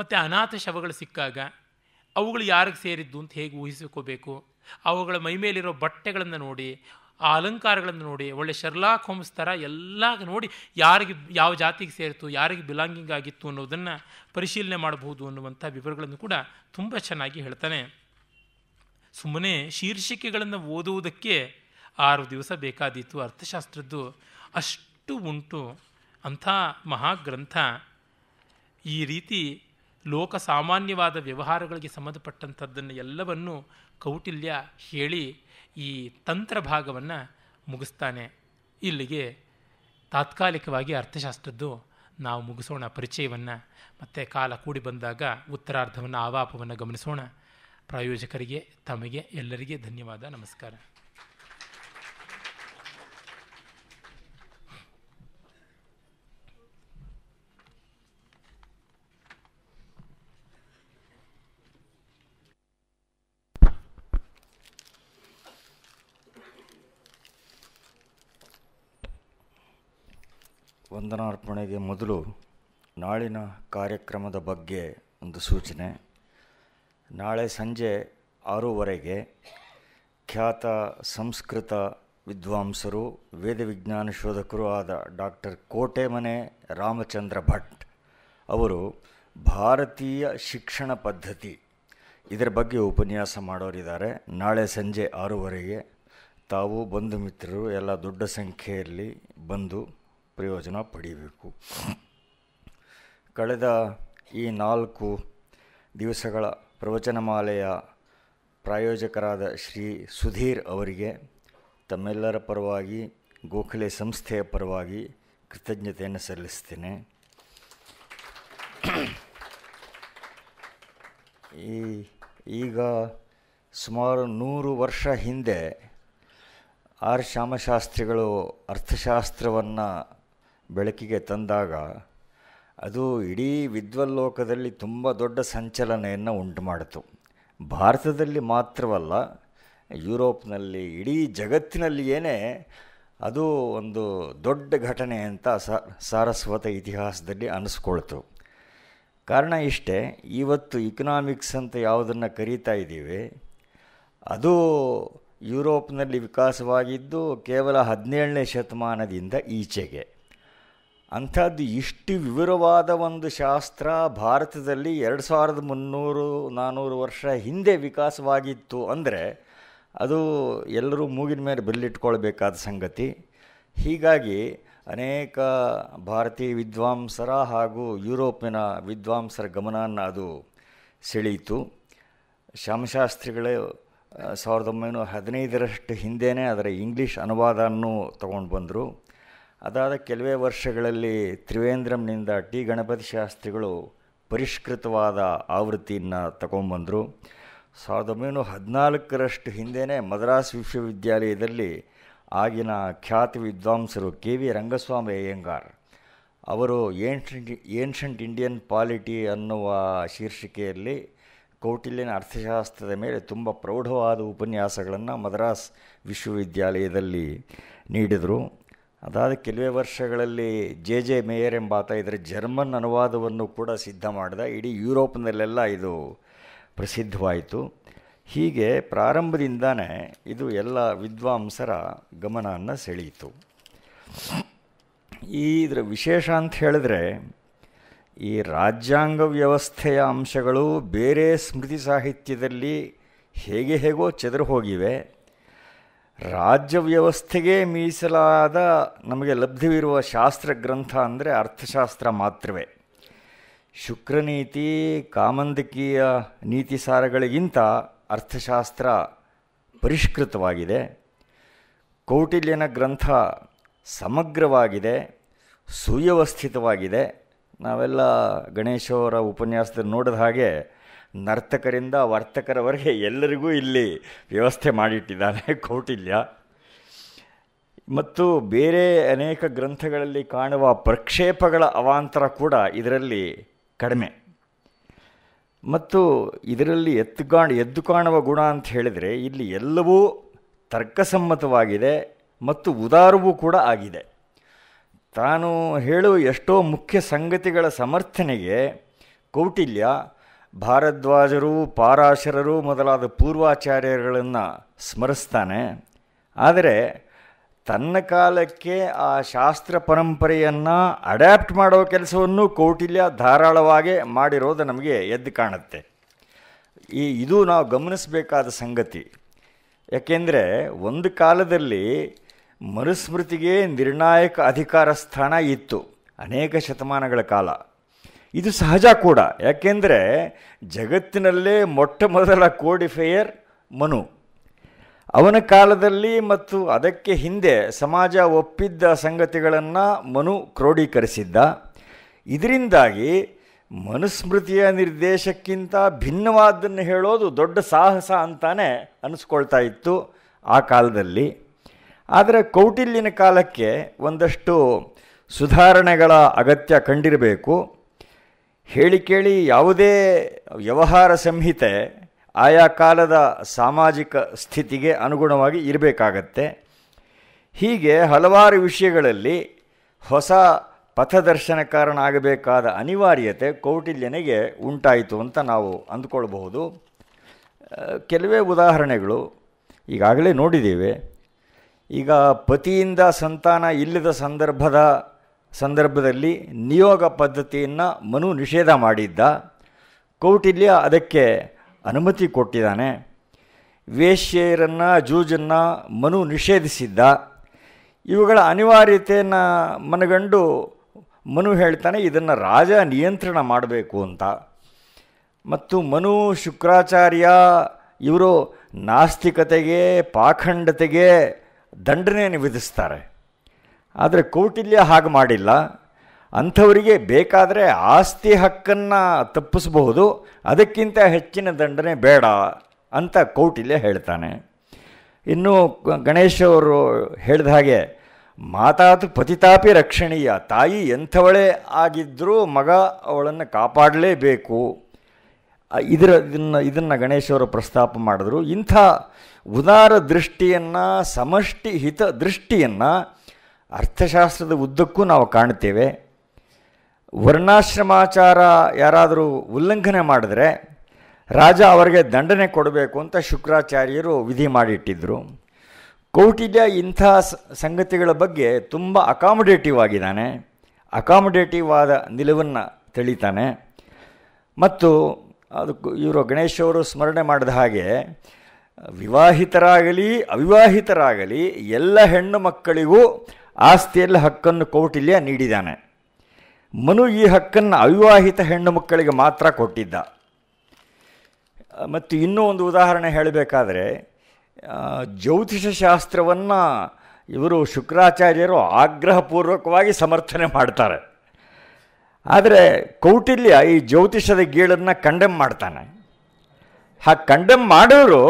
ಮತ್ತು ಅನಾಥ ಶವಗಳು ಸಿಕ್ಕಾಗ ಅವುಗಳು ಯಾರಿಗೆ ಸೇರಿದ್ದು ಅಂತ ಹೇಗೆ ಊಹಿಸಿಕೋಬೇಕು ಅವುಗಳ ಮೇಲಿರೋ ಬಟ್ಟೆಗಳನ್ನು ನೋಡಿ ಆ ಅಲಂಕಾರಗಳನ್ನು ನೋಡಿ ಒಳ್ಳೆ ಶರ್ಲಾಕ್ ಹೋಮ್ಸ್ ಥರ ಎಲ್ಲ ನೋಡಿ ಯಾರಿಗೆ ಯಾವ ಜಾತಿಗೆ ಸೇರಿತು ಯಾರಿಗೆ ಬಿಲಾಂಗಿಂಗ್ ಆಗಿತ್ತು ಅನ್ನೋದನ್ನು ಪರಿಶೀಲನೆ ಮಾಡಬಹುದು ಅನ್ನುವಂಥ ವಿವರಗಳನ್ನು ಕೂಡ ತುಂಬ ಚೆನ್ನಾಗಿ ಹೇಳ್ತಾನೆ ಸುಮ್ಮನೆ ಶೀರ್ಷಿಕೆಗಳನ್ನು ಓದುವುದಕ್ಕೆ ಆರು ದಿವಸ ಬೇಕಾದೀತು ಅರ್ಥಶಾಸ್ತ್ರದ್ದು ಅಷ್ಟು ಉಂಟು ಅಂಥ ಮಹಾಗ್ರಂಥ ಈ ರೀತಿ ಲೋಕಸಾಮಾನ್ಯವಾದ ವ್ಯವಹಾರಗಳಿಗೆ ಸಂಬಂಧಪಟ್ಟಂಥದ್ದನ್ನು ಎಲ್ಲವನ್ನೂ ಕೌಟಿಲ್ಯ ಹೇಳಿ ಈ ತಂತ್ರ ಭಾಗವನ್ನು ಮುಗಿಸ್ತಾನೆ ಇಲ್ಲಿಗೆ ತಾತ್ಕಾಲಿಕವಾಗಿ ಅರ್ಥಶಾಸ್ತ್ರದ್ದು ನಾವು ಮುಗಿಸೋಣ ಪರಿಚಯವನ್ನು ಮತ್ತು ಕಾಲ ಕೂಡಿ ಬಂದಾಗ ಉತ್ತರಾರ್ಧವನ್ನು ಆವಾಪವನ್ನು ಗಮನಿಸೋಣ ಪ್ರಾಯೋಜಕರಿಗೆ ತಮಗೆ ಎಲ್ಲರಿಗೆ ಧನ್ಯವಾದ ನಮಸ್ಕಾರ ವಂದನಾರ್ಪಣೆಗೆ ಮೊದಲು ನಾಳಿನ ಕಾರ್ಯಕ್ರಮದ ಬಗ್ಗೆ ಒಂದು ಸೂಚನೆ ನಾಳೆ ಸಂಜೆ ಆರೂವರೆಗೆ ಖ್ಯಾತ ಸಂಸ್ಕೃತ ವಿದ್ವಾಂಸರು ವಿಜ್ಞಾನ ಶೋಧಕರು ಆದ ಡಾಕ್ಟರ್ ಕೋಟೆಮನೆ ರಾಮಚಂದ್ರ ಭಟ್ ಅವರು ಭಾರತೀಯ ಶಿಕ್ಷಣ ಪದ್ಧತಿ ಇದರ ಬಗ್ಗೆ ಉಪನ್ಯಾಸ ಮಾಡೋರಿದ್ದಾರೆ ನಾಳೆ ಸಂಜೆ ಆರೂವರೆಗೆ ತಾವು ಬಂಧು ಮಿತ್ರರು ಎಲ್ಲ ದೊಡ್ಡ ಸಂಖ್ಯೆಯಲ್ಲಿ ಬಂದು ಪ್ರಯೋಜನ ಪಡೀಬೇಕು ಕಳೆದ ಈ ನಾಲ್ಕು ದಿವಸಗಳ ಪ್ರವಚನಮಾಲೆಯ ಪ್ರಾಯೋಜಕರಾದ ಶ್ರೀ ಸುಧೀರ್ ಅವರಿಗೆ ತಮ್ಮೆಲ್ಲರ ಪರವಾಗಿ ಗೋಖಲೆ ಸಂಸ್ಥೆಯ ಪರವಾಗಿ ಕೃತಜ್ಞತೆಯನ್ನು ಸಲ್ಲಿಸ್ತೇನೆ ಈ ಈಗ ಸುಮಾರು ನೂರು ವರ್ಷ ಹಿಂದೆ ಆರ್ ಶ್ಯಾಮಶಾಸ್ತ್ರಿಗಳು ಅರ್ಥಶಾಸ್ತ್ರವನ್ನು ಬೆಳಕಿಗೆ ತಂದಾಗ ಅದು ಇಡೀ ವಿದ್ವಲ್ಲೋಕದಲ್ಲಿ ತುಂಬ ದೊಡ್ಡ ಸಂಚಲನೆಯನ್ನು ಉಂಟು ಮಾಡಿತು ಭಾರತದಲ್ಲಿ ಮಾತ್ರವಲ್ಲ ಯುರೋಪ್ನಲ್ಲಿ ಇಡೀ ಜಗತ್ತಿನಲ್ಲಿಯೇ ಅದು ಒಂದು ದೊಡ್ಡ ಘಟನೆ ಅಂತ ಸಾರಸ್ವತ ಇತಿಹಾಸದಲ್ಲಿ ಅನಿಸ್ಕೊಳ್ತು ಕಾರಣ ಇಷ್ಟೇ ಇವತ್ತು ಇಕನಾಮಿಕ್ಸ್ ಅಂತ ಯಾವುದನ್ನು ಕರೀತಾ ಇದ್ದೀವಿ ಅದು ಯುರೋಪ್ನಲ್ಲಿ ವಿಕಾಸವಾಗಿದ್ದು ಕೇವಲ ಹದಿನೇಳನೇ ಶತಮಾನದಿಂದ ಈಚೆಗೆ ಅಂಥದ್ದು ಇಷ್ಟು ವಿವರವಾದ ಒಂದು ಶಾಸ್ತ್ರ ಭಾರತದಲ್ಲಿ ಎರಡು ಸಾವಿರದ ಮುನ್ನೂರು ನಾನ್ನೂರು ವರ್ಷ ಹಿಂದೆ ವಿಕಾಸವಾಗಿತ್ತು ಅಂದರೆ ಅದು ಎಲ್ಲರೂ ಮೂಗಿನ ಮೇಲೆ ಬಿಲ್ಲಿಟ್ಕೊಳ್ಬೇಕಾದ ಸಂಗತಿ ಹೀಗಾಗಿ ಅನೇಕ ಭಾರತೀಯ ವಿದ್ವಾಂಸರ ಹಾಗೂ ಯುರೋಪಿನ ವಿದ್ವಾಂಸರ ಗಮನವನ್ನು ಅದು ಸೆಳೆಯಿತು ಶ್ಯಾಮಶಾಸ್ತ್ರಿಗಳು ಸಾವಿರದ ಒಂಬೈನೂರ ಹದಿನೈದರಷ್ಟು ಹಿಂದೆಯೇ ಅದರ ಇಂಗ್ಲೀಷ್ ಅನುವಾದವನ್ನು ತಗೊಂಡು ಬಂದರು ಅದಾದ ಕೆಲವೇ ವರ್ಷಗಳಲ್ಲಿ ತ್ರಿವೇಂದ್ರಂನಿಂದ ಟಿ ಗಣಪತಿ ಶಾಸ್ತ್ರಿಗಳು ಪರಿಷ್ಕೃತವಾದ ಆವೃತ್ತಿಯನ್ನು ತಗೊಂಬಂದರು ಸಾವಿರದ ಒಂಬೈನೂರ ಹದಿನಾಲ್ಕರಷ್ಟು ಹಿಂದೆಯೇ ಮದ್ರಾಸ್ ವಿಶ್ವವಿದ್ಯಾಲಯದಲ್ಲಿ ಆಗಿನ ಖ್ಯಾತ ವಿದ್ವಾಂಸರು ಕೆ ವಿ ರಂಗಸ್ವಾಮಿ ಅಯ್ಯಂಗಾರ್ ಅವರು ಏನ್ಷಂಟ್ ಏನ್ಷಂಟ್ ಇಂಡಿಯನ್ ಪಾಲಿಟಿ ಅನ್ನುವ ಶೀರ್ಷಿಕೆಯಲ್ಲಿ ಕೌಟಿಲ್ಯನ ಅರ್ಥಶಾಸ್ತ್ರದ ಮೇಲೆ ತುಂಬ ಪ್ರೌಢವಾದ ಉಪನ್ಯಾಸಗಳನ್ನು ಮದ್ರಾಸ್ ವಿಶ್ವವಿದ್ಯಾಲಯದಲ್ಲಿ ನೀಡಿದರು ಅದಾದ ಕೆಲವೇ ವರ್ಷಗಳಲ್ಲಿ ಜೆ ಜೆ ಮೇಯರ್ ಎಂಬಾತ ಇದರ ಜರ್ಮನ್ ಅನುವಾದವನ್ನು ಕೂಡ ಸಿದ್ಧ ಮಾಡಿದ ಇಡೀ ಯುರೋಪ್ನಲ್ಲೆಲ್ಲ ಇದು ಪ್ರಸಿದ್ಧವಾಯಿತು ಹೀಗೆ ಪ್ರಾರಂಭದಿಂದನೇ ಇದು ಎಲ್ಲ ವಿದ್ವಾಂಸರ ಗಮನವನ್ನು ಸೆಳೆಯಿತು ಈ ಇದರ ವಿಶೇಷ ಅಂತ ಹೇಳಿದ್ರೆ ಈ ರಾಜ್ಯಾಂಗ ವ್ಯವಸ್ಥೆಯ ಅಂಶಗಳು ಬೇರೆ ಸ್ಮೃತಿ ಸಾಹಿತ್ಯದಲ್ಲಿ ಹೇಗೆ ಹೇಗೋ ಹೋಗಿವೆ ರಾಜ್ಯ ವ್ಯವಸ್ಥೆಗೆ ಮೀಸಲಾದ ನಮಗೆ ಲಭ್ಯವಿರುವ ಶಾಸ್ತ್ರ ಗ್ರಂಥ ಅಂದರೆ ಅರ್ಥಶಾಸ್ತ್ರ ಮಾತ್ರವೇ ಶುಕ್ರನೀತಿ ಕಾಮಂದಕೀಯ ನೀತಿ ಸಾರಗಳಿಗಿಂತ ಅರ್ಥಶಾಸ್ತ್ರ ಪರಿಷ್ಕೃತವಾಗಿದೆ ಕೌಟಿಲ್ಯನ ಗ್ರಂಥ ಸಮಗ್ರವಾಗಿದೆ ಸುವ್ಯವಸ್ಥಿತವಾಗಿದೆ ನಾವೆಲ್ಲ ಗಣೇಶವರ ಉಪನ್ಯಾಸದಲ್ಲಿ ನೋಡಿದ ಹಾಗೆ ನರ್ತಕರಿಂದ ವರ್ತಕರವರೆಗೆ ಎಲ್ಲರಿಗೂ ಇಲ್ಲಿ ವ್ಯವಸ್ಥೆ ಮಾಡಿಟ್ಟಿದ್ದಾನೆ *laughs* ಕೌಟಿಲ್ಯ ಮತ್ತು ಬೇರೆ ಅನೇಕ ಗ್ರಂಥಗಳಲ್ಲಿ ಕಾಣುವ ಪ್ರಕ್ಷೇಪಗಳ ಅವಾಂತರ ಕೂಡ ಇದರಲ್ಲಿ ಕಡಿಮೆ ಮತ್ತು ಇದರಲ್ಲಿ ಎತ್ತು ಕಾಣ್ ಎದ್ದು ಕಾಣುವ ಗುಣ ಅಂತ ಹೇಳಿದರೆ ಇಲ್ಲಿ ಎಲ್ಲವೂ ತರ್ಕಸಮ್ಮತವಾಗಿದೆ ಮತ್ತು ಉದಾರವೂ ಕೂಡ ಆಗಿದೆ ತಾನು ಹೇಳುವ ಎಷ್ಟೋ ಮುಖ್ಯ ಸಂಗತಿಗಳ ಸಮರ್ಥನೆಗೆ ಕೌಟಿಲ್ಯ ಭಾರದ್ವಾಜರು ಪಾರಾಶರರು ಮೊದಲಾದ ಪೂರ್ವಾಚಾರ್ಯರುಗಳನ್ನು ಸ್ಮರಿಸ್ತಾನೆ ಆದರೆ ತನ್ನ ಕಾಲಕ್ಕೆ ಆ ಶಾಸ್ತ್ರ ಪರಂಪರೆಯನ್ನು ಅಡ್ಯಾಪ್ಟ್ ಮಾಡೋ ಕೆಲಸವನ್ನು ಕೌಟಿಲ್ಯ ಧಾರಾಳವಾಗಿ ಮಾಡಿರೋದು ನಮಗೆ ಎದ್ದು ಕಾಣುತ್ತೆ ಈ ಇದು ನಾವು ಗಮನಿಸಬೇಕಾದ ಸಂಗತಿ ಯಾಕೆಂದರೆ ಒಂದು ಕಾಲದಲ್ಲಿ ಮನುಸ್ಮೃತಿಗೆ ನಿರ್ಣಾಯಕ ಅಧಿಕಾರ ಸ್ಥಾನ ಇತ್ತು ಅನೇಕ ಶತಮಾನಗಳ ಕಾಲ ಇದು ಸಹಜ ಕೂಡ ಯಾಕೆಂದರೆ ಜಗತ್ತಿನಲ್ಲೇ ಮೊಟ್ಟ ಮೊದಲ ಕೋಡಿಫೆಯರ್ ಮನು ಅವನ ಕಾಲದಲ್ಲಿ ಮತ್ತು ಅದಕ್ಕೆ ಹಿಂದೆ ಸಮಾಜ ಒಪ್ಪಿದ್ದ ಸಂಗತಿಗಳನ್ನು ಮನು ಕ್ರೋಢೀಕರಿಸಿದ್ದ ಇದರಿಂದಾಗಿ ಮನುಸ್ಮೃತಿಯ ನಿರ್ದೇಶಕ್ಕಿಂತ ಭಿನ್ನವಾದ್ದನ್ನು ಹೇಳೋದು ದೊಡ್ಡ ಸಾಹಸ ಅಂತಾನೆ ಅನಿಸ್ಕೊಳ್ತಾ ಇತ್ತು ಆ ಕಾಲದಲ್ಲಿ ಆದರೆ ಕೌಟಿಲ್ಯನ ಕಾಲಕ್ಕೆ ಒಂದಷ್ಟು ಸುಧಾರಣೆಗಳ ಅಗತ್ಯ ಕಂಡಿರಬೇಕು ಹೇಳಿ ಕೇಳಿ ಯಾವುದೇ ವ್ಯವಹಾರ ಸಂಹಿತೆ ಆಯಾ ಕಾಲದ ಸಾಮಾಜಿಕ ಸ್ಥಿತಿಗೆ ಅನುಗುಣವಾಗಿ ಇರಬೇಕಾಗತ್ತೆ ಹೀಗೆ ಹಲವಾರು ವಿಷಯಗಳಲ್ಲಿ ಹೊಸ ಪಥದರ್ಶನಕಾರನಾಗಬೇಕಾದ ಅನಿವಾರ್ಯತೆ ಕೌಟಿಲ್ಯನಿಗೆ ಉಂಟಾಯಿತು ಅಂತ ನಾವು ಅಂದ್ಕೊಳ್ಬಹುದು ಕೆಲವೇ ಉದಾಹರಣೆಗಳು ಈಗಾಗಲೇ ನೋಡಿದ್ದೇವೆ ಈಗ ಪತಿಯಿಂದ ಸಂತಾನ ಇಲ್ಲದ ಸಂದರ್ಭದ ಸಂದರ್ಭದಲ್ಲಿ ನಿಯೋಗ ಪದ್ಧತಿಯನ್ನು ಮನು ನಿಷೇಧ ಮಾಡಿದ್ದ ಕೌಟಿಲ್ಯ ಅದಕ್ಕೆ ಅನುಮತಿ ಕೊಟ್ಟಿದ್ದಾನೆ ವೇಶ್ಯೆಯರನ್ನು ಜೂಜನ್ನು ಮನು ನಿಷೇಧಿಸಿದ್ದ ಇವುಗಳ ಅನಿವಾರ್ಯತೆಯನ್ನು ಮನಗಂಡು ಮನು ಹೇಳ್ತಾನೆ ಇದನ್ನು ರಾಜ ನಿಯಂತ್ರಣ ಮಾಡಬೇಕು ಅಂತ ಮತ್ತು ಮನು ಶುಕ್ರಾಚಾರ್ಯ ಇವರು ನಾಸ್ತಿಕತೆಗೆ ಪಾಖಂಡತೆಗೆ ದಂಡನೆಯನ್ನು ವಿಧಿಸ್ತಾರೆ ಆದರೆ ಕೌಟಿಲ್ಯ ಹಾಗೆ ಮಾಡಿಲ್ಲ ಅಂಥವರಿಗೆ ಬೇಕಾದರೆ ಆಸ್ತಿ ಹಕ್ಕನ್ನು ತಪ್ಪಿಸಬಹುದು ಅದಕ್ಕಿಂತ ಹೆಚ್ಚಿನ ದಂಡನೆ ಬೇಡ ಅಂತ ಕೌಟಿಲ್ಯ ಹೇಳ್ತಾನೆ ಇನ್ನು ಗಣೇಶ್ ಅವರು ಹೇಳಿದ ಹಾಗೆ ಮಾತಾತು ಪತಿತಾಪಿ ರಕ್ಷಣೀಯ ತಾಯಿ ಎಂಥವಳೇ ಆಗಿದ್ದರೂ ಮಗ ಅವಳನ್ನು ಕಾಪಾಡಲೇಬೇಕು ಇದರ ಇದನ್ನು ಇದನ್ನು ಗಣೇಶವರು ಪ್ರಸ್ತಾಪ ಮಾಡಿದ್ರು ಇಂಥ ಉದಾರ ದೃಷ್ಟಿಯನ್ನು ಸಮಷ್ಟಿ ಹಿತ ದೃಷ್ಟಿಯನ್ನು ಅರ್ಥಶಾಸ್ತ್ರದ ಉದ್ದಕ್ಕೂ ನಾವು ಕಾಣುತ್ತೇವೆ ವರ್ಣಾಶ್ರಮಾಚಾರ ಯಾರಾದರೂ ಉಲ್ಲಂಘನೆ ಮಾಡಿದ್ರೆ ರಾಜ ಅವರಿಗೆ ದಂಡನೆ ಕೊಡಬೇಕು ಅಂತ ಶುಕ್ರಾಚಾರ್ಯರು ವಿಧಿ ಮಾಡಿಟ್ಟಿದ್ದರು ಕೌಟಿಲ್ಯ ಇಂಥ ಸಂಗತಿಗಳ ಬಗ್ಗೆ ತುಂಬ ಅಕಾಮಡೇಟಿವ್ ಆಗಿದ್ದಾನೆ ಅಕಾಮಡೇಟಿವ್ ಆದ ನಿಲುವನ್ನು ತಿಳಿತಾನೆ ಮತ್ತು ಅದಕ್ಕೂ ಇವರು ಗಣೇಶ್ ಅವರು ಸ್ಮರಣೆ ಮಾಡಿದ ಹಾಗೆ ವಿವಾಹಿತರಾಗಲಿ ಅವಿವಾಹಿತರಾಗಲಿ ಎಲ್ಲ ಹೆಣ್ಣು ಮಕ್ಕಳಿಗೂ ಆಸ್ತಿಯಲ್ಲಿ ಹಕ್ಕನ್ನು ಕೌಟಿಲ್ಯ ನೀಡಿದ್ದಾನೆ ಮನು ಈ ಹಕ್ಕನ್ನು ಅವಿವಾಹಿತ ಹೆಣ್ಣು ಮಕ್ಕಳಿಗೆ ಮಾತ್ರ ಕೊಟ್ಟಿದ್ದ ಮತ್ತು ಇನ್ನೂ ಒಂದು ಉದಾಹರಣೆ ಜ್ಯೋತಿಷ ಶಾಸ್ತ್ರವನ್ನು ಇವರು ಶುಕ್ರಾಚಾರ್ಯರು ಆಗ್ರಹಪೂರ್ವಕವಾಗಿ ಸಮರ್ಥನೆ ಮಾಡ್ತಾರೆ ಆದರೆ ಕೌಟಿಲ್ಯ ಈ ಜ್ಯೋತಿಷದ ಗೀಳನ್ನು ಕಂಡೆಮ್ ಮಾಡ್ತಾನೆ ಆ ಕಂಡೆಮ್ ಮಾಡೋರು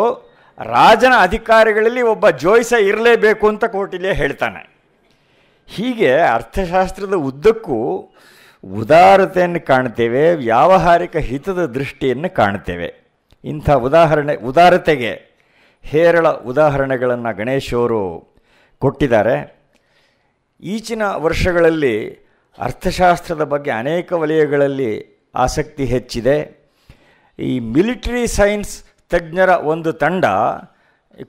ರಾಜನ ಅಧಿಕಾರಿಗಳಲ್ಲಿ ಒಬ್ಬ ಜೋಯಿಸ ಇರಲೇಬೇಕು ಅಂತ ಕೌಟಿಲ್ಯ ಹೇಳ್ತಾನೆ ಹೀಗೆ ಅರ್ಥಶಾಸ್ತ್ರದ ಉದ್ದಕ್ಕೂ ಉದಾರತೆಯನ್ನು ಕಾಣ್ತೇವೆ ವ್ಯಾವಹಾರಿಕ ಹಿತದ ದೃಷ್ಟಿಯನ್ನು ಕಾಣ್ತೇವೆ ಇಂಥ ಉದಾಹರಣೆ ಉದಾರತೆಗೆ ಹೇರಳ ಉದಾಹರಣೆಗಳನ್ನು ಗಣೇಶವರು ಕೊಟ್ಟಿದ್ದಾರೆ ಈಚಿನ ವರ್ಷಗಳಲ್ಲಿ ಅರ್ಥಶಾಸ್ತ್ರದ ಬಗ್ಗೆ ಅನೇಕ ವಲಯಗಳಲ್ಲಿ ಆಸಕ್ತಿ ಹೆಚ್ಚಿದೆ ಈ ಮಿಲಿಟರಿ ಸೈನ್ಸ್ ತಜ್ಞರ ಒಂದು ತಂಡ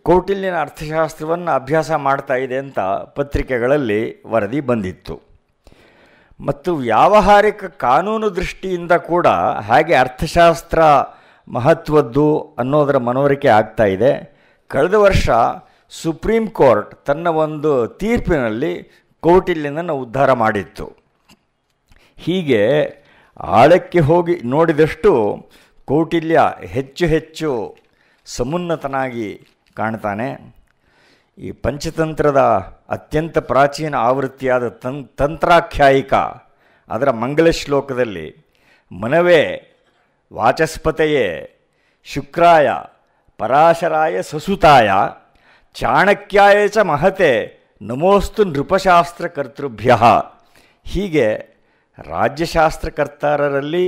ಕೌಟಿಲ್ಯನ ಅರ್ಥಶಾಸ್ತ್ರವನ್ನು ಅಭ್ಯಾಸ ಮಾಡ್ತಾ ಇದೆ ಅಂತ ಪತ್ರಿಕೆಗಳಲ್ಲಿ ವರದಿ ಬಂದಿತ್ತು ಮತ್ತು ವ್ಯಾವಹಾರಿಕ ಕಾನೂನು ದೃಷ್ಟಿಯಿಂದ ಕೂಡ ಹಾಗೆ ಅರ್ಥಶಾಸ್ತ್ರ ಮಹತ್ವದ್ದು ಅನ್ನೋದರ ಮನವರಿಕೆ ಆಗ್ತಾ ಇದೆ ಕಳೆದ ವರ್ಷ ಸುಪ್ರೀಂ ಕೋರ್ಟ್ ತನ್ನ ಒಂದು ತೀರ್ಪಿನಲ್ಲಿ ಕೌಟಿಲ್ಯನನ್ನು ಉದ್ಧಾರ ಮಾಡಿತ್ತು ಹೀಗೆ ಆಳಕ್ಕೆ ಹೋಗಿ ನೋಡಿದಷ್ಟು ಕೌಟಿಲ್ಯ ಹೆಚ್ಚು ಹೆಚ್ಚು ಸಮುನ್ನತನಾಗಿ ಕಾಣ್ತಾನೆ ಈ ಪಂಚತಂತ್ರದ ಅತ್ಯಂತ ಪ್ರಾಚೀನ ಆವೃತ್ತಿಯಾದ ತನ್ ತಂತ್ರಾಖ್ಯಾಯಿಕ ಅದರ ಮಂಗಳ ಶ್ಲೋಕದಲ್ಲಿ ಮನವೇ ವಾಚಸ್ಪತೆಯೇ ಶುಕ್ರಾಯ ಪರಾಶರಾಯ ಸಸುತಾಯ ಚಾಣಕ್ಯಾಯ ಚ ಮಹತೆ ನಮೋಸ್ತು ನೃಪಶಾಸ್ತ್ರಕರ್ತೃಭ್ಯ ಹೀಗೆ ರಾಜ್ಯಶಾಸ್ತ್ರಕರ್ತಾರರಲ್ಲಿ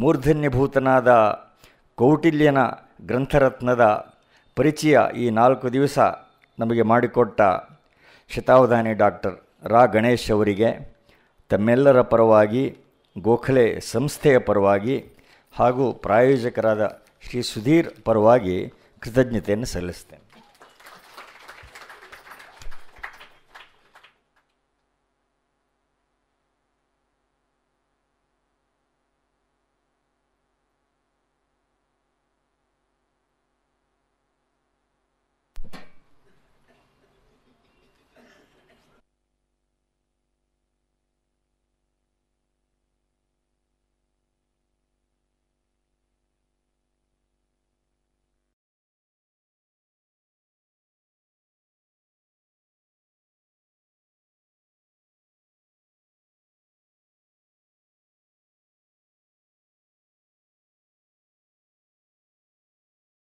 ಮೂರ್ಧನ್ಯಭೂತನಾದ ಕೌಟಿಲ್ಯನ ಗ್ರಂಥರತ್ನದ ಪರಿಚಯ ಈ ನಾಲ್ಕು ದಿವಸ ನಮಗೆ ಮಾಡಿಕೊಟ್ಟ ಶತಾವಧಾನಿ ಡಾಕ್ಟರ್ ರಾ ಗಣೇಶ್ ಅವರಿಗೆ ತಮ್ಮೆಲ್ಲರ ಪರವಾಗಿ ಗೋಖಲೆ ಸಂಸ್ಥೆಯ ಪರವಾಗಿ ಹಾಗೂ ಪ್ರಾಯೋಜಕರಾದ ಶ್ರೀ ಸುಧೀರ್ ಪರವಾಗಿ ಕೃತಜ್ಞತೆಯನ್ನು ಸಲ್ಲಿಸ್ತೇನೆ